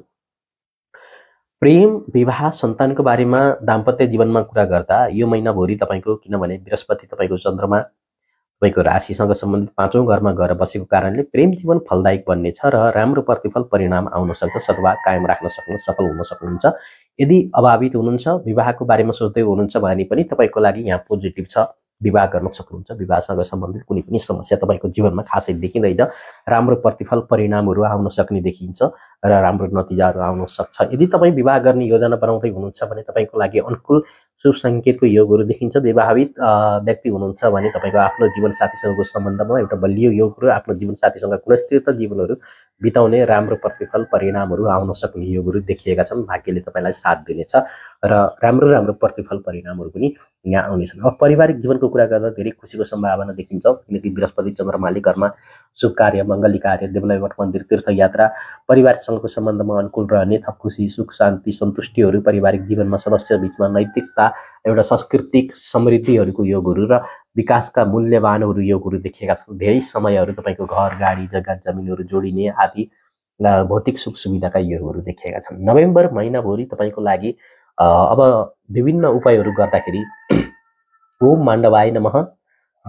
S1: प्रेम विवाह सन्तानको बारेमा दाम्पत्य जीवनमा कुरा गर्दा यो महिनाभरि तपाईँको किनभने बृहस्पति तपाईँको चन्द्रमा तपाईँको राशिसँग सम्बन्धित पाँचौँ घरमा गएर बसेको कारणले प्रेम जीवन फलदायक बन्नेछ र राम्रो प्रतिफल परिणाम आउन सक्छ सद्भाव कायम राख्न सक्नु सफल हुन सक्नुहुन्छ यदि अभावित हुनुहुन्छ विवाहको बारेमा सोच्दै हुनुहुन्छ भने पनि तपाईँको लागि यहाँ पोजिटिभ छ विवाह गर्न सक्नुहुन्छ विवाहसँग सम्बन्धित कुनै पनि समस्या तपाईँको जीवनमा खासै देखिँदैन राम्रो प्रतिफल परिणामहरू आउन सक्ने देखिन्छ र राम्रो नतिजाहरू आउन सक्छ यदि तपाईँ विवाह गर्ने योजना बनाउँदै हुनुहुन्छ भने तपाईँको लागि अनुकूल शुभ सङ्केतको योगहरू देखिन्छ विवाहित व्यक्ति हुनुहुन्छ भने तपाईँको आफ्नो जीवनसाथीसँगको सम्बन्धमा एउटा बलियो योगहरू आफ्नो जीवनसाथीसँग गुणस्तरीय जीवनहरू बिताउने राम्रो प्रतिफल परिणामहरू आउन सक्ने योगहरू देखिएका छन् भाग्यले तपाईँलाई साथ दिनेछ र राम्रो राम्रो प्रतिफल परिणामहरू पनि यहाँ आउनेछन् अब पारिवारिक जीवनको कुरा गर्दा धेरै खुसीको सम्भावना देखिन्छ किनकि बृहस्पति चन्द्रमाले घरमा शुभ कार्य मङ्गली कार्य मठ मन्दिर तीर्थयात्रा परिवारसँगको सम्बन्धमा अनुकूल रहने थप खुसी सुख शान्ति सन्तुष्टिहरू पारिवारिक जीवनमा सदस्य बिचमा नैतिकता एउटा सांस्कृतिक समृद्धिहरूको योगहरू र विकासका मूल्यवानहरू योगहरू देखिएका छन् धेरै समयहरू तपाईँको घर गाडी जग्गा जमिनहरू जोडिने आदि भौतिक सुख सुविधाका योगहरू देखिएका छन् नोभेम्बर महिनाभरि तपाईँको लागि अब विभिन्न उपायहरू गर्दाखेरि ओम माण्डवाय नमः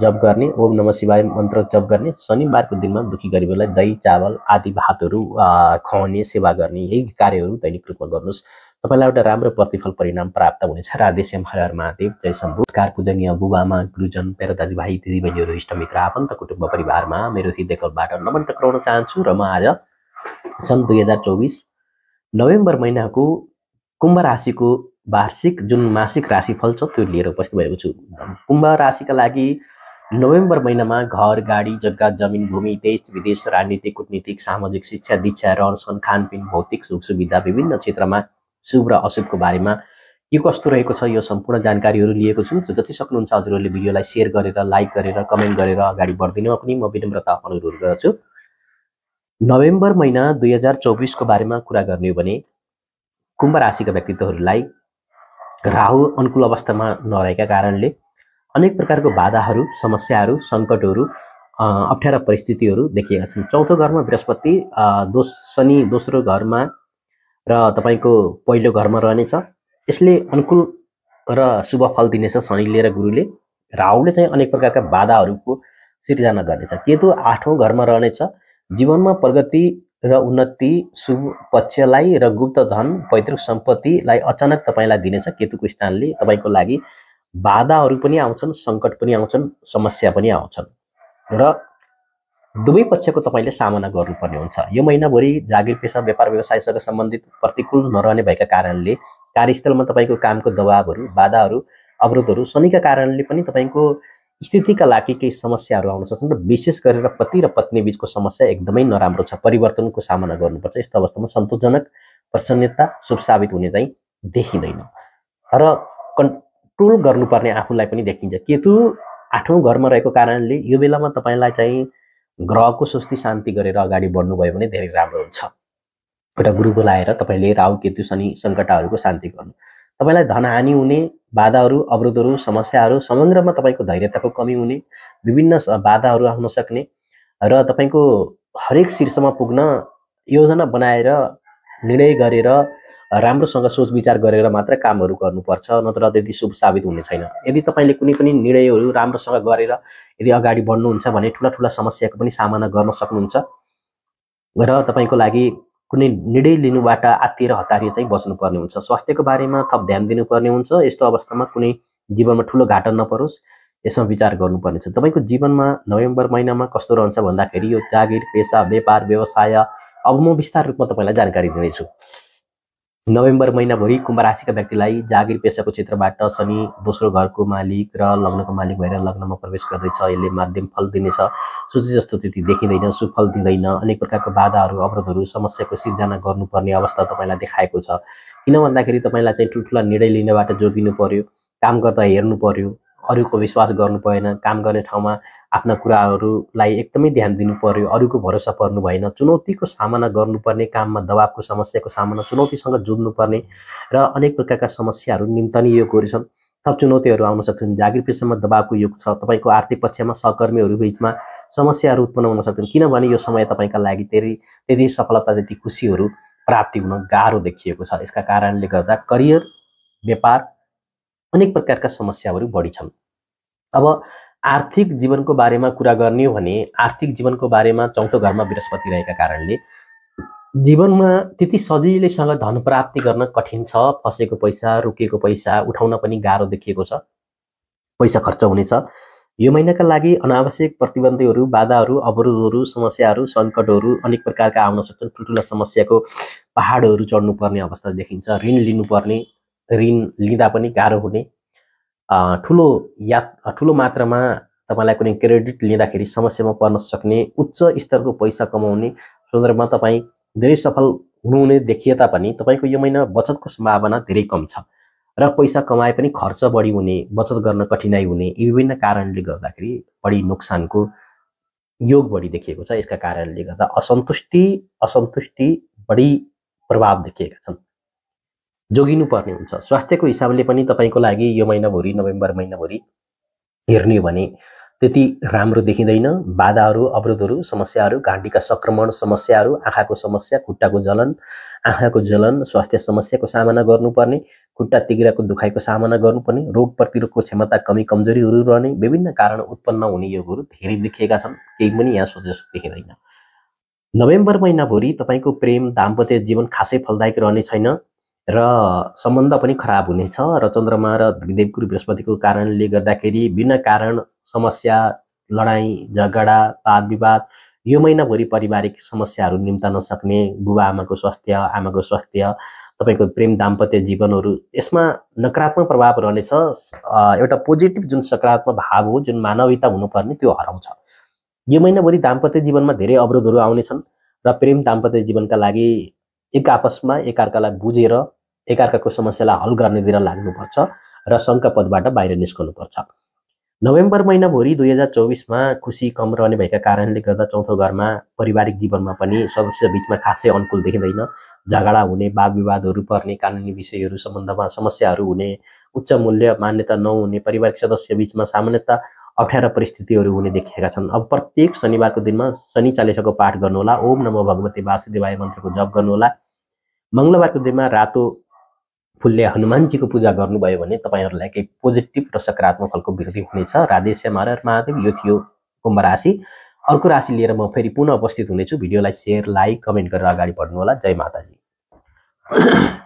S1: जप गर्ने ओम नम शिवाय मन्त्र जप गर्ने शनिबारको दिनमा दुखी गरिबहरूलाई दही चावल आदि भातहरू खुवाउने सेवा गर्ने यही कार्यहरू दैनिक रूपमा गर्नुहोस् तपाईँलाई एउटा राम्रो प्रतिफल परिणाम प्राप्त हुनेछ राधेश्य हरहर महादेव जय शम्भुकार पूजनीय बुबामा गुरुजन प्यारा दाजुभाइ दिदीबहिनीहरू इष्टमित्र आफन्त कुटुम्ब परिवारमा मेरो हृदयकलबाट नमन टक्राउन चाहन्छु र म आज सन् दुई हजार चौबिस नोभेम्बर महिनाको कुम्भ राशिको वार्षिक जुन मासिक राशिफल छ त्यो लिएर उपस्थित भएको छु कुम्भ राशिका लागि नोभेम्बर महिनामा घर गाडी जग्गा जमिन भूमि देश विदेश राजनीतिक कुटनीतिक सामाजिक शिक्षा दीक्षा रहनसहन खानपिन भौतिक सुख सुविधा विभिन्न क्षेत्रमा शुभ र अशुभको बारेमा के कस्तो रहेको छ यो सम्पूर्ण जानकारीहरू लिएको छु जति सक्नुहुन्छ हजुरहरूले भिडियोलाई सेयर गरेर लाइक गरेर कमेन्ट गरेर अगाडि बढिदिनुमा पनि म विनम्रता अनुरोध गर्छु नोभेम्बर महिना दुई हजार चौबिसको बारेमा कुरा गर्ने हो भने कुम्भ राशिका व्यक्तित्वहरूलाई राहु अनुकूल अवस्थामा नरहेका कारणले अनेक प्रकारको बाधाहरू समस्याहरू सङ्कटहरू अप्ठ्यारा परिस्थितिहरू देखिएका छन् चौथो घरमा बृहस्पति दोस शनि दोस्रो घरमा र तपाईँको पहिलो घरमा रहनेछ यसले अनुकूल र शुभ फल दिनेछ शनिले र गुरुले राहुले चाहिँ अनेक प्रकारका बाधाहरूको सिर्जना गर्नेछ केतु आठौँ घरमा रहनेछ जीवनमा प्रगति र उन्नति शुभ पक्षलाई र गुप्त धन पैतृक सम्पत्तिलाई अचानक तपाईँलाई दिनेछ केतुको स्थानले तपाईँको लागि बाधाहरू पनि आउँछन् सङ्कट पनि आउँछन् समस्या पनि आउँछन् र दुवै पक्षको तपाईँले सामना गर्नुपर्ने हुन्छ यो महिनाभरि जागिर पेसा व्यापार व्यवसायसँग सम्बन्धित प्रतिकूल नरहने भएका कारणले कार्यस्थलमा तपाईँको कामको दबावहरू बाधाहरू अवरोधहरू शनिका कारणले पनि तपाईँको स्थितिका लागि केही समस्याहरू आउन सक्छन् र विशेष गरेर पति र पत्नी बिचको समस्या एकदमै नराम्रो छ परिवर्तनको सामना गर्नुपर्छ यस्तो अवस्थामा सन्तोषजनक प्रसन्नता शुभ साबित हुने चाहिँ देखिँदैन र कन्ट्रोल गर्नुपर्ने आफूलाई पनि देखिन्छ केतु आठौँ घरमा रहेको कारणले यो बेलामा तपाईँलाई चाहिँ ग्रहको स्वस्ति शान्ति गरेर अगाडि बढ्नुभयो भने धेरै राम्रो हुन्छ एउटा गुरु बोलाएर तपाईँले राहु केतु शनि सङ्कटाहरूको शान्ति गर्नु तपाईँलाई धनहानि हुने बाधाहरू अवरोधहरू समस्याहरू समग्रमा तपाईँको धैर्यताको कमी हुने विभिन्न बाधाहरू आउन सक्ने र तपाईँको हरेक शीर्षमा पुग्न योजना बनाएर निर्णय गरेर राम्रोसँग सोच विचार गरेर मात्र कामहरू गर्नुपर्छ नत्र त्यति शुभ साबित हुने छैन यदि तपाईँले कुनै पनि निर्णयहरू राम्रोसँग गरेर यदि अगाडि बढ्नुहुन्छ भने ठुला ठुला समस्याको पनि सामना गर्न सक्नुहुन्छ र तपाईँको लागि कुनै निर्णय लिनुबाट आत्तिएर हतारिए चाहिँ बस्नुपर्ने हुन्छ स्वास्थ्यको बारेमा थप ध्यान दिनुपर्ने हुन्छ यस्तो अवस्थामा कुनै जीवनमा ठुलो घाटा नपरोस् यसमा विचार गर्नुपर्ने छ तपाईँको जीवनमा नोभेम्बर महिनामा कस्तो रहन्छ भन्दाखेरि यो जागिर पेसा व्यापार व्यवसाय अब म विस्तार रूपमा तपाईँलाई जानकारी दिनेछु नोभेम्बर महिनाभरि कुम्भ राशिका व्यक्तिलाई जागिर पेसाको क्षेत्रबाट शनि दोस्रो घरको मालिक र लग्नको मालिक भएर लग्नमा प्रवेश गर्दैछ यसले माध्यम फल दिनेछ सूची जस्तो त्यति देखिँदैन सुफल दिँदैन अनेक प्रकारको बाधाहरू अवरोधहरू समस्याको सिर्जना गर्नुपर्ने अवस्था तपाईँलाई देखाएको छ किन भन्दाखेरि तपाईँलाई चाहिँ ठुल्ठुला निर्णय लिनबाट जोगिनु पर्यो काम गर्दा हेर्नु पर्यो अरूको विश्वास गर्नु परेन काम गर्ने ठाउँमा आफ्ना कुराहरूलाई एकदमै ध्यान दिनु पर्यो अरूको भरोसा पर्नु भएन चुनौतीको सामना गर्नुपर्ने काममा दबावको समस्याको सामना चुनौतीसँग जुझ्नुपर्ने र अनेक प्रकारका समस्याहरू निम्तनी योगहरू छन् थप चुनौतीहरू आउन सक्छन् जागिर पेसामा दबावको योग छ तपाईँको आर्थिक पक्षमा सहकर्मीहरू बिचमा समस्याहरू उत्पन्न हुन सक्छन् किनभने यो समय तपाईँका लागि धेरै त्यति सफलता त्यति खुसीहरू प्राप्ति हुन गाह्रो देखिएको छ यसका कारणले गर्दा करियर व्यापार अनेक प्रकारका समस्याहरू बढी छन् अब आर्थिक जीवनको बारेमा कुरा गर्ने हो भने आर्थिक जीवनको बारेमा चौथो घरमा बृहस्पति रहेका कारणले जीवनमा त्यति सजिलैसँग धन प्राप्ति गर्न कठिन छ फसेको पैसा रोकिएको पैसा उठाउन पनि गाह्रो देखिएको छ पैसा खर्च हुनेछ यो महिनाका लागि अनावश्यक प्रतिबन्धहरू बाधाहरू अवरोधहरू समस्याहरू सङ्कटहरू अनेक प्रकारका आउन सक्छन् ठुल्ठुला समस्याको पाहाडहरू चढ्नुपर्ने अवस्था देखिन्छ ऋण लिनुपर्ने ऋण लिँदा पनि गाह्रो हुने ठुलो या ठुलो मात्रामा तपाईँलाई कुनै क्रेडिट लिँदाखेरि समस्यामा पर्न सक्ने उच्च स्तरको पैसा कमाउने सन्दर्भमा तपाईँ धेरै सफल हुनुहुने देखिए तापनि तपाईँको यो महिना बचतको सम्भावना धेरै कम छ र पैसा कमाए पनि खर्च बढी हुने बचत गर्न कठिनाइ हुने यी विभिन्न कारणले गर्दाखेरि बढी नोक्सानको योग बढी देखिएको छ यसका कारणले गर्दा असन्तुष्टि असन्तुष्टि बढी प्रभाव देखिएका छन् जोगिनुपर्ने हुन्छ स्वास्थ्यको हिसाबले पनि तपाईँको लागि यो महिनाभरि नोभेम्बर महिनाभरि हेर्ने हो भने त्यति राम्रो देखिँदैन बाधाहरू अवरोधहरू समस्याहरू घाँटीका सङ्क्रमण समस्याहरू आँखाको समस्या खुट्टाको जलन आँखाको जलन स्वास्थ्य समस्याको सामना गर्नुपर्ने खुट्टा तिग्राको दुखाइको सामना गर्नुपर्ने रोग प्रतिरोधको क्षमता कमी कमजोरीहरू रहने विभिन्न कारण उत्पन्न हुने योगहरू धेरै देखिएका छन् केही पनि यहाँ सोचे जस्तो देखिँदैन नोभेम्बर महिनाभरि तपाईँको प्रेम दाम्पत्य जीवन खासै फलदायक रहने छैन र सम्बन्ध पनि खराब हुनेछ र चन्द्रमा र देवगुरु बृहस्पतिको कारणले गर्दाखेरि बिना कारण समस्या लडाइँ झगडा वाद विवाद यो महिनाभरि पारिवारिक समस्याहरू निम्ता नसक्ने बुबा आमाको स्वास्थ्य आमाको स्वास्थ्य तपाईँको प्रेम दाम्पत्य जीवनहरू यसमा नकारात्मक प्रभाव रहनेछ एउटा पोजिटिभ जुन सकारात्मक भाव हो जुन मानवीयता हुनुपर्ने त्यो हराउँछ यो महिनाभरि दाम्पत्य जीवनमा धेरै अवरोधहरू आउनेछन् र प्रेम दाम्पत्य जीवनका लागि एक आपसमा एकअर्कालाई बुझेर एकअर्काको समस्यालाई हल गर्ने दिन लाग्नुपर्छ र शङ्का पदबाट बाहिर निस्कनुपर्छ नोभेम्बर महिनाभरि दुई हजार चौबिसमा खुसी कम रहने भएका कारणले गर्दा चौथो घरमा पारिवारिक जीवनमा पनि सदस्य बिचमा खासै अनुकूल देखिँदैन झगडा हुने वाद विवादहरू पर्ने कानुनी विषयहरू सम्बन्धमा समस्याहरू हुने उच्च मूल्य मान्यता नहुने पारिवारिक सदस्य बिचमा सामान्यता अप्ठ्यारा परिस्थितिहरू हुने देखिएका छन् अब प्रत्येक शनिबारको दिनमा शनि चालिसाको पाठ गर्नुहोला ओम नमो भगवती वासुदेवाय मन्त्रको जप गर्नुहोला मङ्गलबारको दिनमा रातो फुलले हनुमानजीको पूजा गर्नुभयो भने तपाईँहरूलाई केही पोजिटिभ र सकारात्मक फलको वृद्धि हुनेछ राधेश्य महाराज महादेव यो थियो कुम्भ राशि अर्को राशि लिएर म फेरि पुनः उपस्थित हुनेछु भिडियोलाई सेयर लाइक कमेन्ट गरेर अगाडि बढ्नुहोला जय माताजी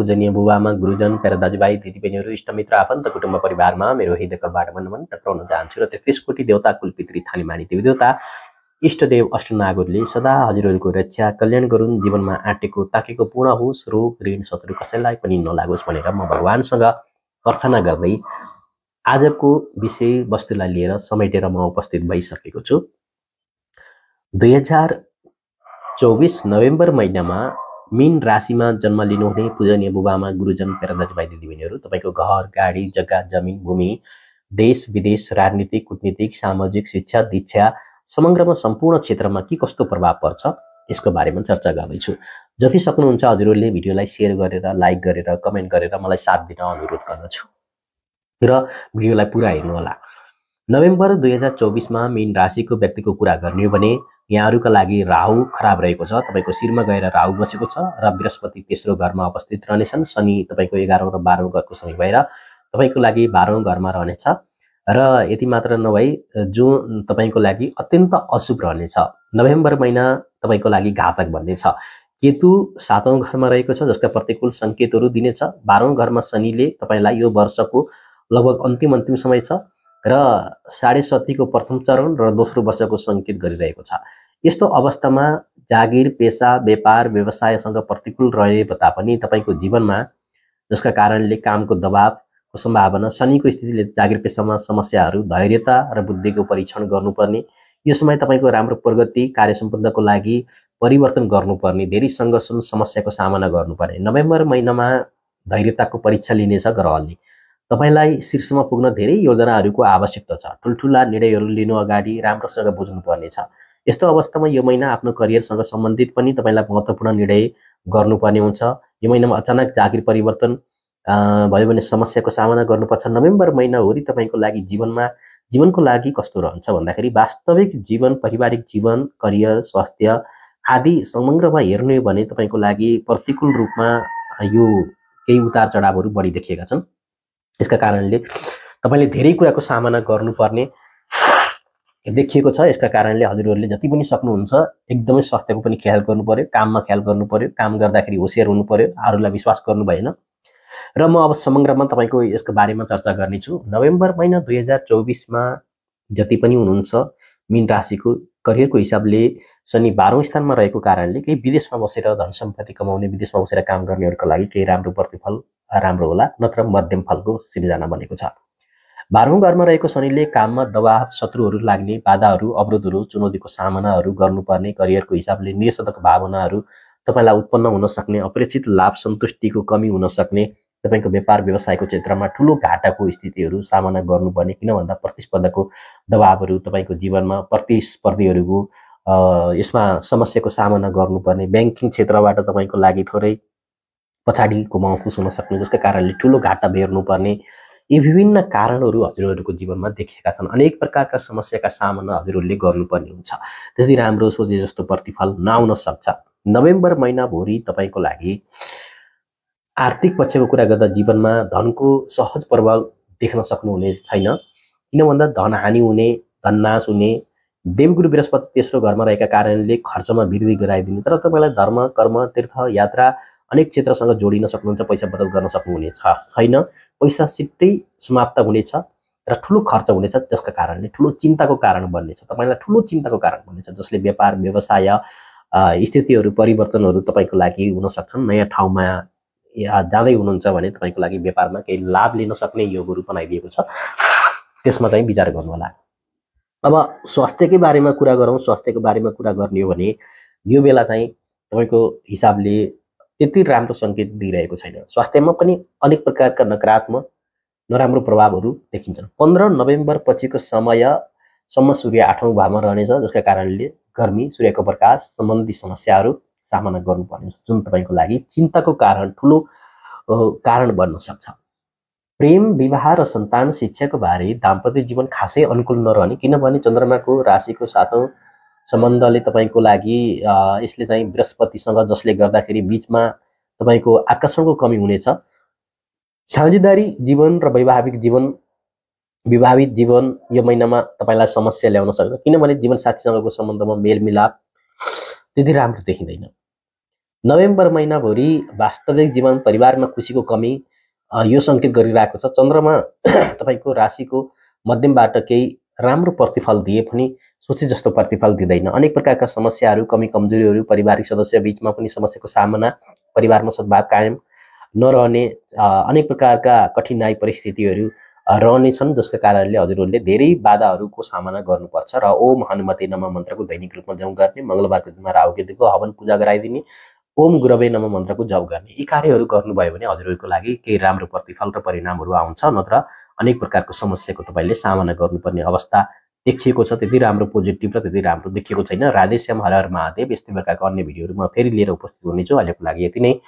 S1: पूजनीय बुबामा गुरुजन प्यारा दाजुभाइ दिदीबहिनीहरू इष्टमित्र आफन्त कुटुम्ब परिवारमा मेरो हृदयकरबाट मन टक्राउन चाहन्छु र त्यो कोटी देवता कुलपित्री देवी देवता इष्टदेव अष्टनागुरले सदा हजुरहरूको रक्षा कल्याण गरून् जीवनमा आँटेको ताकेको पूर्ण होस् रोग ऋण शत्रु कसैलाई पनि नलागोस् भनेर म भगवान्सँग प्रार्थना गर्दै आजको विषय वस्तुलाई लिएर समेटेर म उपस्थित भइसकेको छु दुई हजार चौबिस नोभेम्बर महिनामा मिन राशिमा जन्म लिनुहुने पूजनीय बुबामा गुरुजन पेरा दाजुभाइ दिदीबहिनीहरू तपाईँको घर गाडी जग्गा जमिन भूमि देश विदेश राजनीतिक कुटनीतिक सामाजिक शिक्षा दीक्षा समग्रमा सम्पूर्ण क्षेत्रमा के कस्तो प्रभाव पर्छ यसको बारेमा चर्चा गर्दैछु जति सक्नुहुन्छ हजुरहरूले भिडियोलाई सेयर गरेर लाइक गरेर कमेन्ट गरेर मलाई साथ दिन अनुरोध गर्दछु र भिडियोलाई पुरा हेर्नुहोला नोभेम्बर दुई हजार चौबिसमा मिन राशिको व्यक्तिको कुरा गर्ने हो भने यहाँहरूका लागि राहु खराब रहेको छ तपाईँको शिरमा गएर राहु बसेको छ र बृहस्पति तेस्रो घरमा अवस्थित रहनेछन् शनि तपाईँको एघारौँ र बाह्रौँ घरको समय भएर तपाईँको लागि बाह्रौँ घरमा रहनेछ र यति मात्र नभई जुन तपाईँको लागि अत्यन्त अशुभ रहनेछ नोभेम्बर महिना तपाईँको लागि घातक भन्नेछ केतु सातौँ घरमा रहेको छ जसका प्रतिकूल सङ्केतहरू दिनेछ बाह्रौँ घरमा शनिले तपाईँलाई यो वर्षको लगभग अन्तिम अन्तिम समय छ र साढे सतीको प्रथम चरण र दोस्रो वर्षको सङ्केत गरिरहेको छ यस्तो अवस्थामा जागिर पेसा व्यापार व्यवसायसँग प्रतिकूल रहे तापनि तपाईँको जीवनमा जसका कारणले कामको दबावको सम्भावना शनिको स्थितिले जागिर पेसामा समस्याहरू धैर्यता र बुद्धिको परीक्षण गर्नुपर्ने यो समय तपाईँको राम्रो प्रगति कार्य सम्बन्धको लागि परिवर्तन गर्नुपर्ने धेरै सङ्घर्ष समस्याको सामना गर्नुपर्ने नोभेम्बर महिनामा धैर्यताको परीक्षा लिनेछ ग्रहले तपाईँलाई शीर्षमा पुग्न धेरै योजनाहरूको आवश्यकता छ ठुल्ठुला निर्णयहरू लिनु अगाडि राम्रोसँग बुझ्नुपर्नेछ यस्तो अवस्थामा यो महिना आफ्नो करियरसँग सम्बन्धित पनि तपाईँलाई महत्त्वपूर्ण निर्णय गर्नुपर्ने हुन्छ यो महिनामा अचानक जागिर परिवर्तन भयो भने समस्याको सामना गर्नुपर्छ नोभेम्बर महिना महिनाभरि तपाईँको लागि जीवनमा जीवनको लागि कस्तो रहन्छ भन्दाखेरि वास्तविक जीवन पारिवारिक जीवन करियर स्वास्थ्य आदि समग्रमा हेर्ने हो भने तपाईँको लागि प्रतिकूल रूपमा यो केही उतार चढावहरू बढी देखिएका छन् यसका कारणले तपाईँले धेरै कुराको सामना गर्नुपर्ने देखिएको छ यसका कारणले हजुरहरूले जति पनि सक्नुहुन्छ एकदमै स्वास्थ्यको पनि ख्याल गर्नु पर्यो काममा ख्याल गर्नु पर्यो काम गर्दाखेरि होसियार हुनु पर्यो अरूलाई विश्वास गर्नु भएन र म अब समग्रमा तपाईँको यसको बारेमा चर्चा गर्नेछु नोभेम्बर महिना दुई हजार चौबिसमा जति पनि हुनुहुन्छ मिन राशिको करियरको हिसाबले शनि बाह्रौँ स्थानमा रहेको कारणले केही विदेशमा बसेर धन सम्पत्ति कमाउने विदेशमा बसेर काम गर्नेहरूको लागि केही राम्रो प्रतिफल राम्रो होला नत्र मध्यम फलको सिर्जना बनेको छ बाह्रौँ घरमा रहेको शनिले काममा दबाव शत्रुहरू लाग्ने बाधाहरू अवरोधहरू चुनौतीको सामनाहरू गर्नुपर्ने करियरको हिसाबले निर्सदक भावनाहरू तपाईँलाई उत्पन्न हुन सक्ने अपरिचित लाभ सन्तुष्टिको कमी हुन सक्ने तपाईँको व्यापार व्यवसायको क्षेत्रमा ठुलो घाटाको स्थितिहरू सामना गर्नुपर्ने किन भन्दा प्रतिस्पर्धाको दबावहरू तपाईँको जीवनमा प्रतिस्पर्धीहरूको यसमा समस्याको सामना गर्नुपर्ने ब्याङ्किङ क्षेत्रबाट तपाईँको लागि थोरै पछाडिको महसुस हुन सक्ने जसका कारणले ठुलो घाटा बेर्नुपर्ने यी विभिन्न कारणहरू हजुरहरूको जीवनमा देखिएका छन् अनेक प्रकारका समस्याका सामना हजुरहरूले गर्नुपर्ने हुन्छ त्यसरी राम्रो सोचे जस्तो प्रतिफल नआउन सक्छ नोभेम्बर महिनाभरि तपाईँको लागि आर्थिक पक्षको कुरा गर्दा जीवनमा धनको सहज प्रभाव देख्न सक्नुहुने छैन किन भन्दा धन हानि हुने धननाश हुने देवगुरु बृहस्पति तेस्रो घरमा रहेका कारणले खर्चमा वृद्धि गराइदिने तर तपाईँलाई धर्म कर्म तीर्थ यात्रा अनेक क्षेत्रसँग जोडिन सक्नुहुन्छ पैसा बचत गर्न सक्नुहुने छैन पैसा सित्तै समाप्त हुनेछ र ठुलो खर्च हुनेछ जसका कारणले ठुलो चिन्ताको कारण बन्नेछ तपाईँलाई ठुलो चिन्ताको कारण बन्नेछ जसले व्यापार व्यवसाय स्थितिहरू परिवर्तनहरू तपाईँको लागि हुन सक्छन् नयाँ ठाउँमा जाँदै हुनुहुन्छ भने तपाईँको लागि व्यापारमा केही लाभ लिन सक्ने योगहरू बनाइदिएको छ त्यसमा चाहिँ विचार गर्नुहोला अब स्वास्थ्यकै बारेमा कुरा गरौँ स्वास्थ्यको बारेमा कुरा गर्ने हो भने यो बेला चाहिँ तपाईँको हिसाबले त्यति राम्रो सङ्केत दिइरहेको छैन स्वास्थ्यमा पनि अनेक प्रकारका नकारात्मक नराम्रो प्रभावहरू देखिन्छन् पन्ध्र नोभेम्बर पछिको समयसम्म सूर्य आठौँ भावमा रहनेछ जसका कारणले गर्मी सूर्यको प्रकाश सम्बन्धी समस्याहरू सामना गर्नुपर्ने जुन तपाईँको लागि चिन्ताको कारण ठुलो कारण बन्न सक्छ प्रेम विवाह र सन्तान शिक्षाको बारे दाम्पत्य जीवन खासै अनुकूल नरहने किनभने चन्द्रमाको राशिको सातौँ सम्बन्धले तपाईँको लागि यसले चाहिँ बृहस्पतिसँग जसले गर्दाखेरि बिचमा तपाईँको आकर्षणको कमी हुनेछ साझेदारी जीवन र वैवाहिक जीवन विवाहित जीवन यो महिनामा तपाईँलाई समस्या ल्याउन सक्छ किनभने जीवनसाथीसँगको सम्बन्धमा मेलमिलाप त्यति राम्रो देखिँदैन नोभेम्बर महिनाभरि वास्तविक जीवन परिवारमा खुसीको कमी यो सङ्केत गरिरहेको छ चन्द्रमा तपाईँको राशिको माध्यमबाट केही राम्रो प्रतिफल दिए पनि सोचे जस्तो प्रतिफल दिँदैन अनेक प्रकारका समस्याहरू कमी कमजोरीहरू पारिवारिक सदस्य बिचमा पनि समस्याको सामना परिवारमा सद्भाव कायम नरहने अनेक प्रकारका कठिनाई परिस्थितिहरू छन् जसका कारणले हजुरहरूले धेरै बाधाहरूको सामना गर्नुपर्छ र ओम हनुमते नम मन्त्रको दैनिक रूपमा जप गर्ने मङ्गलबारको दिनमा राहुकेतुको हवन पूजा गराइदिने ओम गुरवे नम मन्त्रको जप गर्ने यी कार्यहरू गर्नुभयो भने हजुरहरूको लागि केही राम्रो प्रतिफल र परिणामहरू आउँछ नत्र अनेक प्रकारको समस्याको तपाईँले सामना गर्नुपर्ने अवस्था देखिएको छ त्यति राम्रो पोजिटिभ र त्यति राम्रो देखिएको छैन राधेश्याम हर हर महादेव यस्तै प्रकारको अन्य भिडियोहरू म फेरि लिएर उपस्थित हुनेछु अहिलेको लागि यति नै